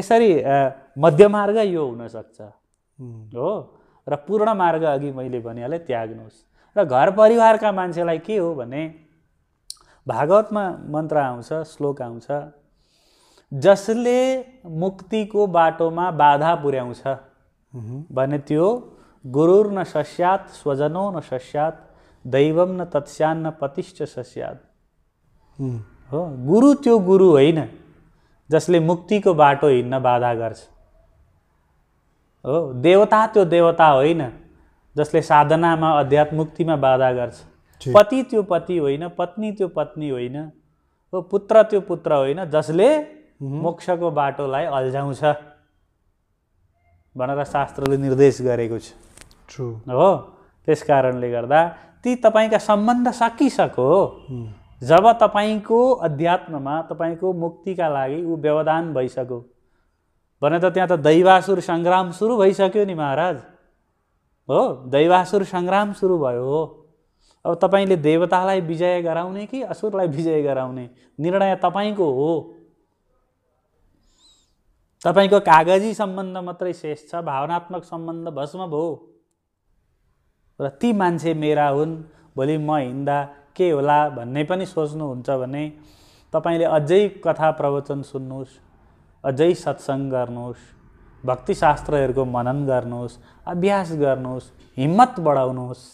यसरी मध्यमार्ग यो हुनसक्छ हो र पूर्ण मार्ग अघि मैले भनिहालेँ त्याग्नुहोस् र घर परिवारका मान्छेलाई के हो भने भागवतमा मन्त्र आउँछ श्लोक आउँछ जसले मुक्तिको बाटोमा बाधा पुर्याउँछ भने त्यो गुरु न सस्यात् स्वजनो न सस्यात् दैवम न न पतिश्च सस्यात् हो गुरु त्यो गुरु होइन जसले मुक्तिको बाटो हिँड्न बाधा गर्छ हो देवता त्यो देवता होइन जसले साधनामा अध्यात्म मुक्तिमा बाधा गर्छ पति त्यो पति होइन पत्नी त्यो पत्नी होइन हो पुत्र त्यो पुत्र होइन जसले मोक्षको बाटोलाई अल्झाउँछ भनेर शास्त्रले निर्देश गरेको छ ट्रु हो त्यस कारणले गर्दा ती तपाईँका सम्बन्ध सकिसको हो जब तपाईँको अध्यात्ममा तपाईँको मुक्तिका लागि ऊ व्यवधान भइसक्यो भने त त्यहाँ त दैवासुर सङ्ग्राम सुरु भइसक्यो नि महाराज हो दैवासुर सङ्ग्राम सुरु भयो हो अब तपाईँले देवतालाई विजय गराउने कि असुरलाई विजय गराउने निर्णय तपाईँको हो तपाईँको कागजी सम्बन्ध मात्रै शेष छ भावनात्मक सम्बन्ध भस्म भयो र ती मान्छे मेरा हुन् भोलि म हिँड्दा के होला भन्ने पनि सोच्नुहुन्छ भने तपाईँले अझै कथा प्रवचन सुन्नुहोस् अझै सत्सङ्ग गर्नुहोस् भक्तिशास्त्रहरूको मनन गर्नुहोस् अभ्यास गर्नुहोस् हिम्मत बढाउनुहोस्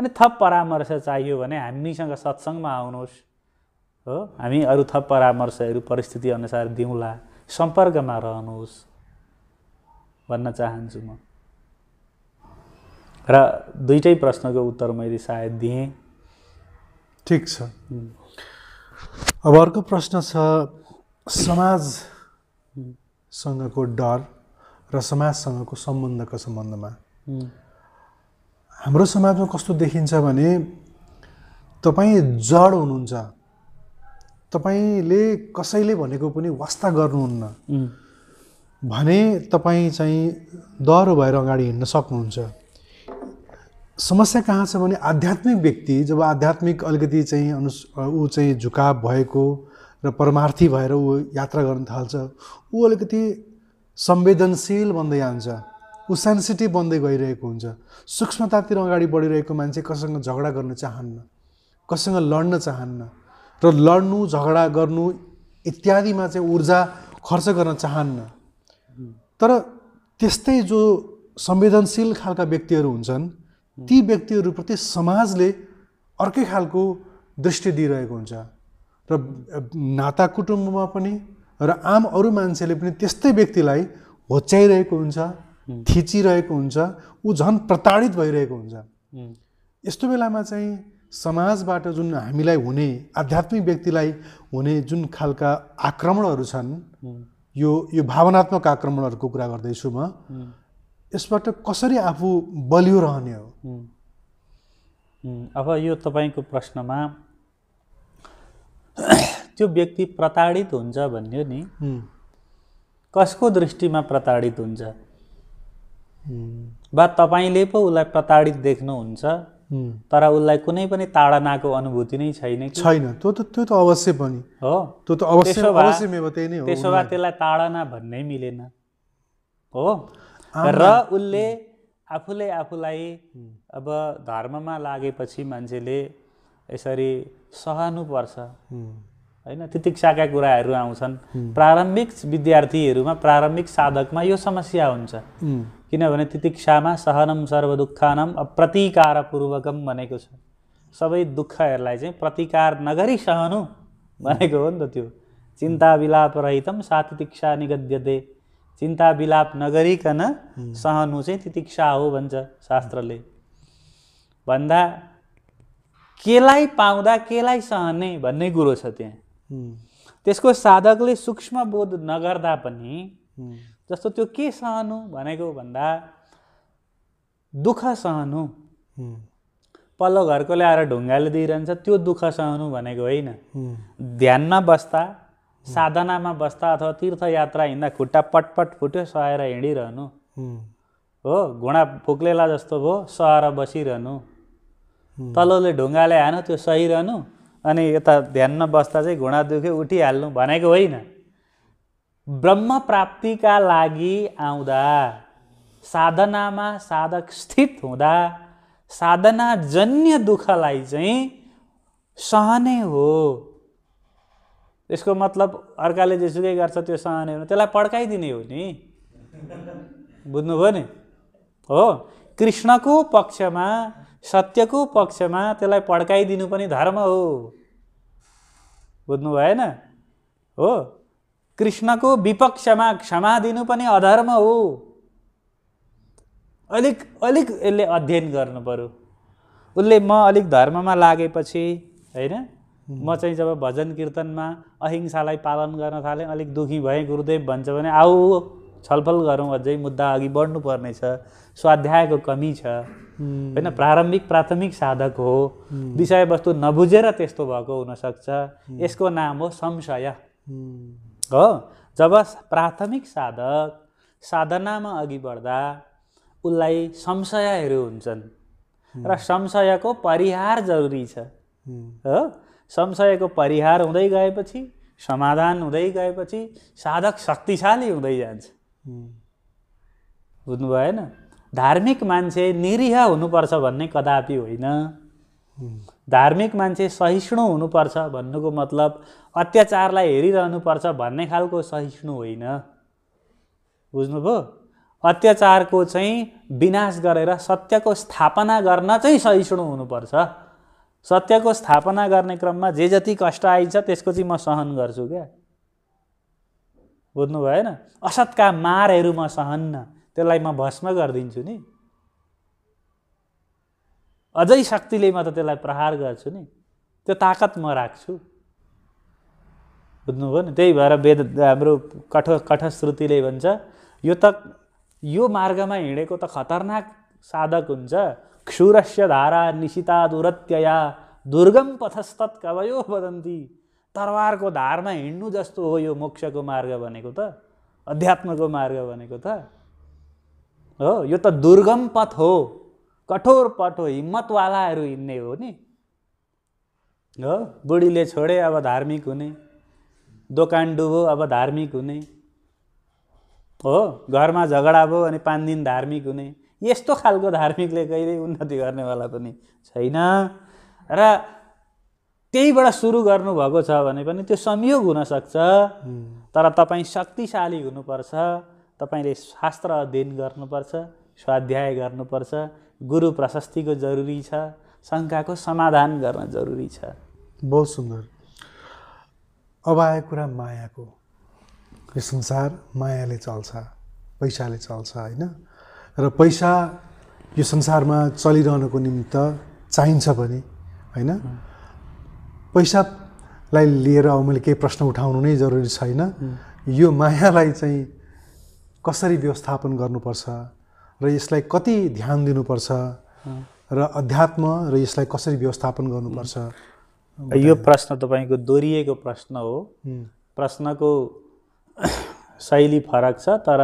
अनि थप परामर्श चाहियो भने हामीसँग सत्सङ्गमा आउनुहोस् हो हामी अरू थप परामर्शहरू परिस्थितिअनुसार दिउँला सम्पर्कमा रहनुहोस् भन्न चाहन्छु म र दुइटै प्रश्नको उत्तर मैले सायद दिएँ ठिक छ अब अर्को प्रश्न छ समाज सँगको डर र समाजसँगको सम्बन्धको सम्बन्धमा हाम्रो समाजमा कस्तो देखिन्छ भने तपाईँ जड हुनुहुन्छ तपाईँले कसैले भनेको पनि वास्ता गर्नुहुन्न भने तपाईँ चाहिँ डह्रो भएर अगाडि हिँड्न सक्नुहुन्छ समस्या कहाँ छ भने आध्यात्मिक व्यक्ति जब आध्यात्मिक अलिकति चाहिँ अनुस ऊ चाहिँ झुकाव भएको र परमार्थी भएर ऊ यात्रा गर्न थाल्छ ऊ अलिकति संवेदनशील बन्दै जान्छ ऊ सेन्सिटिभ बन्दै गइरहेको हुन्छ सूक्ष्मतातिर अगाडि बढिरहेको मान्छे कससँग झगडा गर्न चाहन्न कसैसँग लड्न चाहन्न र लड्नु झगडा गर्नु इत्यादिमा चाहिँ ऊर्जा खर्च गर्न चाहन्न तर त्यस्तै जो संवेदनशील खालका व्यक्तिहरू हुन्छन् ती व्यक्तिहरूप्रति समाजले अर्कै खालको दृष्टि दिइरहेको हुन्छ र नाता कुटुम्बमा पनि र आम अरू मान्छेले पनि त्यस्तै व्यक्तिलाई होच्याइरहेको हुन्छ थिचिरहेको हुन्छ ऊ झन् प्रताडित भइरहेको हुन्छ यस्तो बेलामा चाहिँ समाजबाट जुन हामीलाई हुने आध्यात्मिक व्यक्तिलाई हुने जुन खालका आक्रमणहरू छन् यो यो भावनात्मक आक्रमणहरूको कुरा गर्दैछु म यसबाट कसरी आफू बलियो रहने हो अब यो तपाईँको प्रश्नमा त्यो व्यक्ति प्रताडित हुन्छ भन्यो नि कसको दृष्टिमा प्रताडित हुन्छ वा तपाईँले पो उसलाई प्रताडित देख्नुहुन्छ तर उसलाई कुनै पनि ताडनाको अनुभूति नै छैन छैन त्यो त त्यो त अवश्य पनि हो त्यो त अवश्य त्यसो भए त्यसलाई ताडना भन्नै मिलेन हो र उसले आफूले आफूलाई अब धर्ममा लागेपछि मान्छेले यसरी सहनुपर्छ होइन तितिक्षाका कुराहरू आउँछन् प्रारम्भिक विद्यार्थीहरूमा प्रारम्भिक साधकमा यो समस्या हुन्छ किनभने तितिक्षामा सहनम सर्वदुःखानम अप्रतिकारपूर्वकम भनेको छ सबै दुःखहरूलाई चाहिँ प्रतिकार नगरी सहनु भनेको हो नि त त्यो चिन्ता विलाप रहितम सा तितिक्षा निगद्यते चिन्ता विलाप नगरिकन सहनु चाहिँ तितिक्षा हो भन्छ शास्त्रले भन्दा केलाई पाउँदा केलाई सहने भन्ने कुरो छ त्यहाँ त्यसको साधकले सूक्ष्म बोध नगर्दा पनि जस्तो त्यो के सहनु भनेको भन्दा दुःख सहनु पल्लो घरको ल्याएर ढुङ्गाले दिइरहन्छ त्यो दुःख सहनु भनेको होइन ध्यानमा बस्दा साधनामा बस्दा अथवा तीर्थयात्रा हिँड्दा खुट्टा पटपट फुट्यो सहाएर हिँडिरहनु हो घुँडा फुक्लेला जस्तो भयो सहर बसिरहनु तलले ढुङ्गाले हानु त्यो सही रहनु अनि यता ध्यानमा बस्दा चाहिँ घुँडा दुख्यो उठिहाल्नु भनेको होइन ब्रह्म प्राप्तिका लागि आउँदा साधनामा साधक स्थित हुँदा साधनाजन्य जन्य दुःखलाई चाहिँ सहने हो यसको मतलब अर्काले जेसुकै गर्छ त्यो सहने हो त्यसलाई पड्काइदिने हो नि बुझ्नुभयो नि हो कृष्णको पक्षमा सत्यको पक्षमा त्यसलाई पड्काइदिनु पनि धर्म हो बुझ्नु भएन हो कृष्णको विपक्षमा क्षमा दिनु पनि अधर्म हो अलिक अलिक यसले अध्ययन गर्नु पऱ्यो उसले म अलिक धर्ममा लागेपछि होइन म चाहिँ जब भजन कीर्तनमा अहिंसालाई पालन गर्न थालेँ अलिक दुखी भएँ गुरुदेव भन्छ भने आऊ छलफल गरौँ अझै मुद्दा अघि बढ्नुपर्ने छ स्वाध्यायको कमी छ होइन प्रारम्भिक प्राथमिक साधक हो विषयवस्तु नबुझेर त्यस्तो भएको हुनसक्छ यसको नाम हो संशय हो जब प्राथमिक साधक साधनामा अघि बढ्दा उसलाई संशयहरू हुन्छन् र संशयको परिहार जरुरी छ हो संशयको परिहार हुँदै गएपछि समाधान हुँदै गएपछि साधक शक्तिशाली हुँदै जान्छ बुझ्नु भएन धार्मिक मान्छे निरीह हुनुपर्छ भन्ने कदापि होइन धार्मिक मान्छे सहिष्णु हुनुपर्छ भन्नुको मतलब अत्याचारलाई हेरिरहनुपर्छ भन्ने खालको सहिष्णु होइन बुझ्नुभयो अत्याचारको चाहिँ विनाश गरेर सत्यको स्थापना गर्न चाहिँ सहिष्णु हुनुपर्छ सत्यको स्थापना गर्ने क्रममा जे जति कष्ट आइन्छ त्यसको चाहिँ म सहन गर्छु क्या बुझ्नु भएन असतका मारहरू म सहन्न त्यसलाई म भस्म गरिदिन्छु नि अझै शक्तिले म त त्यसलाई प्रहार गर्छु नि त्यो ताकत म राख्छु बुझ्नुभयो नि त्यही भएर वेद हाम्रो कठो कठश्रुतिले भन्छ यो त यो मार्गमा हिँडेको त खतरनाक साधक हुन्छ क्षुरस्य धारा निशिता दुरत्यया दुर्गम पथस्तत् कवयो वदन्ती तरवारको धारमा हिँड्नु जस्तो हो यो मोक्षको मार्ग भनेको त अध्यात्मको मार्ग भनेको त हो यो त दुर्गम पथ हो कठोर पथ हो हिम्मतवालाहरू हिँड्ने हो नि हो बुढीले छोडे अब धार्मिक हुने दोकान डुबो अब धार्मिक हुने हो घरमा झगडा भयो अनि पाँच दिन धार्मिक हुने यस्तो खालको धार्मिकले कहिले उन्नति गर्नेवाला पनि छैन र त्यहीबाट सुरु गर्नुभएको छ भने पनि त्यो संयोग हुनसक्छ तर तपाईँ शक्तिशाली हुनुपर्छ तपाईँले शास्त्र अध्ययन गर्नुपर्छ स्वाध्याय गर्नुपर्छ गुरु प्रशस्तिको जरुरी छ शङ्काको समाधान गर्न जरुरी छ बहुत सुन्दर अब आयो कुरा मायाको यो संसार मायाले चल्छ पैसाले चल्छ होइन र पैसा यो संसारमा चलिरहनको निमित्त चाहिन्छ भने होइन पैसालाई लिएर अब मैले केही प्रश्न उठाउनु नै जरुरी छैन यो मायालाई चाहिँ कसरी व्यवस्थापन गर्नुपर्छ र यसलाई कति ध्यान दिनुपर्छ र अध्यात्म र यसलाई कसरी व्यवस्थापन गर्नुपर्छ यो प्रश्न तपाईँको दोहोरिएको प्रश्न हो प्रश्नको शैली फरक छ तर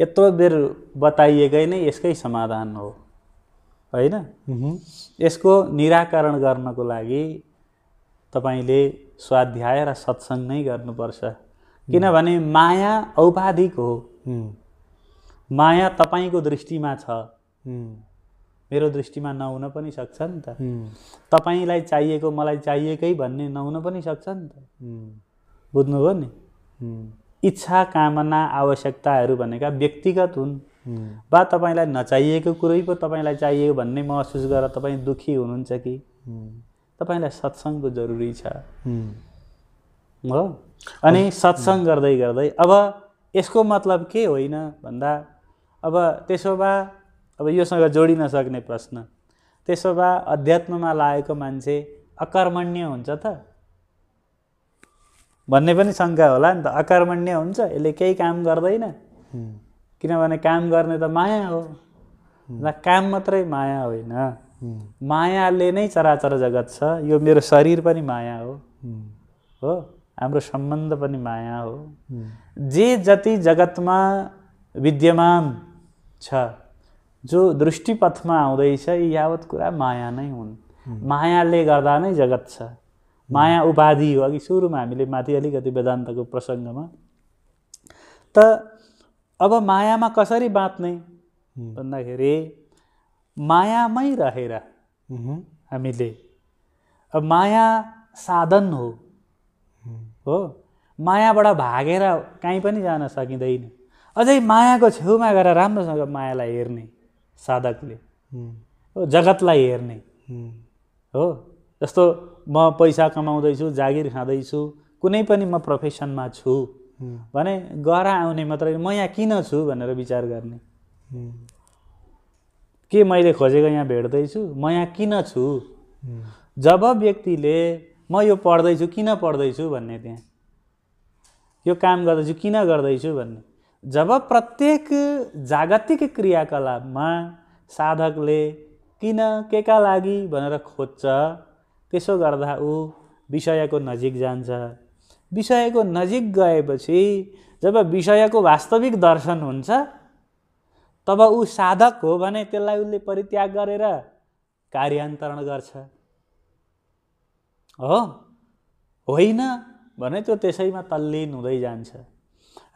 यत्रो बेर बताइएकै नै यसकै समाधान हो होइन यसको निराकरण गर्नको लागि तपाईँले स्वाध्याय र सत्सङ्ग नै गर्नुपर्छ किनभने माया औपाधिक हो माया तपाईँको दृष्टिमा छ मेरो दृष्टिमा नहुन पनि सक्छ नि त तपाईँलाई चाहिएको मलाई चाहिएकै भन्ने नहुन पनि सक्छ नि त बुझ्नुभयो नि इच्छा कामना आवश्यकताहरू भनेका व्यक्तिगत हुन् वा तपाईँलाई नचाहिएको कुरै पो तपाईँलाई चाहिएको भन्ने महसुस गरेर तपाईँ दुःखी हुनुहुन्छ कि तपाईँलाई सत्सङ्गको जरुरी छ हो अनि सत्सङ्ग गर्दै गर्दै अब यसको मतलब के होइन भन्दा अब त्यसो भए अब योसँग जोडिन सक्ने प्रश्न त्यसो भए अध्यात्ममा लागेको मान्छे अकर्मण्य हुन्छ त भन्ने पनि शङ्का होला नि त अकर्मण्य हुन्छ यसले केही काम गर्दैन किनभने काम गर्ने त माया हो र काम मात्रै माया होइन मायाले नै चराचर जगत छ यो मेरो शरीर पनि माया हो हो हाम्रो सम्बन्ध पनि माया हो जे जति जगतमा विद्यमान छ जो दृष्टिपथमा आउँदैछ यी यावत कुरा माया नै हुन् मायाले गर्दा नै जगत छ माया उपाधि हो अघि सुरुमा हामीले माथि अलिकति वेदान्तको प्रसङ्गमा त अब मायामा कसरी बाँच्ने भन्दाखेरि मायामै रहेर हामीले अब माया साधन हो हो मायाबाट भागेर काहीँ पनि जान सकिँदैन अझै मायाको छेउमा गएर राम्रोसँग मायालाई हेर्ने साधकले हो जगतलाई हेर्ने हो जस्तो म पैसा कमाउँदैछु जागिर खाँदैछु कुनै पनि म प्रोफेसनमा छु भने गएर आउने मात्रै म यहाँ किन छु भनेर विचार गर्ने के मैले खोजेको यहाँ भेट्दैछु म यहाँ किन छु जब व्यक्तिले म यो पढ्दैछु किन पढ्दैछु भन्ने त्यहाँ यो काम गर्दैछु किन गर्दैछु भन्ने जब प्रत्येक जागतिक क्रियाकलापमा साधकले किन के का लागि भनेर खोज्छ त्यसो गर्दा ऊ विषयको नजिक जान्छ विषयको नजिक गएपछि जब विषयको वास्तविक दर्शन हुन्छ तब ऊ साधक हो भने त्यसलाई उसले परित्याग गरेर कार्यान्तरण गर्छ हो होइन भने त्यो त्यसैमा तल्लिन हुँदै जान्छ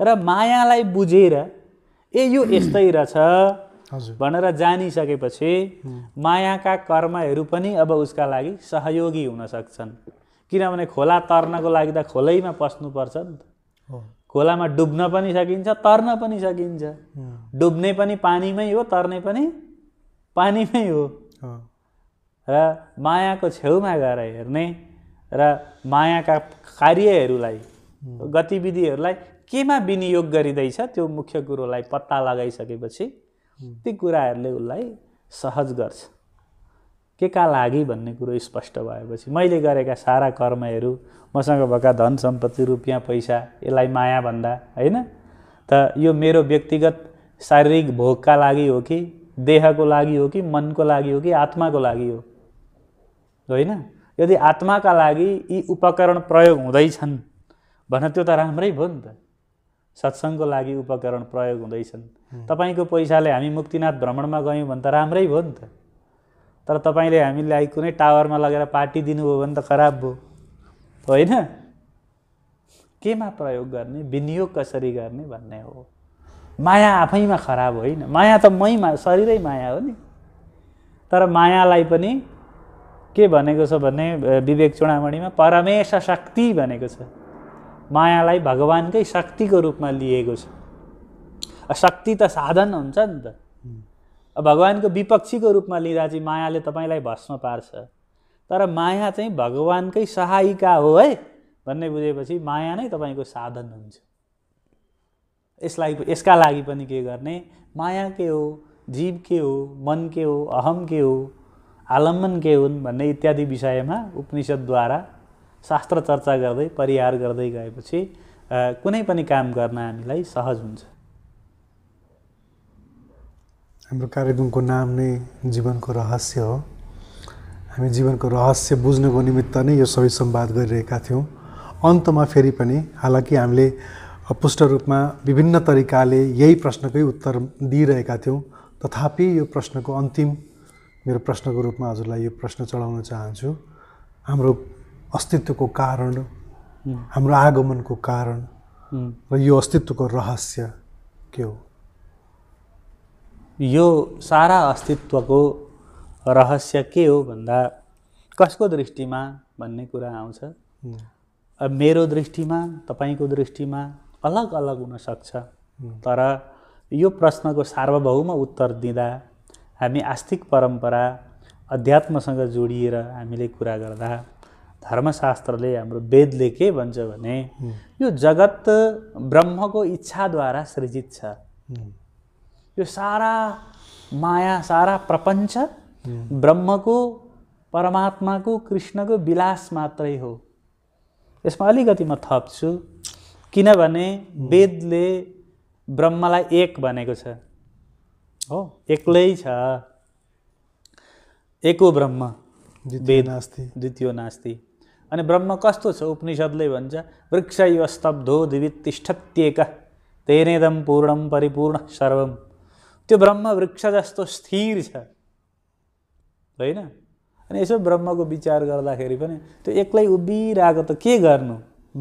र मायालाई बुझेर ए यो यस्तै रहेछ भनेर जानिसकेपछि मायाका कर्महरू पनि अब उसका लागि सहयोगी हुन सक्छन् किनभने खोला तर्नको लागि त खोलैमा पस्नुपर्छ नि त खोलामा डुब्न पनि सकिन्छ तर्न पनि सकिन्छ डुब्ने पनि पानीमै हो तर्ने पनि पानीमै हो र मायाको छेउमा गएर हेर्ने र मायाका कार्यहरूलाई गतिविधिहरूलाई केमा विनियोग गरिँदैछ त्यो मुख्य कुरोलाई पत्ता लगाइसकेपछि ती कुराहरूले उसलाई सहज गर्छ के का लागि भन्ने कुरो स्पष्ट भएपछि मैले गरेका सारा कर्महरू मसँग भएका धन सम्पत्ति रुपियाँ पैसा यसलाई माया भन्दा होइन त यो मेरो व्यक्तिगत शारीरिक भोगका लागि हो कि देहको लागि हो कि मनको लागि हो कि आत्माको लागि हो होइन यदि आत्माका लागि यी उपकरण प्रयोग हुँदैछन् भने त्यो त राम्रै भयो नि त सत्सङ्गको लागि उपकरण प्रयोग हुँदैछन् तपाईँको पैसाले हामी मुक्तिनाथ भ्रमणमा गयौँ भने त राम्रै भयो नि त तर तपाईँले हामीलाई कुनै टावरमा लगेर पार्टी दिनुभयो भने त खराब भयो होइन केमा प्रयोग गर्ने विनियोग कसरी गर्ने भन्ने हो माया आफैमा खराब होइन माया त मैमा शरीरै माया हो नि तर मायालाई पनि के भनेको छ भने विवेक चुडामणीमा परमेश शक्ति भनेको छ मायालाई भगवान्कै शक्तिको रूपमा लिएको छ शक्ति त साधन हुन्छ नि त भगवान्को विपक्षीको रूपमा लिँदा चाहिँ मायाले तपाईँलाई भस्म पार्छ तर माया चाहिँ भगवान्कै सहायिका हो है भन्ने बुझेपछि माया नै तपाईँको साधन हुन्छ यसलाई यसका लागि पनि के गर्ने माया के हो जीव के हो मन के हो अहम के हो आलम्बन के हुन् भन्ने इत्यादि विषयमा उपनिषद्द्वारा शास्त्र चर्चा गर्दै परिहार गर्दै गएपछि कुनै पनि काम गर्न हामीलाई सहज हुन्छ हाम्रो कार्यक्रमको नाम नै जीवनको रहस्य हो हामी जीवनको रहस्य बुझ्नको निमित्त नै यो सबै सम्वाद गरिरहेका थियौँ अन्तमा फेरि पनि हालाकि हामीले पुष्ट रूपमा विभिन्न तरिकाले यही प्रश्नकै उत्तर दिइरहेका थियौँ तथापि यो प्रश्नको अन्तिम मेरो प्रश्नको रूपमा हजुरलाई यो प्रश्न चढाउन चाहन्छु हाम्रो अस्तित्वको कारण हाम्रो आगमनको कारण र यो अस्तित्वको रहस्य के हो यो सारा अस्तित्वको रहस्य के हो भन्दा कसको दृष्टिमा भन्ने कुरा आउँछ मेरो दृष्टिमा तपाईँको दृष्टिमा अलग अलग हुनसक्छ तर यो प्रश्नको सार्वभौम उत्तर दिँदा हामी आस्तिक परम्परा अध्यात्मसँग जोडिएर हामीले कुरा गर्दा धर्मशास्त्रले हाम्रो वेदले के भन्छ भने यो जगत ब्रह्मको इच्छाद्वारा सृजित छ यो सारा माया सारा प्रपञ्च ब्रह्मको परमात्माको कृष्णको विलास मात्रै हो यसमा अलिकति म थप्छु किनभने वेदले ब्रह्मलाई एक भनेको छ हो एक्लै छ एको ब्रह्म वेद नास्ति द्वितीय नास्ति अनि ब्रह्म कस्तो छ उपनिषद्ले भन्छ वृक्ष यो स्तब्धो दिवित्तिष्ठत्येक तेनेदम पूर्णम परिपूर्ण सर्वम त्यो ब्रह्म वृक्ष जस्तो स्थिर छ होइन अनि यसो ब्रह्मको विचार गर्दाखेरि पनि त्यो एक्लै उभिरहेको त के गर्नु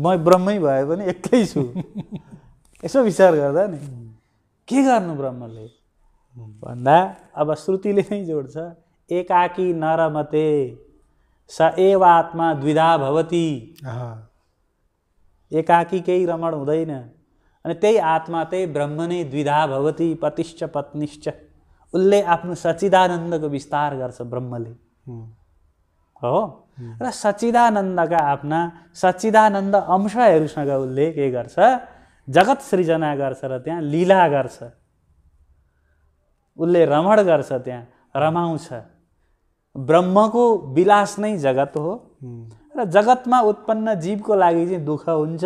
म ब्रह्मै भए पनि एक्लै छु यसो विचार गर्दा नि के गर्नु ब्रह्मले भन्दा अब श्रुतिले नै जोड्छ एकाकी नरमते स एव आत्मा द्विधा भवती एकाकी केही रमण हुँदैन अनि त्यही आत्मा त्यही ब्रह्म नै द्विधा भवती पतिश्च पत्नीश्च उसले आफ्नो सचिदानन्दको विस्तार गर्छ ब्रह्मले हो र सचिदानन्दका आफ्ना सचिदानन्द अंशहरूसँग उसले के गर्छ जगत सृजना गर्छ र त्यहाँ लीला गर्छ उसले रमण गर्छ त्यहाँ रमाउँछ ब्रह्मको विलास नै जगत हो र जगतमा उत्पन्न जीवको लागि चाहिँ दुःख हुन्छ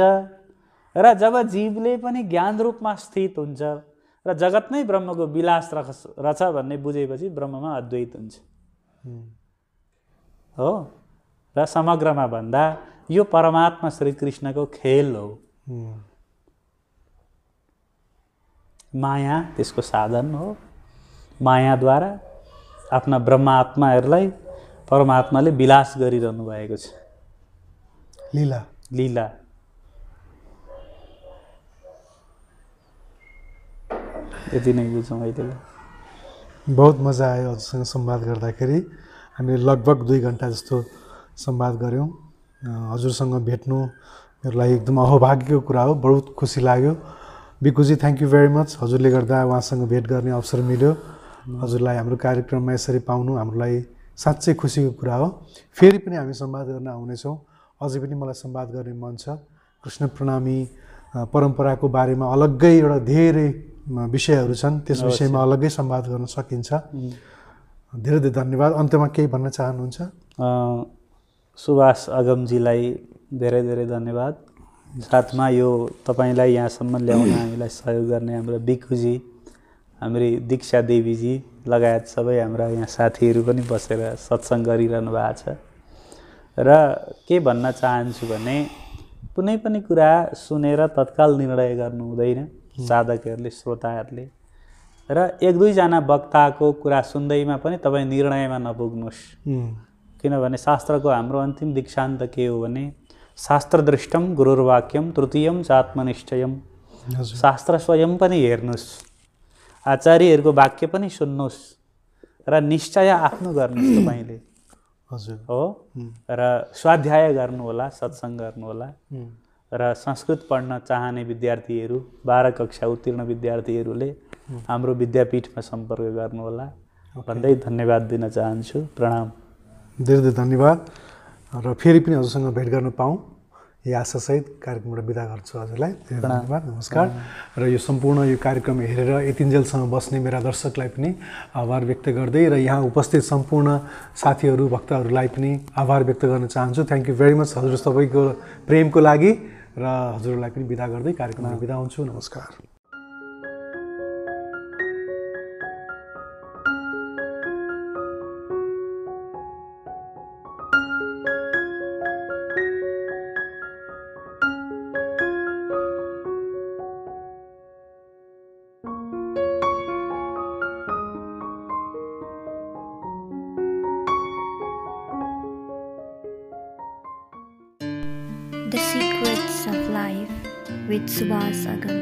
र जब जीवले पनि ज्ञान रूपमा स्थित हुन्छ र जगत नै ब्रह्मको विलास रख रहेछ भन्ने बुझेपछि ब्रह्ममा अद्वैत हुन्छ हो र समग्रमा भन्दा यो परमात्मा श्रीकृष्णको खेल हो माया त्यसको साधन हो मायाद्वारा आफ्ना ब्रह्मात्माहरूलाई परमात्माले विलास गरिरहनु भएको छ लीला लीला यति नै बुझौँ अहिलेलाई बहुत मजा आयो हजुरसँग सम्वाद गर्दाखेरि हामीले लगभग दुई घन्टा जस्तो संवाद गऱ्यौँ हजुरसँग भेट्नु मेरो लागि एकदम अहभाग्यको कुरा हो बहुत खुसी लाग्यो बिकुजी थ्याङ्क यू भेरी मच हजुरले गर्दा उहाँसँग भेट गर्ने अवसर मिल्यो हजुरलाई हाम्रो कार्यक्रममा यसरी पाउनु हामीलाई साँच्चै खुसीको कुरा हो फेरि पनि हामी सम्वाद गर्न आउनेछौँ अझै पनि मलाई सम्वाद गर्ने मन छ कृष्ण प्रणामी परम्पराको बारेमा अलग्गै एउटा धेरै विषयहरू छन् त्यस विषयमा अलग्गै सम्वाद गर्न सकिन्छ धेरै धेरै धन्यवाद अन्त्यमा केही भन्न चाहनुहुन्छ सुभाष अगमजीलाई धेरै धेरै धन्यवाद साथमा यो तपाईँलाई यहाँसम्म ल्याउन हामीलाई सहयोग गर्ने हाम्रो बिकुजी हाम्रो दीक्षा देवीजी लगायत सबै हाम्रा यहाँ साथीहरू पनि बसेर सत्सङ गरिरहनु भएको छ र के भन्न चाहन्छु भने कुनै पनि कुरा सुनेर तत्काल निर्णय गर्नु हुँदैन साधकहरूले श्रोताहरूले र एक दुईजना वक्ताको कुरा सुन्दैमा पनि तपाईँ निर्णयमा नपुग्नुहोस् किनभने शास्त्रको हाम्रो अन्तिम दीक्षान्त के हो भने शास्त्रदृष्टम गुरुर्वाक्यम तृतीयम च आत्मनिश्चयम शास्त्र स्वयं पनि हेर्नुहोस् आचार्यहरूको वाक्य पनि सुन्नुहोस् र निश्चय आफ्नो गर्नुहोस् तपाईँले हजुर हो र स्वाध्याय गर्नुहोला सत्सङ्ग गर्नुहोला र संस्कृत पढ्न चाहने विद्यार्थीहरू बाह्र कक्षा उत्तीर्ण विद्यार्थीहरूले हाम्रो विद्यापीठमा सम्पर्क गर्नुहोला भन्दै धन्यवाद दिन चाहन्छु प्रणाम धेरै धेरै धन्यवाद र फेरि पनि हजुरसँग भेट गर्न पाऊँ यही आशासहित कार्यक्रमबाट बिदा गर्छु हजुरलाई धन्यवाद नमस्कार र यो सम्पूर्ण यो कार्यक्रम हेरेर यतिन्जेलसँग बस्ने मेरा दर्शकलाई पनि आभार व्यक्त गर्दै र यहाँ उपस्थित सम्पूर्ण साथीहरू भक्तहरूलाई पनि आभार व्यक्त गर्न चाहन्छु थ्याङ्क यू भेरी मच हजुर सबैको प्रेमको लागि र हजुरलाई पनि बिदा गर्दै कार्यक्रममा बिदा हुन्छु नमस्कार सुभाष अगम